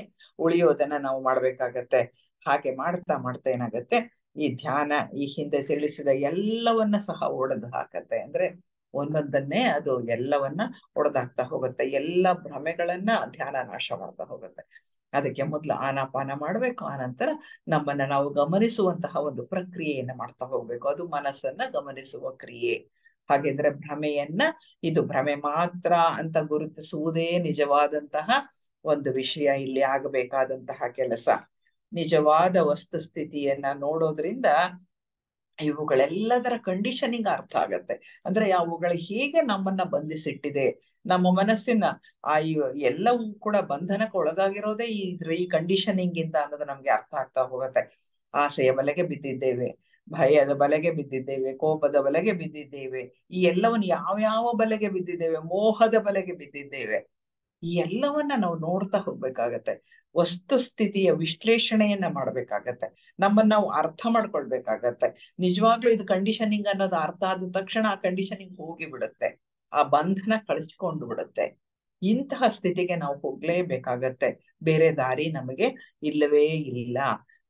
ಉಳಿಯೋದನ್ನ ನಾವು ಮಾಡ್ಬೇಕಾಗತ್ತೆ ಹಾಗೆ ಮಾಡ್ತಾ ಮಾಡ್ತಾ ಏನಾಗತ್ತೆ ಈ ಧ್ಯಾನ ಈ ಹಿಂದೆ ತಿಳಿಸಿದ ಎಲ್ಲವನ್ನ ಸಹ ಒಡೆದು ಹಾಕತ್ತೆ ಅಂದ್ರೆ ಒಂದೊಂದನ್ನೇ ಅದು ಎಲ್ಲವನ್ನ ಒಡೆದಾಗ್ತಾ ಹೋಗುತ್ತೆ ಎಲ್ಲ ಭ್ರಮೆಗಳನ್ನ ಧ್ಯಾನ ನಾಶ ಮಾಡ್ತಾ ಹೋಗುತ್ತೆ ಅದಕ್ಕೆ ಮೊದಲು ಆನಾಪಾನ ಮಾಡ್ಬೇಕು ಆನಂತರ ನಮ್ಮನ್ನ ನಾವು ಗಮನಿಸುವಂತಹ ಒಂದು ಪ್ರಕ್ರಿಯೆಯನ್ನ ಮಾಡ್ತಾ ಹೋಗ್ಬೇಕು ಅದು ಮನಸ್ಸನ್ನ ಗಮನಿಸುವ ಕ್ರಿಯೆ ಹಾಗೆಂದ್ರೆ ಭ್ರಮೆಯನ್ನ ಇದು ಭ್ರಮೆ ಮಾತ್ರ ಅಂತ ಗುರುತಿಸುವುದೇ ನಿಜವಾದಂತಹ ಒಂದು ವಿಷಯ ಇಲ್ಲಿ ಆಗಬೇಕಾದಂತಹ ಕೆಲಸ ನಿಜವಾದ ವಸ್ತುಸ್ಥಿತಿಯನ್ನ ನೋಡೋದ್ರಿಂದ ಇವುಗಳೆಲ್ಲದರ ಕಂಡೀಷನಿಂಗ್ ಅರ್ಥ ಆಗತ್ತೆ ಅಂದ್ರೆ ಅವುಗಳು ಹೇಗೆ ನಮ್ಮನ್ನ ಬಂಧಿಸಿಟ್ಟಿದೆ ನಮ್ಮ ಮನಸ್ಸಿನ ಆ ಎಲ್ಲವೂ ಕೂಡ ಬಂಧನಕ್ಕೆ ಒಳಗಾಗಿರೋದೇ ಈ ಈ ಕಂಡೀಷನಿಂಗ್ ಇಂದ ಅನ್ನೋದು ನಮ್ಗೆ ಅರ್ಥ ಆಗ್ತಾ ಹೋಗತ್ತೆ ಆಸೆಯ ಬಲೆಗೆ ಬಿದ್ದಿದ್ದೇವೆ ಭಯದ ಬಲೆಗೆ ಬಿದ್ದಿದ್ದೇವೆ ಕೋಪದ ಬಲೆಗೆ ಬಿದ್ದಿದ್ದೇವೆ ಈ ಎಲ್ಲವನ್ನು ಯಾವ್ಯಾವ ಬಲೆಗೆ ಬಿದ್ದಿದ್ದೇವೆ ಮೋಹದ ಬಲೆಗೆ ಬಿದ್ದಿದ್ದೇವೆ ಈ ಎಲ್ಲವನ್ನ ನಾವು ನೋಡ್ತಾ ಹೋಗ್ಬೇಕಾಗತ್ತೆ ವಸ್ತುಸ್ಥಿತಿಯ ವಿಶ್ಲೇಷಣೆಯನ್ನ ಮಾಡ್ಬೇಕಾಗತ್ತೆ ನಮ್ಮನ್ನ ನಾವು ಅರ್ಥ ಮಾಡ್ಕೊಳ್ಬೇಕಾಗತ್ತೆ ನಿಜವಾಗ್ಲೂ ಇದು ಕಂಡೀಷನಿಂಗ್ ಅನ್ನೋದು ಅರ್ಥ ಆದ ತಕ್ಷಣ ಆ ಕಂಡೀಷನಿಂಗ್ ಹೋಗಿ ಬಿಡುತ್ತೆ ಆ ಬಂಧನ ಕಳಿಸ್ಕೊಂಡು ಬಿಡುತ್ತೆ ಇಂತಹ ಸ್ಥಿತಿಗೆ ನಾವು ಹೋಗ್ಲೇಬೇಕಾಗತ್ತೆ ಬೇರೆ ದಾರಿ ನಮಗೆ ಇಲ್ಲವೇ ಇಲ್ಲ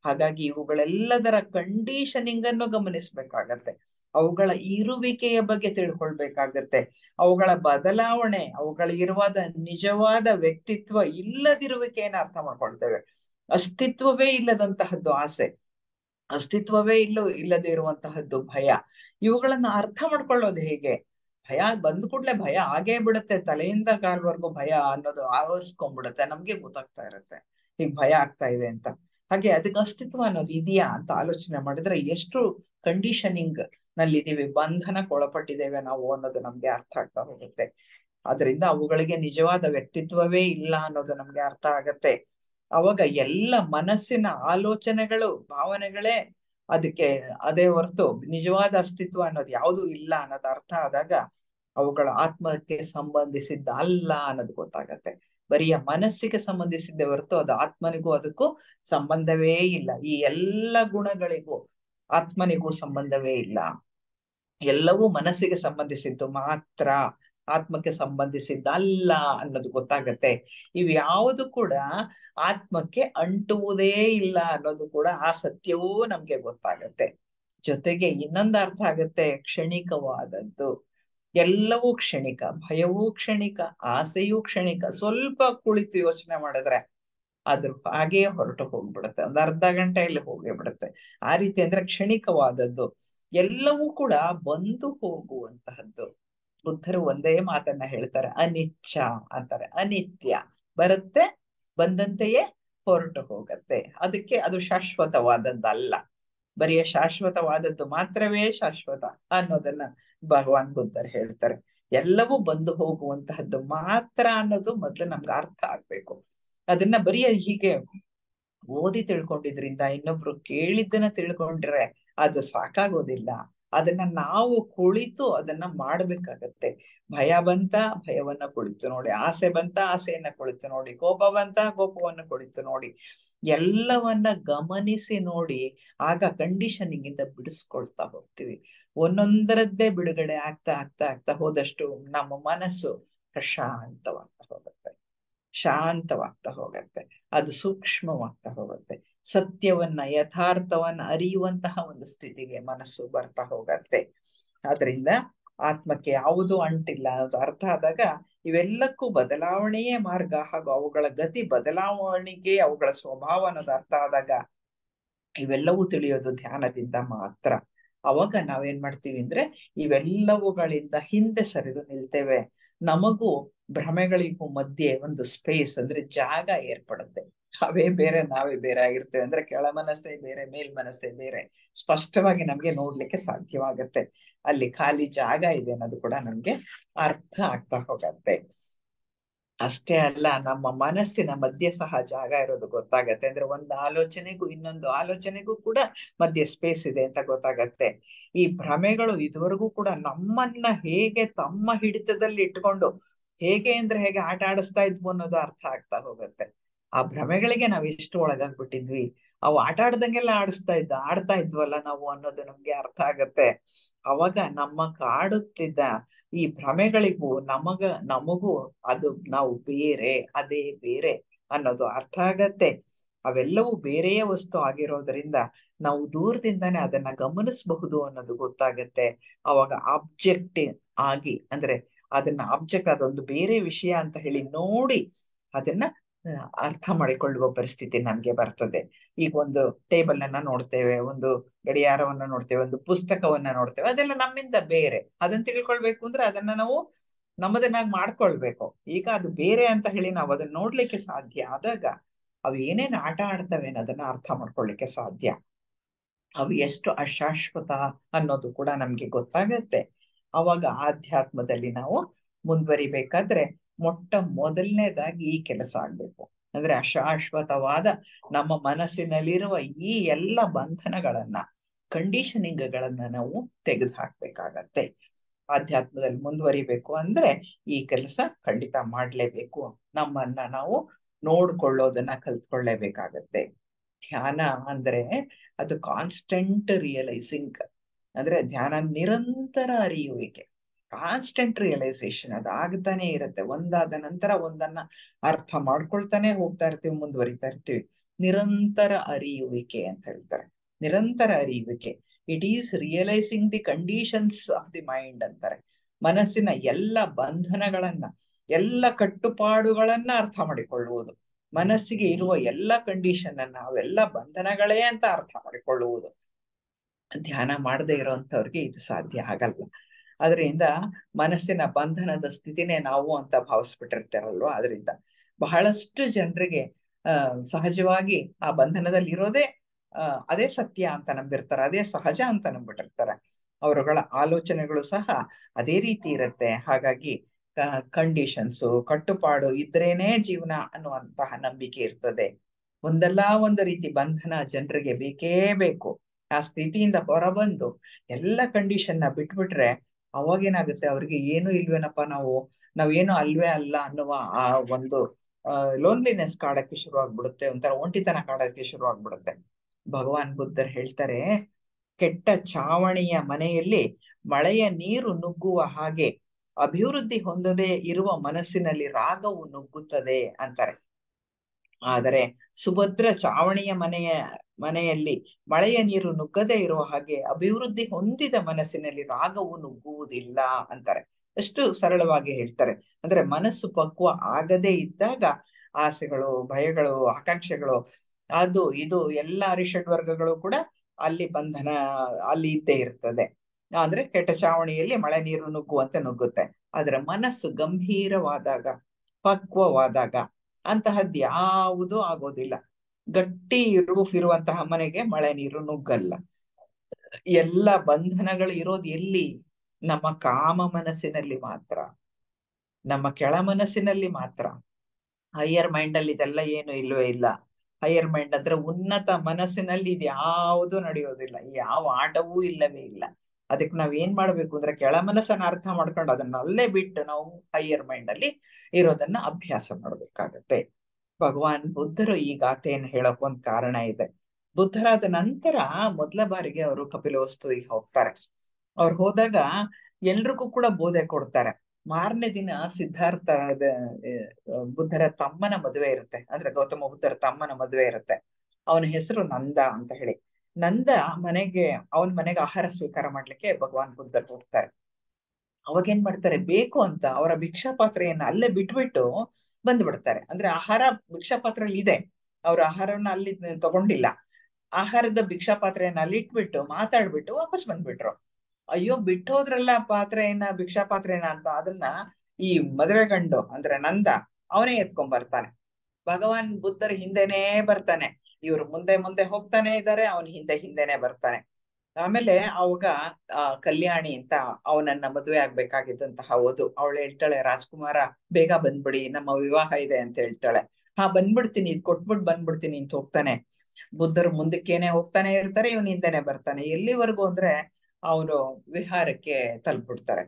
ಹಾಗಾಗಿ ಇವುಗಳೆಲ್ಲದರ ಕಂಡೀಷನಿಂಗ್ ಅನ್ನು ಗಮನಿಸ್ಬೇಕಾಗತ್ತೆ ಅವುಗಳ ಇರುವಿಕೆಯ ಬಗ್ಗೆ ತಿಳ್ಕೊಳ್ಬೇಕಾಗತ್ತೆ ಅವುಗಳ ಬದಲಾವಣೆ ಅವುಗಳ ನಿಜವಾದ ವ್ಯಕ್ತಿತ್ವ ಇಲ್ಲದಿರುವಿಕೆಯನ್ನು ಅರ್ಥ ಮಾಡ್ಕೊಳ್ತೇವೆ ಅಸ್ತಿತ್ವವೇ ಇಲ್ಲದಂತಹದ್ದು ಆಸೆ ಅಸ್ತಿತ್ವವೇ ಇಲ್ಲ ಇಲ್ಲದೆ ಇರುವಂತಹದ್ದು ಭಯ ಇವುಗಳನ್ನ ಅರ್ಥ ಮಾಡ್ಕೊಳ್ಳೋದು ಹೇಗೆ ಭಯ ಬಂದ ಕೂಡ್ಲೆ ಭಯ ಆಗೇ ಬಿಡುತ್ತೆ ತಲೆಯಿಂದ ಕಾಲ್ವರೆಗೂ ಭಯ ಅನ್ನೋದು ಆವರಿಸ್ಕೊಂಡ್ಬಿಡುತ್ತೆ ನಮ್ಗೆ ಗೊತ್ತಾಗ್ತಾ ಇರುತ್ತೆ ಈಗ ಭಯ ಆಗ್ತಾ ಇದೆ ಅಂತ ಹಾಗೆ ಅದಕ್ಕೆ ಅಸ್ತಿತ್ವ ಅನ್ನೋದು ಇದೆಯಾ ಅಂತ ಆಲೋಚನೆ ಮಾಡಿದ್ರೆ ಎಷ್ಟು ಕಂಡೀಷನಿಂಗ್ ನಲ್ಲಿದ್ದೀವಿ ಬಂಧನಕ್ಕೊಳಪಟ್ಟಿದ್ದೇವೆ ನಾವು ಅನ್ನೋದು ನಮ್ಗೆ ಅರ್ಥ ಆಗ್ತಾ ಹೋಗುತ್ತೆ ಅದರಿಂದ ಅವುಗಳಿಗೆ ನಿಜವಾದ ವ್ಯಕ್ತಿತ್ವವೇ ಇಲ್ಲ ಅನ್ನೋದು ನಮ್ಗೆ ಅರ್ಥ ಆಗತ್ತೆ ಅವಾಗ ಎಲ್ಲ ಮನಸ್ಸಿನ ಆಲೋಚನೆಗಳು ಭಾವನೆಗಳೇ ಅದಕ್ಕೆ ಅದೇ ಹೊರತು ನಿಜವಾದ ಅಸ್ತಿತ್ವ ಅನ್ನೋದು ಯಾವುದು ಇಲ್ಲ ಅನ್ನೋದು ಅರ್ಥ ಆದಾಗ ಅವುಗಳ ಆತ್ಮಕ್ಕೆ ಸಂಬಂಧಿಸಿದ್ದ ಅಲ್ಲ ಅನ್ನೋದು ಗೊತ್ತಾಗತ್ತೆ ಬರಿಯ ಮನಸ್ಸಿಗೆ ಸಂಬಂಧಿಸಿದ್ದೆ ಹೊರತು ಅದು ಆತ್ಮನಿಗೂ ಅದಕ್ಕೂ ಸಂಬಂಧವೇ ಇಲ್ಲ ಈ ಎಲ್ಲ ಗುಣಗಳಿಗೂ ಆತ್ಮನಿಗೂ ಸಂಬಂಧವೇ ಇಲ್ಲ ಎಲ್ಲವೂ ಮನಸ್ಸಿಗೆ ಸಂಬಂಧಿಸಿದ್ದು ಮಾತ್ರ ಆತ್ಮಕ್ಕೆ ಸಂಬಂಧಿಸಿದ್ದಲ್ಲ ಅಲ್ಲ ಅನ್ನೋದು ಗೊತ್ತಾಗತ್ತೆ ಯಾವುದು ಕೂಡ ಆತ್ಮಕ್ಕೆ ಅಂಟುವುದೇ ಇಲ್ಲ ಅನ್ನೋದು ಕೂಡ ಆ ಸತ್ಯವೂ ನಮ್ಗೆ ಗೊತ್ತಾಗತ್ತೆ ಜೊತೆಗೆ ಇನ್ನೊಂದು ಅರ್ಥ ಆಗುತ್ತೆ ಕ್ಷಣಿಕವಾದದ್ದು ಎಲ್ಲವೂ ಕ್ಷಣಿಕ ಭಯವೂ ಕ್ಷಣಿಕ ಆಸೆಯೂ ಕ್ಷಣಿಕ ಸ್ವಲ್ಪ ಕುಳಿತು ಯೋಚನೆ ಮಾಡಿದ್ರೆ ಅದ್ರ ಹಾಗೆಯೇ ಹೊರಟು ಹೋಗ್ಬಿಡುತ್ತೆ ಒಂದ್ ಅರ್ಧ ಗಂಟೆಯಲ್ಲಿ ಹೋಗೇ ಬಿಡುತ್ತೆ ಆ ರೀತಿ ಅಂದ್ರೆ ಕ್ಷಣಿಕವಾದದ್ದು ಎಲ್ಲವೂ ಕೂಡ ಬಂದು ಹೋಗುವಂತಹದ್ದು ಬುದ್ಧರು ಒಂದೇ ಮಾತನ್ನ ಹೇಳ್ತಾರೆ ಅನಿಚ್ಛ ಅಂತಾರೆ ಅನಿತ್ಯ ಬರುತ್ತೆ ಬಂದಂತೆಯೇ ಹೊರಟು ಹೋಗತ್ತೆ ಅದಕ್ಕೆ ಅದು ಶಾಶ್ವತವಾದದ್ದಲ್ಲ ಬರೀ ಶಾಶ್ವತವಾದದ್ದು ಮಾತ್ರವೇ ಶಾಶ್ವತ ಅನ್ನೋದನ್ನ ಭಗವಾನ್ ಬುದ್ಧರು ಹೇಳ್ತಾರೆ ಎಲ್ಲವೂ ಬಂದು ಹೋಗುವಂತಹದ್ದು ಮಾತ್ರ ಅನ್ನೋದು ಮೊದಲು ನಮ್ಗೆ ಅರ್ಥ ಆಗ್ಬೇಕು ಅದನ್ನ ಬರೀ ಹೀಗೆ ಓದಿ ತಿಳ್ಕೊಂಡಿದ್ರಿಂದ ಇನ್ನೊಬ್ರು ಕೇಳಿದ್ದನ್ನ ತಿಳ್ಕೊಂಡ್ರೆ ಅದು ಸಾಕಾಗೋದಿಲ್ಲ ಅದನ್ನ ನಾವು ಕುಳಿತು ಅದನ್ನ ಮಾಡ್ಬೇಕಾಗತ್ತೆ ಭಯ ಬಂತ ಭಯವನ್ನ ಕುಳಿತು ನೋಡಿ ಆಸೆ ಬಂತ ಆಸೆಯನ್ನ ಕುಳಿತು ನೋಡಿ ಕೋಪ ಬಂತ ಕೋಪವನ್ನು ಕುಳಿತು ನೋಡಿ ಎಲ್ಲವನ್ನ ಗಮನಿಸಿ ನೋಡಿ ಆಗ ಕಂಡೀಷನಿಂಗ್ ಇಂದ ಬಿಡಿಸ್ಕೊಳ್ತಾ ಹೋಗ್ತೀವಿ ಒಂದೊಂದರದ್ದೇ ಬಿಡುಗಡೆ ಆಗ್ತಾ ಆಗ್ತಾ ಆಗ್ತಾ ಹೋದಷ್ಟು ನಮ್ಮ ಮನಸ್ಸು ಪ್ರಶಾಂತವಾಗ್ತಾ ಹೋಗುತ್ತೆ ಶಾಂತವಾಗ್ತಾ ಹೋಗತ್ತೆ ಅದು ಸೂಕ್ಷ್ಮವಾಗ್ತಾ ಹೋಗುತ್ತೆ ಸತ್ಯವನ್ನ ಯಥಾರ್ಥವನ್ನ ಅರಿಯುವಂತಹ ಒಂದು ಸ್ಥಿತಿಗೆ ಮನಸ್ಸು ಬರ್ತಾ ಹೋಗತ್ತೆ ಆದ್ರಿಂದ ಆತ್ಮಕ್ಕೆ ಯಾವುದು ಅಂಟಿಲ್ಲ ಅನ್ನೋದು ಅರ್ಥ ಆದಾಗ ಇವೆಲ್ಲಕ್ಕೂ ಬದಲಾವಣೆಯೇ ಮಾರ್ಗ ಹಾಗೂ ಅವುಗಳ ಗತಿ ಬದಲಾವಣೆಗೆ ಅವುಗಳ ಸ್ವಭಾವ ಅನ್ನೋದು ಅರ್ಥ ಆದಾಗ ಇವೆಲ್ಲವೂ ತಿಳಿಯೋದು ಧ್ಯಾನದಿಂದ ಮಾತ್ರ ಅವಾಗ ನಾವೇನ್ ಮಾಡ್ತೀವಿ ಅಂದ್ರೆ ಇವೆಲ್ಲವುಗಳಿಂದ ಹಿಂದೆ ಸರಿದು ನಿಲ್ತೇವೆ ನಮಗೂ ಭ್ರಮೆಗಳಿಗೂ ಮಧ್ಯೆ ಒಂದು ಸ್ಪೇಸ್ ಅಂದ್ರೆ ಜಾಗ ಏರ್ಪಡುತ್ತೆ ಅವೇ ಬೇರೆ ನಾವೇ ಬೇರೆ ಆಗಿರ್ತೇವೆ ಅಂದ್ರೆ ಕೆಳ ಮನಸ್ಸೇ ಬೇರೆ ಮೇಲ್ ಮನಸ್ಸೇ ಬೇರೆ ಸ್ಪಷ್ಟವಾಗಿ ನಮ್ಗೆ ನೋಡ್ಲಿಕ್ಕೆ ಸಾಧ್ಯವಾಗತ್ತೆ ಅಲ್ಲಿ ಖಾಲಿ ಜಾಗ ಇದೆ ಅನ್ನೋದು ಕೂಡ ನಮ್ಗೆ ಅರ್ಥ ಆಗ್ತಾ ಹೋಗತ್ತೆ ಅಷ್ಟೇ ಅಲ್ಲ ನಮ್ಮ ಮನಸ್ಸಿನ ಮಧ್ಯೆ ಸಹ ಜಾಗ ಇರೋದು ಗೊತ್ತಾಗತ್ತೆ ಅಂದ್ರೆ ಒಂದು ಆಲೋಚನೆಗೂ ಇನ್ನೊಂದು ಆಲೋಚನೆಗೂ ಕೂಡ ಮಧ್ಯೆ ಸ್ಪೇಸ್ ಇದೆ ಅಂತ ಗೊತ್ತಾಗತ್ತೆ ಈ ಭ್ರಮೆಗಳು ಇದುವರೆಗೂ ಕೂಡ ನಮ್ಮನ್ನ ಹೇಗೆ ತಮ್ಮ ಹಿಡಿತದಲ್ಲಿ ಇಟ್ಕೊಂಡು ಹೇಗೆ ಅಂದ್ರೆ ಹೇಗೆ ಆಟ ಆಡಿಸ್ತಾ ಇದ್ವು ಅನ್ನೋದು ಅರ್ಥ ಆಗ್ತಾ ಹೋಗುತ್ತೆ ಆ ಭ್ರಮೆಗಳಿಗೆ ನಾವ್ ಎಷ್ಟು ಒಳಗಾಗ್ಬಿಟ್ಟಿದ್ವಿ ಅವು ಆಟ ಆಡ್ದಂಗೆಲ್ಲ ಆಡಿಸ್ತಾ ಇದ್ದ ಆಡ್ತಾ ಇದ್ವಲ್ಲ ನಾವು ಅನ್ನೋದು ನಮ್ಗೆ ಅರ್ಥ ಆಗತ್ತೆ ಅವಾಗ ನಮ್ಮ ಕಾಡುತ್ತಿದ್ದ ಈ ಭ್ರಮೆಗಳಿಗೂ ನಮಗ ನಮಗೂ ಅದು ನಾವು ಬೇರೆ ಅದೇ ಬೇರೆ ಅನ್ನೋದು ಅರ್ಥ ಆಗತ್ತೆ ಅವೆಲ್ಲವೂ ಬೇರೆಯೇ ವಸ್ತು ಆಗಿರೋದ್ರಿಂದ ನಾವು ದೂರದಿಂದಾನೇ ಅದನ್ನ ಗಮನಿಸಬಹುದು ಅನ್ನೋದು ಗೊತ್ತಾಗತ್ತೆ ಅವಾಗ ಆಬ್ಜೆಕ್ಟ್ ಆಗಿ ಅಂದ್ರೆ ಅದನ್ನ ಆಬ್ಜೆಕ್ಟ್ ಅದೊಂದು ಬೇರೆ ವಿಷಯ ಅಂತ ಹೇಳಿ ನೋಡಿ ಅದನ್ನ ಅರ್ಥ ಮಾಡಿಕೊಳ್ಳುವ ಪರಿಸ್ಥಿತಿ ನಮ್ಗೆ ಬರ್ತದೆ ಈಗ ಒಂದು ಟೇಬಲ್ ಅನ್ನ ನೋಡ್ತೇವೆ ಒಂದು ಗಡಿಯಾರವನ್ನ ನೋಡ್ತೇವೆ ಒಂದು ಪುಸ್ತಕವನ್ನ ನೋಡ್ತೇವೆ ಅದೆಲ್ಲ ನಮ್ಮಿಂದ ಬೇರೆ ಅದನ್ನ ತಿಳ್ಕೊಳ್ಬೇಕು ಅಂದ್ರೆ ಅದನ್ನ ನಾವು ನಮ್ಮದನ್ನಾಗಿ ಮಾಡ್ಕೊಳ್ಬೇಕು ಈಗ ಅದು ಬೇರೆ ಅಂತ ಹೇಳಿ ನಾವು ಅದನ್ನ ನೋಡ್ಲಿಕ್ಕೆ ಸಾಧ್ಯ ಆದಾಗ ಅವು ಏನೇನು ಆಟ ಆಡ್ತವೆ ಅನ್ನೋದನ್ನ ಅರ್ಥ ಮಾಡ್ಕೊಳ್ಲಿಕ್ಕೆ ಸಾಧ್ಯ ಅವು ಎಷ್ಟು ಅಶಾಶ್ವತ ಅನ್ನೋದು ಕೂಡ ನಮ್ಗೆ ಗೊತ್ತಾಗತ್ತೆ ಅವಾಗ ಆಧ್ಯಾತ್ಮದಲ್ಲಿ ನಾವು ಮುಂದುವರಿಬೇಕಾದ್ರೆ ಮೊಟ್ಟ ಮೊದಲನೇದಾಗಿ ಈ ಕೆಲಸ ಆಗ್ಬೇಕು ಅಂದ್ರೆ ಅಶಾಶ್ವತವಾದ ನಮ್ಮ ಮನಸ್ಸಿನಲ್ಲಿರುವ ಈ ಎಲ್ಲ ಬಂಧನಗಳನ್ನ ಕಂಡೀಷನಿಂಗ್ಗಳನ್ನ ನಾವು ತೆಗೆದು ಹಾಕ್ಬೇಕಾಗತ್ತೆ ಆಧ್ಯಾತ್ಮದಲ್ಲಿ ಮುಂದುವರಿಬೇಕು ಅಂದ್ರೆ ಈ ಕೆಲಸ ಖಂಡಿತ ಮಾಡ್ಲೇಬೇಕು ನಮ್ಮನ್ನ ನಾವು ನೋಡ್ಕೊಳ್ಳೋದನ್ನ ಕಲ್ತ್ಕೊಳ್ಳೇಬೇಕಾಗತ್ತೆ ಧ್ಯಾನ ಅಂದ್ರೆ ಅದು ಕಾನ್ಸ್ಟೆಂಟ್ ರಿಯಲೈಸಿಂಗ್ ಅಂದ್ರೆ ಧ್ಯಾನ ನಿರಂತರ ಅರಿಯುವಿಕೆ ಕಾನ್ಸ್ಟೆಂಟ್ ರಿಯಲೈಸೇಷನ್ ಅದು ಆಗ್ತಾನೆ ಇರುತ್ತೆ ಒಂದಾದ ನಂತರ ಒಂದನ್ನ ಅರ್ಥ ಮಾಡ್ಕೊಳ್ತಾನೆ ಹೋಗ್ತಾ ಇರ್ತೀವಿ ಮುಂದುವರಿತಾ ಇರ್ತೀವಿ ನಿರಂತರ ಅರಿಯುವಿಕೆ ಅಂತ ಹೇಳ್ತಾರೆ ನಿರಂತರ ಅರಿಯುವಿಕೆ it is realising the conditions of the mind ಅಂತಾರೆ ಮನಸ್ಸಿನ ಎಲ್ಲ ಬಂಧನಗಳನ್ನ ಎಲ್ಲ ಕಟ್ಟುಪಾಡುಗಳನ್ನ ಅರ್ಥ ಮಾಡಿಕೊಳ್ಳುವುದು ಮನಸ್ಸಿಗೆ ಇರುವ ಎಲ್ಲ ಕಂಡೀಷನ್ ಅನ್ನ ಅವೆಲ್ಲ ಬಂಧನಗಳೇ ಅಂತ ಅರ್ಥ ಮಾಡಿಕೊಳ್ಳುವುದು ಧ್ಯಾನ ಮಾಡದೇ ಇರೋಂಥವ್ರಿಗೆ ಇದು ಸಾಧ್ಯ ಆಗಲ್ಲ ಅದರಿಂದ ಮನಸ್ಸಿನ ಬಂಧನದ ಸ್ಥಿತಿನೇ ನಾವು ಅಂತ ಭಾವಿಸ್ಬಿಟ್ಟಿರ್ತಾರಲ್ವ ಅದರಿಂದ ಬಹಳಷ್ಟು ಜನರಿಗೆ ಸಹಜವಾಗಿ ಆ ಬಂಧನದಲ್ಲಿ ಇರೋದೇ ಅದೇ ಸತ್ಯ ಅಂತ ನಂಬಿರ್ತಾರೆ ಅದೇ ಸಹಜ ಅಂತ ನಂಬಿಟ್ಟಿರ್ತಾರೆ ಅವರುಗಳ ಆಲೋಚನೆಗಳು ಸಹ ಅದೇ ರೀತಿ ಇರುತ್ತೆ ಹಾಗಾಗಿ ಕಂಡೀಷನ್ಸು ಕಟ್ಟುಪಾಡು ಇದ್ರೇನೆ ಜೀವನ ಅನ್ನುವಂತಹ ನಂಬಿಕೆ ಇರ್ತದೆ ಒಂದಲ್ಲ ಒಂದು ರೀತಿ ಬಂಧನ ಜನರಿಗೆ ಬೇಕೇ ಬೇಕು ಆ ಸ್ಥಿತಿಯಿಂದ ಹೊರಬಂದು ಎಲ್ಲ ಕಂಡೀಷನ್ನ ಬಿಟ್ಬಿಟ್ರೆ ಅವಾಗ ಏನಾಗುತ್ತೆ ಅವ್ರಿಗೆ ಏನು ಇಲ್ವೇನಪ್ಪ ನಾವು ನಾವೇನು ಅಲ್ವೇ ಅಲ್ಲ ಅನ್ನುವ ಆ ಒಂದು ಲೋನ್ಲಿನೆಸ್ ಕಾಡಕ್ಕೆ ಶುರು ಆಗ್ಬಿಡುತ್ತೆ ಒಂಥರ ಒಂಟಿತನ ಕಾಡಕ್ಕೆ ಶುರು ಭಗವಾನ್ ಬುದ್ಧರ್ ಹೇಳ್ತಾರೆ ಕೆಟ್ಟ ಚಾವಣಿಯ ಮನೆಯಲ್ಲಿ ಮಳೆಯ ನೀರು ನುಗ್ಗುವ ಹಾಗೆ ಅಭಿವೃದ್ಧಿ ಹೊಂದದೇ ಇರುವ ಮನಸ್ಸಿನಲ್ಲಿ ರಾಗವು ನುಗ್ಗುತ್ತದೆ ಅಂತಾರೆ ಆದರೆ ಸುಭದ್ರ ಚಾವಣಿಯ ಮನೆಯ ಮನೆಯಲ್ಲಿ ಮಳೆಯ ನೀರು ನುಗ್ಗದೇ ಇರುವ ಹಾಗೆ ಅಭಿವೃದ್ಧಿ ಹೊಂದಿದ ಮನಸ್ಸಿನಲ್ಲಿ ರಾಗವು ನುಗ್ಗುವುದಿಲ್ಲ ಅಂತಾರೆ ಎಷ್ಟು ಸರಳವಾಗಿ ಹೇಳ್ತಾರೆ ಅಂದ್ರೆ ಮನಸ್ಸು ಪಕ್ವ ಆಗದೇ ಇದ್ದಾಗ ಆಸೆಗಳು ಭಯಗಳು ಆಕಾಂಕ್ಷೆಗಳು ಅದು ಇದು ಎಲ್ಲ ರಿಷಡ್ ವರ್ಗಗಳು ಕೂಡ ಅಲ್ಲಿ ಬಂಧನ ಅಲ್ಲಿ ಇದ್ದೇ ಇರ್ತದೆ ಅಂದ್ರೆ ಕೆಟ್ಟ ಚಾವಣಿಯಲ್ಲಿ ಮಳೆ ನೀರು ನುಗ್ಗುವಂತೆ ನುಗ್ಗುತ್ತೆ ಆದ್ರೆ ಮನಸ್ಸು ಗಂಭೀರವಾದಾಗ ಪಕ್ವವಾದಾಗ ಅಂತಹದ್ದು ಯಾವುದು ಆಗೋದಿಲ್ಲ ಗಟ್ಟಿ ರೂಫ್ ಇರುವಂತಹ ಮನೆಗೆ ಮಳೆ ನೀರು ನುಗ್ಗಲ್ಲ ಎಲ್ಲ ಬಂಧನಗಳು ಇರೋದು ಎಲ್ಲಿ ನಮ್ಮ ಕಾಮ ಮನಸ್ಸಿನಲ್ಲಿ ಮಾತ್ರ ನಮ್ಮ ಕೆಳ ಮನಸ್ಸಿನಲ್ಲಿ ಮಾತ್ರ ಹೈಯರ್ ಮೈಂಡ್ ಅಲ್ಲಿ ಇದೆಲ್ಲ ಏನು ಇಲ್ಲವೇ ಇಲ್ಲ ಹೈಯರ್ ಮೈಂಡ್ ಅಂದ್ರೆ ಉನ್ನತ ಮನಸ್ಸಿನಲ್ಲಿ ಇದ್ಯಾವುದು ನಡೆಯೋದಿಲ್ಲ ಯಾವ ಆಟವೂ ಇಲ್ಲವೇ ಇಲ್ಲ ಅದಕ್ಕೆ ನಾವ್ ಏನ್ ಮಾಡ್ಬೇಕು ಅಂದ್ರೆ ಕೆಳ ಮನಸ್ಸನ್ನ ಅರ್ಥ ಮಾಡ್ಕೊಂಡು ಅದನ್ನ ಅಲ್ಲೇ ಬಿಟ್ಟು ನಾವು ಹೈಯರ್ ಮೈಂಡ್ ಅಲ್ಲಿ ಇರೋದನ್ನ ಅಭ್ಯಾಸ ಮಾಡ್ಬೇಕಾಗತ್ತೆ ಭಗವಾನ್ ಬುದ್ಧರು ಈ ಗಾಥೆಯನ್ನು ಹೇಳಕ್ ಒಂದ್ ಕಾರಣ ಇದೆ ಬುದ್ಧರಾದ ನಂತರ ಮೊದಲ ಬಾರಿಗೆ ಅವರು ಕಪಿಲವಸ್ತುವಿಗೆ ಹೋಗ್ತಾರೆ ಅವ್ರು ಹೋದಾಗ ಎಲ್ರಿಗೂ ಕೂಡ ಬೋಧೆ ಕೊಡ್ತಾರೆ ಮಾರನೇ ದಿನ ಸಿದ್ಧಾರ್ಥ ಬುದ್ಧರ ತಮ್ಮನ ಮದುವೆ ಇರುತ್ತೆ ಅಂದ್ರೆ ಗೌತಮ ಬುದ್ಧರ ತಮ್ಮನ ಮದುವೆ ಇರುತ್ತೆ ಅವನ ಹೆಸರು ನಂದ ಅಂತ ಹೇಳಿ ನಂದ ಮನೆಗೆ ಅವನ ಮನೆಗೆ ಆಹಾರ ಸ್ವೀಕಾರ ಮಾಡ್ಲಿಕ್ಕೆ ಭಗವಾನ್ ಬುದ್ಧ ಹೋಗ್ತಾರೆ ಅವಾಗ ಏನ್ ಮಾಡ್ತಾರೆ ಬೇಕು ಅಂತ ಅವರ ಭಿಕ್ಷಾ ಪಾತ್ರೆಯನ್ನ ಅಲ್ಲೇ ಬಿಟ್ಬಿಟ್ಟು ಬಂದ್ಬಿಡ್ತಾರೆ ಅಂದ್ರೆ ಆಹಾರ ಭಿಕ್ಷಾ ಪಾತ್ರೆಯಲ್ಲಿ ಇದೆ ಅವ್ರ ಆಹಾರವನ್ನ ಅಲ್ಲಿ ತಗೊಂಡಿಲ್ಲ ಆಹಾರದ ಭಿಕ್ಷಾ ಪಾತ್ರೆಯನ್ನ ಅಲ್ಲಿ ಇಟ್ಬಿಟ್ಟು ಮಾತಾಡ್ಬಿಟ್ಟು ವಾಪಸ್ ಬಂದ್ಬಿಟ್ರು ಅಯ್ಯೋ ಬಿಟ್ಟೋದ್ರಲ್ಲ ಪಾತ್ರೆಯನ್ನ ಭಿಕ್ಷಾ ಪಾತ್ರೆಯನ್ನ ಅಂತ ಅದನ್ನ ಈ ಮದುವೆ ಗಂಡು ಅಂದ್ರೆ ನಂದ ಅವನೇ ಎತ್ಕೊಂಡ್ ಬರ್ತಾನೆ ಭಗವಾನ್ ಬುದ್ಧರ ಹಿಂದೆನೇ ಬರ್ತಾನೆ ಇವ್ರು ಮುಂದೆ ಮುಂದೆ ಹೋಗ್ತಾನೆ ಇದ್ದಾರೆ ಅವನ್ ಹಿಂದೆ ಹಿಂದೆನೆ ಬರ್ತಾನೆ ಆಮೇಲೆ ಅವಾಗ ಆ ಕಲ್ಯಾಣಿ ಅಂತ ಅವನನ್ನ ಮದುವೆ ಆಗ್ಬೇಕಾಗಿದ್ದಂತಹ ಓದು ಅವಳು ಹೇಳ್ತಾಳೆ ರಾಜ್ಕುಮಾರ ಬೇಗ ಬಂದ್ಬಿಡಿ ನಮ್ಮ ವಿವಾಹ ಇದೆ ಅಂತ ಹೇಳ್ತಾಳೆ ಹಾ ಬಂದ್ಬಿಡ್ತೀನಿ ಇದ್ ಕೊಟ್ಬಿಟ್ ಬಂದ್ಬಿಡ್ತೀನಿ ಅಂತ ಹೋಗ್ತಾನೆ ಬುದ್ಧರು ಮುಂದಕ್ಕೇನೆ ಹೋಗ್ತಾನೆ ಇರ್ತಾರೆ ಇವನ್ ಹಿಂದೆನೆ ಬರ್ತಾನೆ ಎಲ್ಲಿವರೆಗೂ ಅಂದ್ರೆ ಅವನು ವಿಹಾರಕ್ಕೆ ತಲುಪ್ಬಿಡ್ತಾರೆ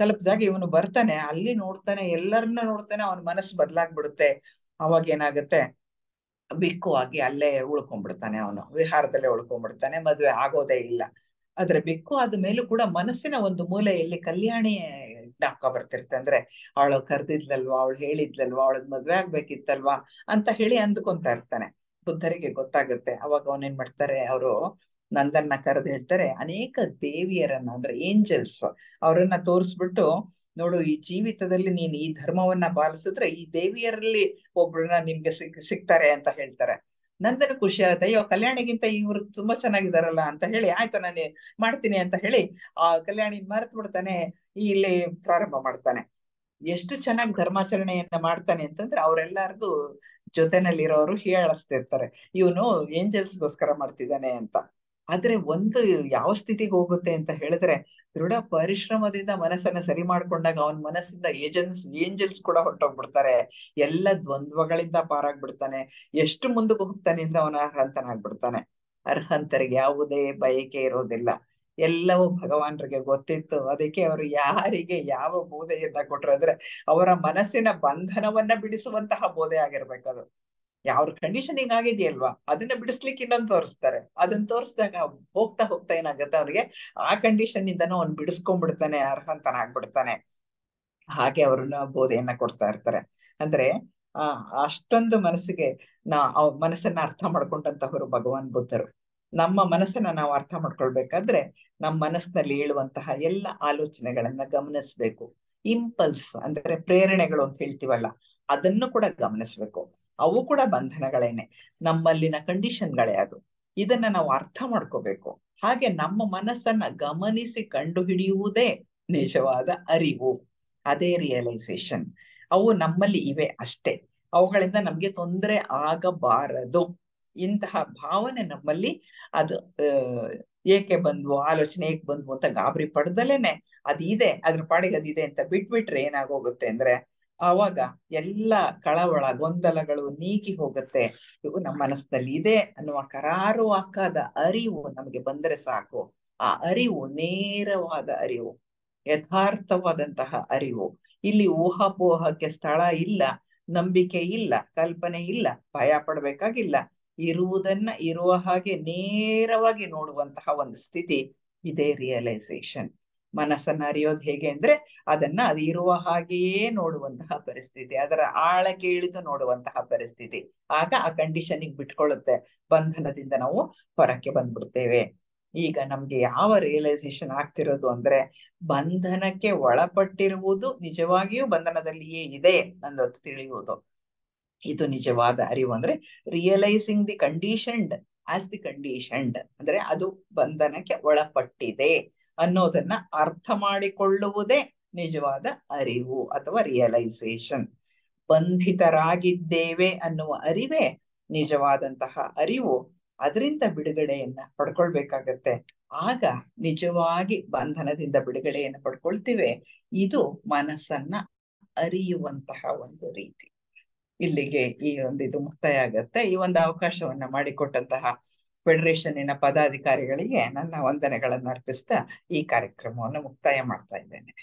ತಲುಪಿದಾಗ ಇವನು ಬರ್ತಾನೆ ಅಲ್ಲಿ ನೋಡ್ತಾನೆ ಎಲ್ಲರನ್ನ ನೋಡ್ತಾನೆ ಅವನ ಮನಸ್ಸು ಬದಲಾಗ್ಬಿಡುತ್ತೆ ಅವಾಗ ಏನಾಗುತ್ತೆ ಆಗಿ ಅಲ್ಲೇ ಉಳ್ಕೊಂಡ್ಬಿಡ್ತಾನೆ ಅವನು ವಿಹಾರದಲ್ಲೇ ಉಳ್ಕೊಂಡ್ಬಿಡ್ತಾನೆ ಮದುವೆ ಆಗೋದೇ ಇಲ್ಲ ಆದ್ರೆ ಬೆಕ್ಕು ಆದ ಮೇಲೂ ಕೂಡ ಮನಸ್ಸಿನ ಒಂದು ಮೂಲೆಯಲ್ಲಿ ಕಲ್ಯಾಣಿ ಜ್ಞಾಪಕ ಬರ್ತಿರುತ್ತೆ ಅಂದ್ರೆ ಅವಳು ಕರ್ದಿದ್ಲಲ್ವಾ ಅವಳು ಹೇಳಿದ್ಲಲ್ವಾ ಅವಳದ್ ಮದ್ವೆ ಆಗ್ಬೇಕಿತ್ತಲ್ವಾ ಅಂತ ಹೇಳಿ ಅಂದ್ಕೊಂತ ಇರ್ತಾನೆ ಬುದ್ಧರಿಗೆ ಗೊತ್ತಾಗುತ್ತೆ ಅವಾಗ ಅವನೇನ್ ಮಾಡ್ತಾರೆ ಅವರು ನಂದನ್ನ ಕರೆದು ಹೇಳ್ತಾರೆ ಅನೇಕ ದೇವಿಯರನ್ನ ಅಂದ್ರೆ ಏಂಜಲ್ಸ್ ಅವರನ್ನ ತೋರಿಸ್ಬಿಟ್ಟು ನೋಡು ಈ ಜೀವಿತದಲ್ಲಿ ನೀನ್ ಈ ಧರ್ಮವನ್ನ ಪಾಲಿಸಿದ್ರೆ ಈ ದೇವಿಯರಲ್ಲಿ ಒಬ್ಬರನ್ನ ನಿಮ್ಗೆ ಸಿಕ್ ಸಿಗ್ತಾರೆ ಅಂತ ಹೇಳ್ತಾರೆ ನಂದನ್ ಖುಷಿ ಆಗುತ್ತೆ ಅಯ್ಯೋ ಕಲ್ಯಾಣಿಗಿಂತ ಇವ್ರು ತುಂಬಾ ಚೆನ್ನಾಗಿದಾರಲ್ಲ ಅಂತ ಹೇಳಿ ಆಯ್ತು ನಾನು ಮಾಡ್ತೀನಿ ಅಂತ ಹೇಳಿ ಆ ಕಲ್ಯಾಣಿ ಮರೆತು ಬಿಡ್ತಾನೆ ಇಲ್ಲಿ ಪ್ರಾರಂಭ ಮಾಡ್ತಾನೆ ಎಷ್ಟು ಚೆನ್ನಾಗಿ ಧರ್ಮಾಚರಣೆಯನ್ನ ಮಾಡ್ತಾನೆ ಅಂತಂದ್ರೆ ಅವರೆಲ್ಲರಿಗೂ ಜೊತೆನಲ್ಲಿರೋರು ಹೀಯಾಳಿಸ್ತಿರ್ತಾರೆ ಇವನು ಏಂಜಲ್ಸ್ಗೋಸ್ಕರ ಮಾಡ್ತಿದ್ದಾನೆ ಅಂತ ಆದ್ರೆ ಒಂದು ಯಾವ ಸ್ಥಿತಿಗೆ ಹೋಗುತ್ತೆ ಅಂತ ಹೇಳಿದ್ರೆ ದೃಢ ಪರಿಶ್ರಮದಿಂದ ಮನಸ್ಸನ್ನ ಸರಿ ಮಾಡ್ಕೊಂಡಾಗ ಅವನ್ ಮನಸ್ಸಿಂದ ಏಜೆನ್ಸ್ ಏಂಜಲ್ಸ್ ಕೂಡ ಹೊರಟೋಗ್ಬಿಡ್ತಾರೆ ಎಲ್ಲ ದ್ವಂದ್ವಗಳಿಂದ ಪಾರಾಗ್ಬಿಡ್ತಾನೆ ಎಷ್ಟು ಮುಂದಕ್ಕೆ ಹೋಗ್ತಾನೆ ಅಂದ್ರೆ ಅವನ ಅರ್ಹಂತನಾಗ್ಬಿಡ್ತಾನೆ ಅರ್ಹಂತರಿಗೆ ಯಾವುದೇ ಬಯಕೆ ಇರೋದಿಲ್ಲ ಎಲ್ಲವೂ ಭಗವಾನ್ರಿಗೆ ಗೊತ್ತಿತ್ತು ಅದಕ್ಕೆ ಅವರು ಯಾರಿಗೆ ಯಾವ ಬೋಧೆಯನ್ನ ಕೊಟ್ರು ಅಂದ್ರೆ ಅವರ ಮನಸ್ಸಿನ ಬಂಧನವನ್ನ ಬಿಡಿಸುವಂತಹ ಬೋಧೆ ಆಗಿರ್ಬೇಕದು ಯಾವ ಕಂಡೀಷನಿಂಗ್ ಆಗಿದೆಯಲ್ವಾ ಅದನ್ನ ಬಿಡಿಸ್ಲಿಕ್ಕೆ ಇನ್ನೊಂದು ತೋರಿಸ್ತಾರೆ ಅದನ್ನ ತೋರಿಸಿದಾಗ ಹೋಗ್ತಾ ಹೋಗ್ತಾ ಏನಾಗುತ್ತೆ ಅವ್ರಿಗೆ ಆ ಕಂಡೀಷನ್ ಇಂದನೂ ಅವ್ನು ಬಿಡಿಸ್ಕೊಂಡ್ಬಿಡ್ತಾನೆ ಅರ್ಹಂತನ ಆಗ್ಬಿಡ್ತಾನೆ ಹಾಗೆ ಅವ್ರನ್ನ ಬೋಧೆಯನ್ನ ಕೊಡ್ತಾ ಇರ್ತಾರೆ ಅಂದ್ರೆ ಆ ಅಷ್ಟೊಂದು ಮನಸ್ಸಿಗೆ ನಾ ಅವ್ ಮನಸ್ಸನ್ನ ಅರ್ಥ ಮಾಡ್ಕೊಂಡಂತಹವರು ಭಗವಾನ್ ಬುದ್ಧರು ನಮ್ಮ ಮನಸ್ಸನ್ನ ನಾವು ಅರ್ಥ ಮಾಡ್ಕೊಳ್ಬೇಕಾದ್ರೆ ನಮ್ಮ ಮನಸ್ಸಿನಲ್ಲಿ ಹೇಳುವಂತಹ ಎಲ್ಲ ಆಲೋಚನೆಗಳನ್ನ ಗಮನಿಸ್ಬೇಕು ಇಂಪಲ್ಸ್ ಅಂದ್ರೆ ಪ್ರೇರಣೆಗಳು ಅಂತ ಹೇಳ್ತೀವಲ್ಲ ಅದನ್ನು ಕೂಡ ಗಮನಿಸ್ಬೇಕು ಅವು ಕೂಡ ಬಂಧನಗಳೇನೆ ನಮ್ಮಲ್ಲಿನ ಕಂಡೀಷನ್ಗಳೇ ಅದು ಇದನ್ನ ನಾವು ಅರ್ಥ ಮಾಡ್ಕೋಬೇಕು ಹಾಗೆ ನಮ್ಮ ಮನಸ್ಸನ್ನ ಗಮನಿಸಿ ಕಂಡು ಹಿಡಿಯುವುದೇ ನಿಜವಾದ ಅರಿವು ಅದೇ ರಿಯಲೈಸೇಷನ್ ಅವು ನಮ್ಮಲ್ಲಿ ಇವೆ ಅಷ್ಟೇ ಅವುಗಳಿಂದ ನಮ್ಗೆ ತೊಂದರೆ ಆಗಬಾರದು ಇಂತಹ ಭಾವನೆ ನಮ್ಮಲ್ಲಿ ಅದು ಏಕೆ ಬಂದ್ವು ಆಲೋಚನೆ ಏಕೆ ಬಂದ್ವು ಅಂತ ಗಾಬರಿ ಪಡೆದಲೇನೆ ಅದಿದೆ ಅದ್ರ ಪಾಡಿಗೆ ಅದಿದೆ ಅಂತ ಬಿಟ್ಬಿಟ್ರೆ ಏನಾಗೋಗುತ್ತೆ ಅಂದ್ರೆ ಆವಾಗ ಎಲ್ಲ ಕಳವಳ ಗೊಂದಲಗಳು ನೀಗಿ ಹೋಗುತ್ತೆ ಇವು ನಮ್ಮ ಮನಸ್ಸಲ್ಲಿ ಇದೆ ಅನ್ನುವ ಕರಾರು ಕರಾರುವಾಕಾದ ಅರಿವು ನಮಗೆ ಬಂದರೆ ಸಾಕು ಆ ಅರಿವು ನೇರವಾದ ಅರಿವು ಯಥಾರ್ಥವಾದಂತಹ ಅರಿವು ಇಲ್ಲಿ ಊಹಾಪೋಹಕ್ಕೆ ಸ್ಥಳ ಇಲ್ಲ ನಂಬಿಕೆ ಇಲ್ಲ ಕಲ್ಪನೆ ಇಲ್ಲ ಭಯ ಪಡಬೇಕಾಗಿಲ್ಲ ಇರುವುದನ್ನ ಇರುವ ಹಾಗೆ ನೇರವಾಗಿ ನೋಡುವಂತಹ ಒಂದು ಸ್ಥಿತಿ ಇದೇ ರಿಯಲೈಸೇಷನ್ ಮನಸ್ಸನ್ನ ಅರಿಯೋದು ಹೇಗೆ ಅಂದ್ರೆ ಅದನ್ನ ಅದು ಇರುವ ಹಾಗೆಯೇ ನೋಡುವಂತಹ ಪರಿಸ್ಥಿತಿ ಅದರ ಆಳಕ್ಕೆ ಇಳಿದು ನೋಡುವಂತಹ ಪರಿಸ್ಥಿತಿ ಆಗ ಆ ಕಂಡೀಷನಿಗೆ ಬಿಟ್ಕೊಳ್ಳುತ್ತೆ ಬಂಧನದಿಂದ ನಾವು ಹೊರಕ್ಕೆ ಬಂದ್ಬಿಡ್ತೇವೆ ಈಗ ನಮ್ಗೆ ಯಾವ ರಿಯಲೈಸೇಷನ್ ಆಗ್ತಿರೋದು ಅಂದ್ರೆ ಬಂಧನಕ್ಕೆ ಒಳಪಟ್ಟಿರುವುದು ನಿಜವಾಗಿಯೂ ಬಂಧನದಲ್ಲಿಯೇ ಇದೆ ಅನ್ನೋದು ತಿಳಿಯುವುದು ಇದು ನಿಜವಾದ ಅರಿವು ಅಂದ್ರೆ realising the conditioned as the conditioned ಅಂದ್ರೆ ಅದು ಬಂಧನಕ್ಕೆ ಒಳಪಟ್ಟಿದೆ ಅನ್ನೋದನ್ನ ಅರ್ಥ ಮಾಡಿಕೊಳ್ಳುವುದೇ ನಿಜವಾದ ಅರಿವು ಅಥವಾ ರಿಯಲೈಸೇಷನ್ ಬಂಧಿತರಾಗಿದ್ದೇವೆ ಅನ್ನುವ ಅರಿವೇ ನಿಜವಾದಂತಹ ಅರಿವು ಅದರಿಂದ ಬಿಡುಗಡೆಯನ್ನ ಪಡ್ಕೊಳ್ಬೇಕಾಗತ್ತೆ ಆಗ ನಿಜವಾಗಿ ಬಂಧನದಿಂದ ಬಿಡುಗಡೆಯನ್ನು ಪಡ್ಕೊಳ್ತೀವಿ ಇದು ಮನಸ್ಸನ್ನ ಅರಿಯುವಂತಹ ಒಂದು ರೀತಿ ಇಲ್ಲಿಗೆ ಈ ಒಂದು ಇದು ಮುಕ್ತಾಯ ಆಗತ್ತೆ ಈ ಒಂದು ಅವಕಾಶವನ್ನ ಮಾಡಿಕೊಟ್ಟಂತಹ ಫೆಡರೇಷನ್ನಿನ ಪದಾಧಿಕಾರಿಗಳಿಗೆ ನನ್ನ ವಂದನೆಗಳನ್ನು ಅರ್ಪಿಸ್ತಾ ಈ ಕಾರ್ಯಕ್ರಮವನ್ನು ಮುಕ್ತಾಯ ಮಾಡ್ತಾ ಇದ್ದೇನೆ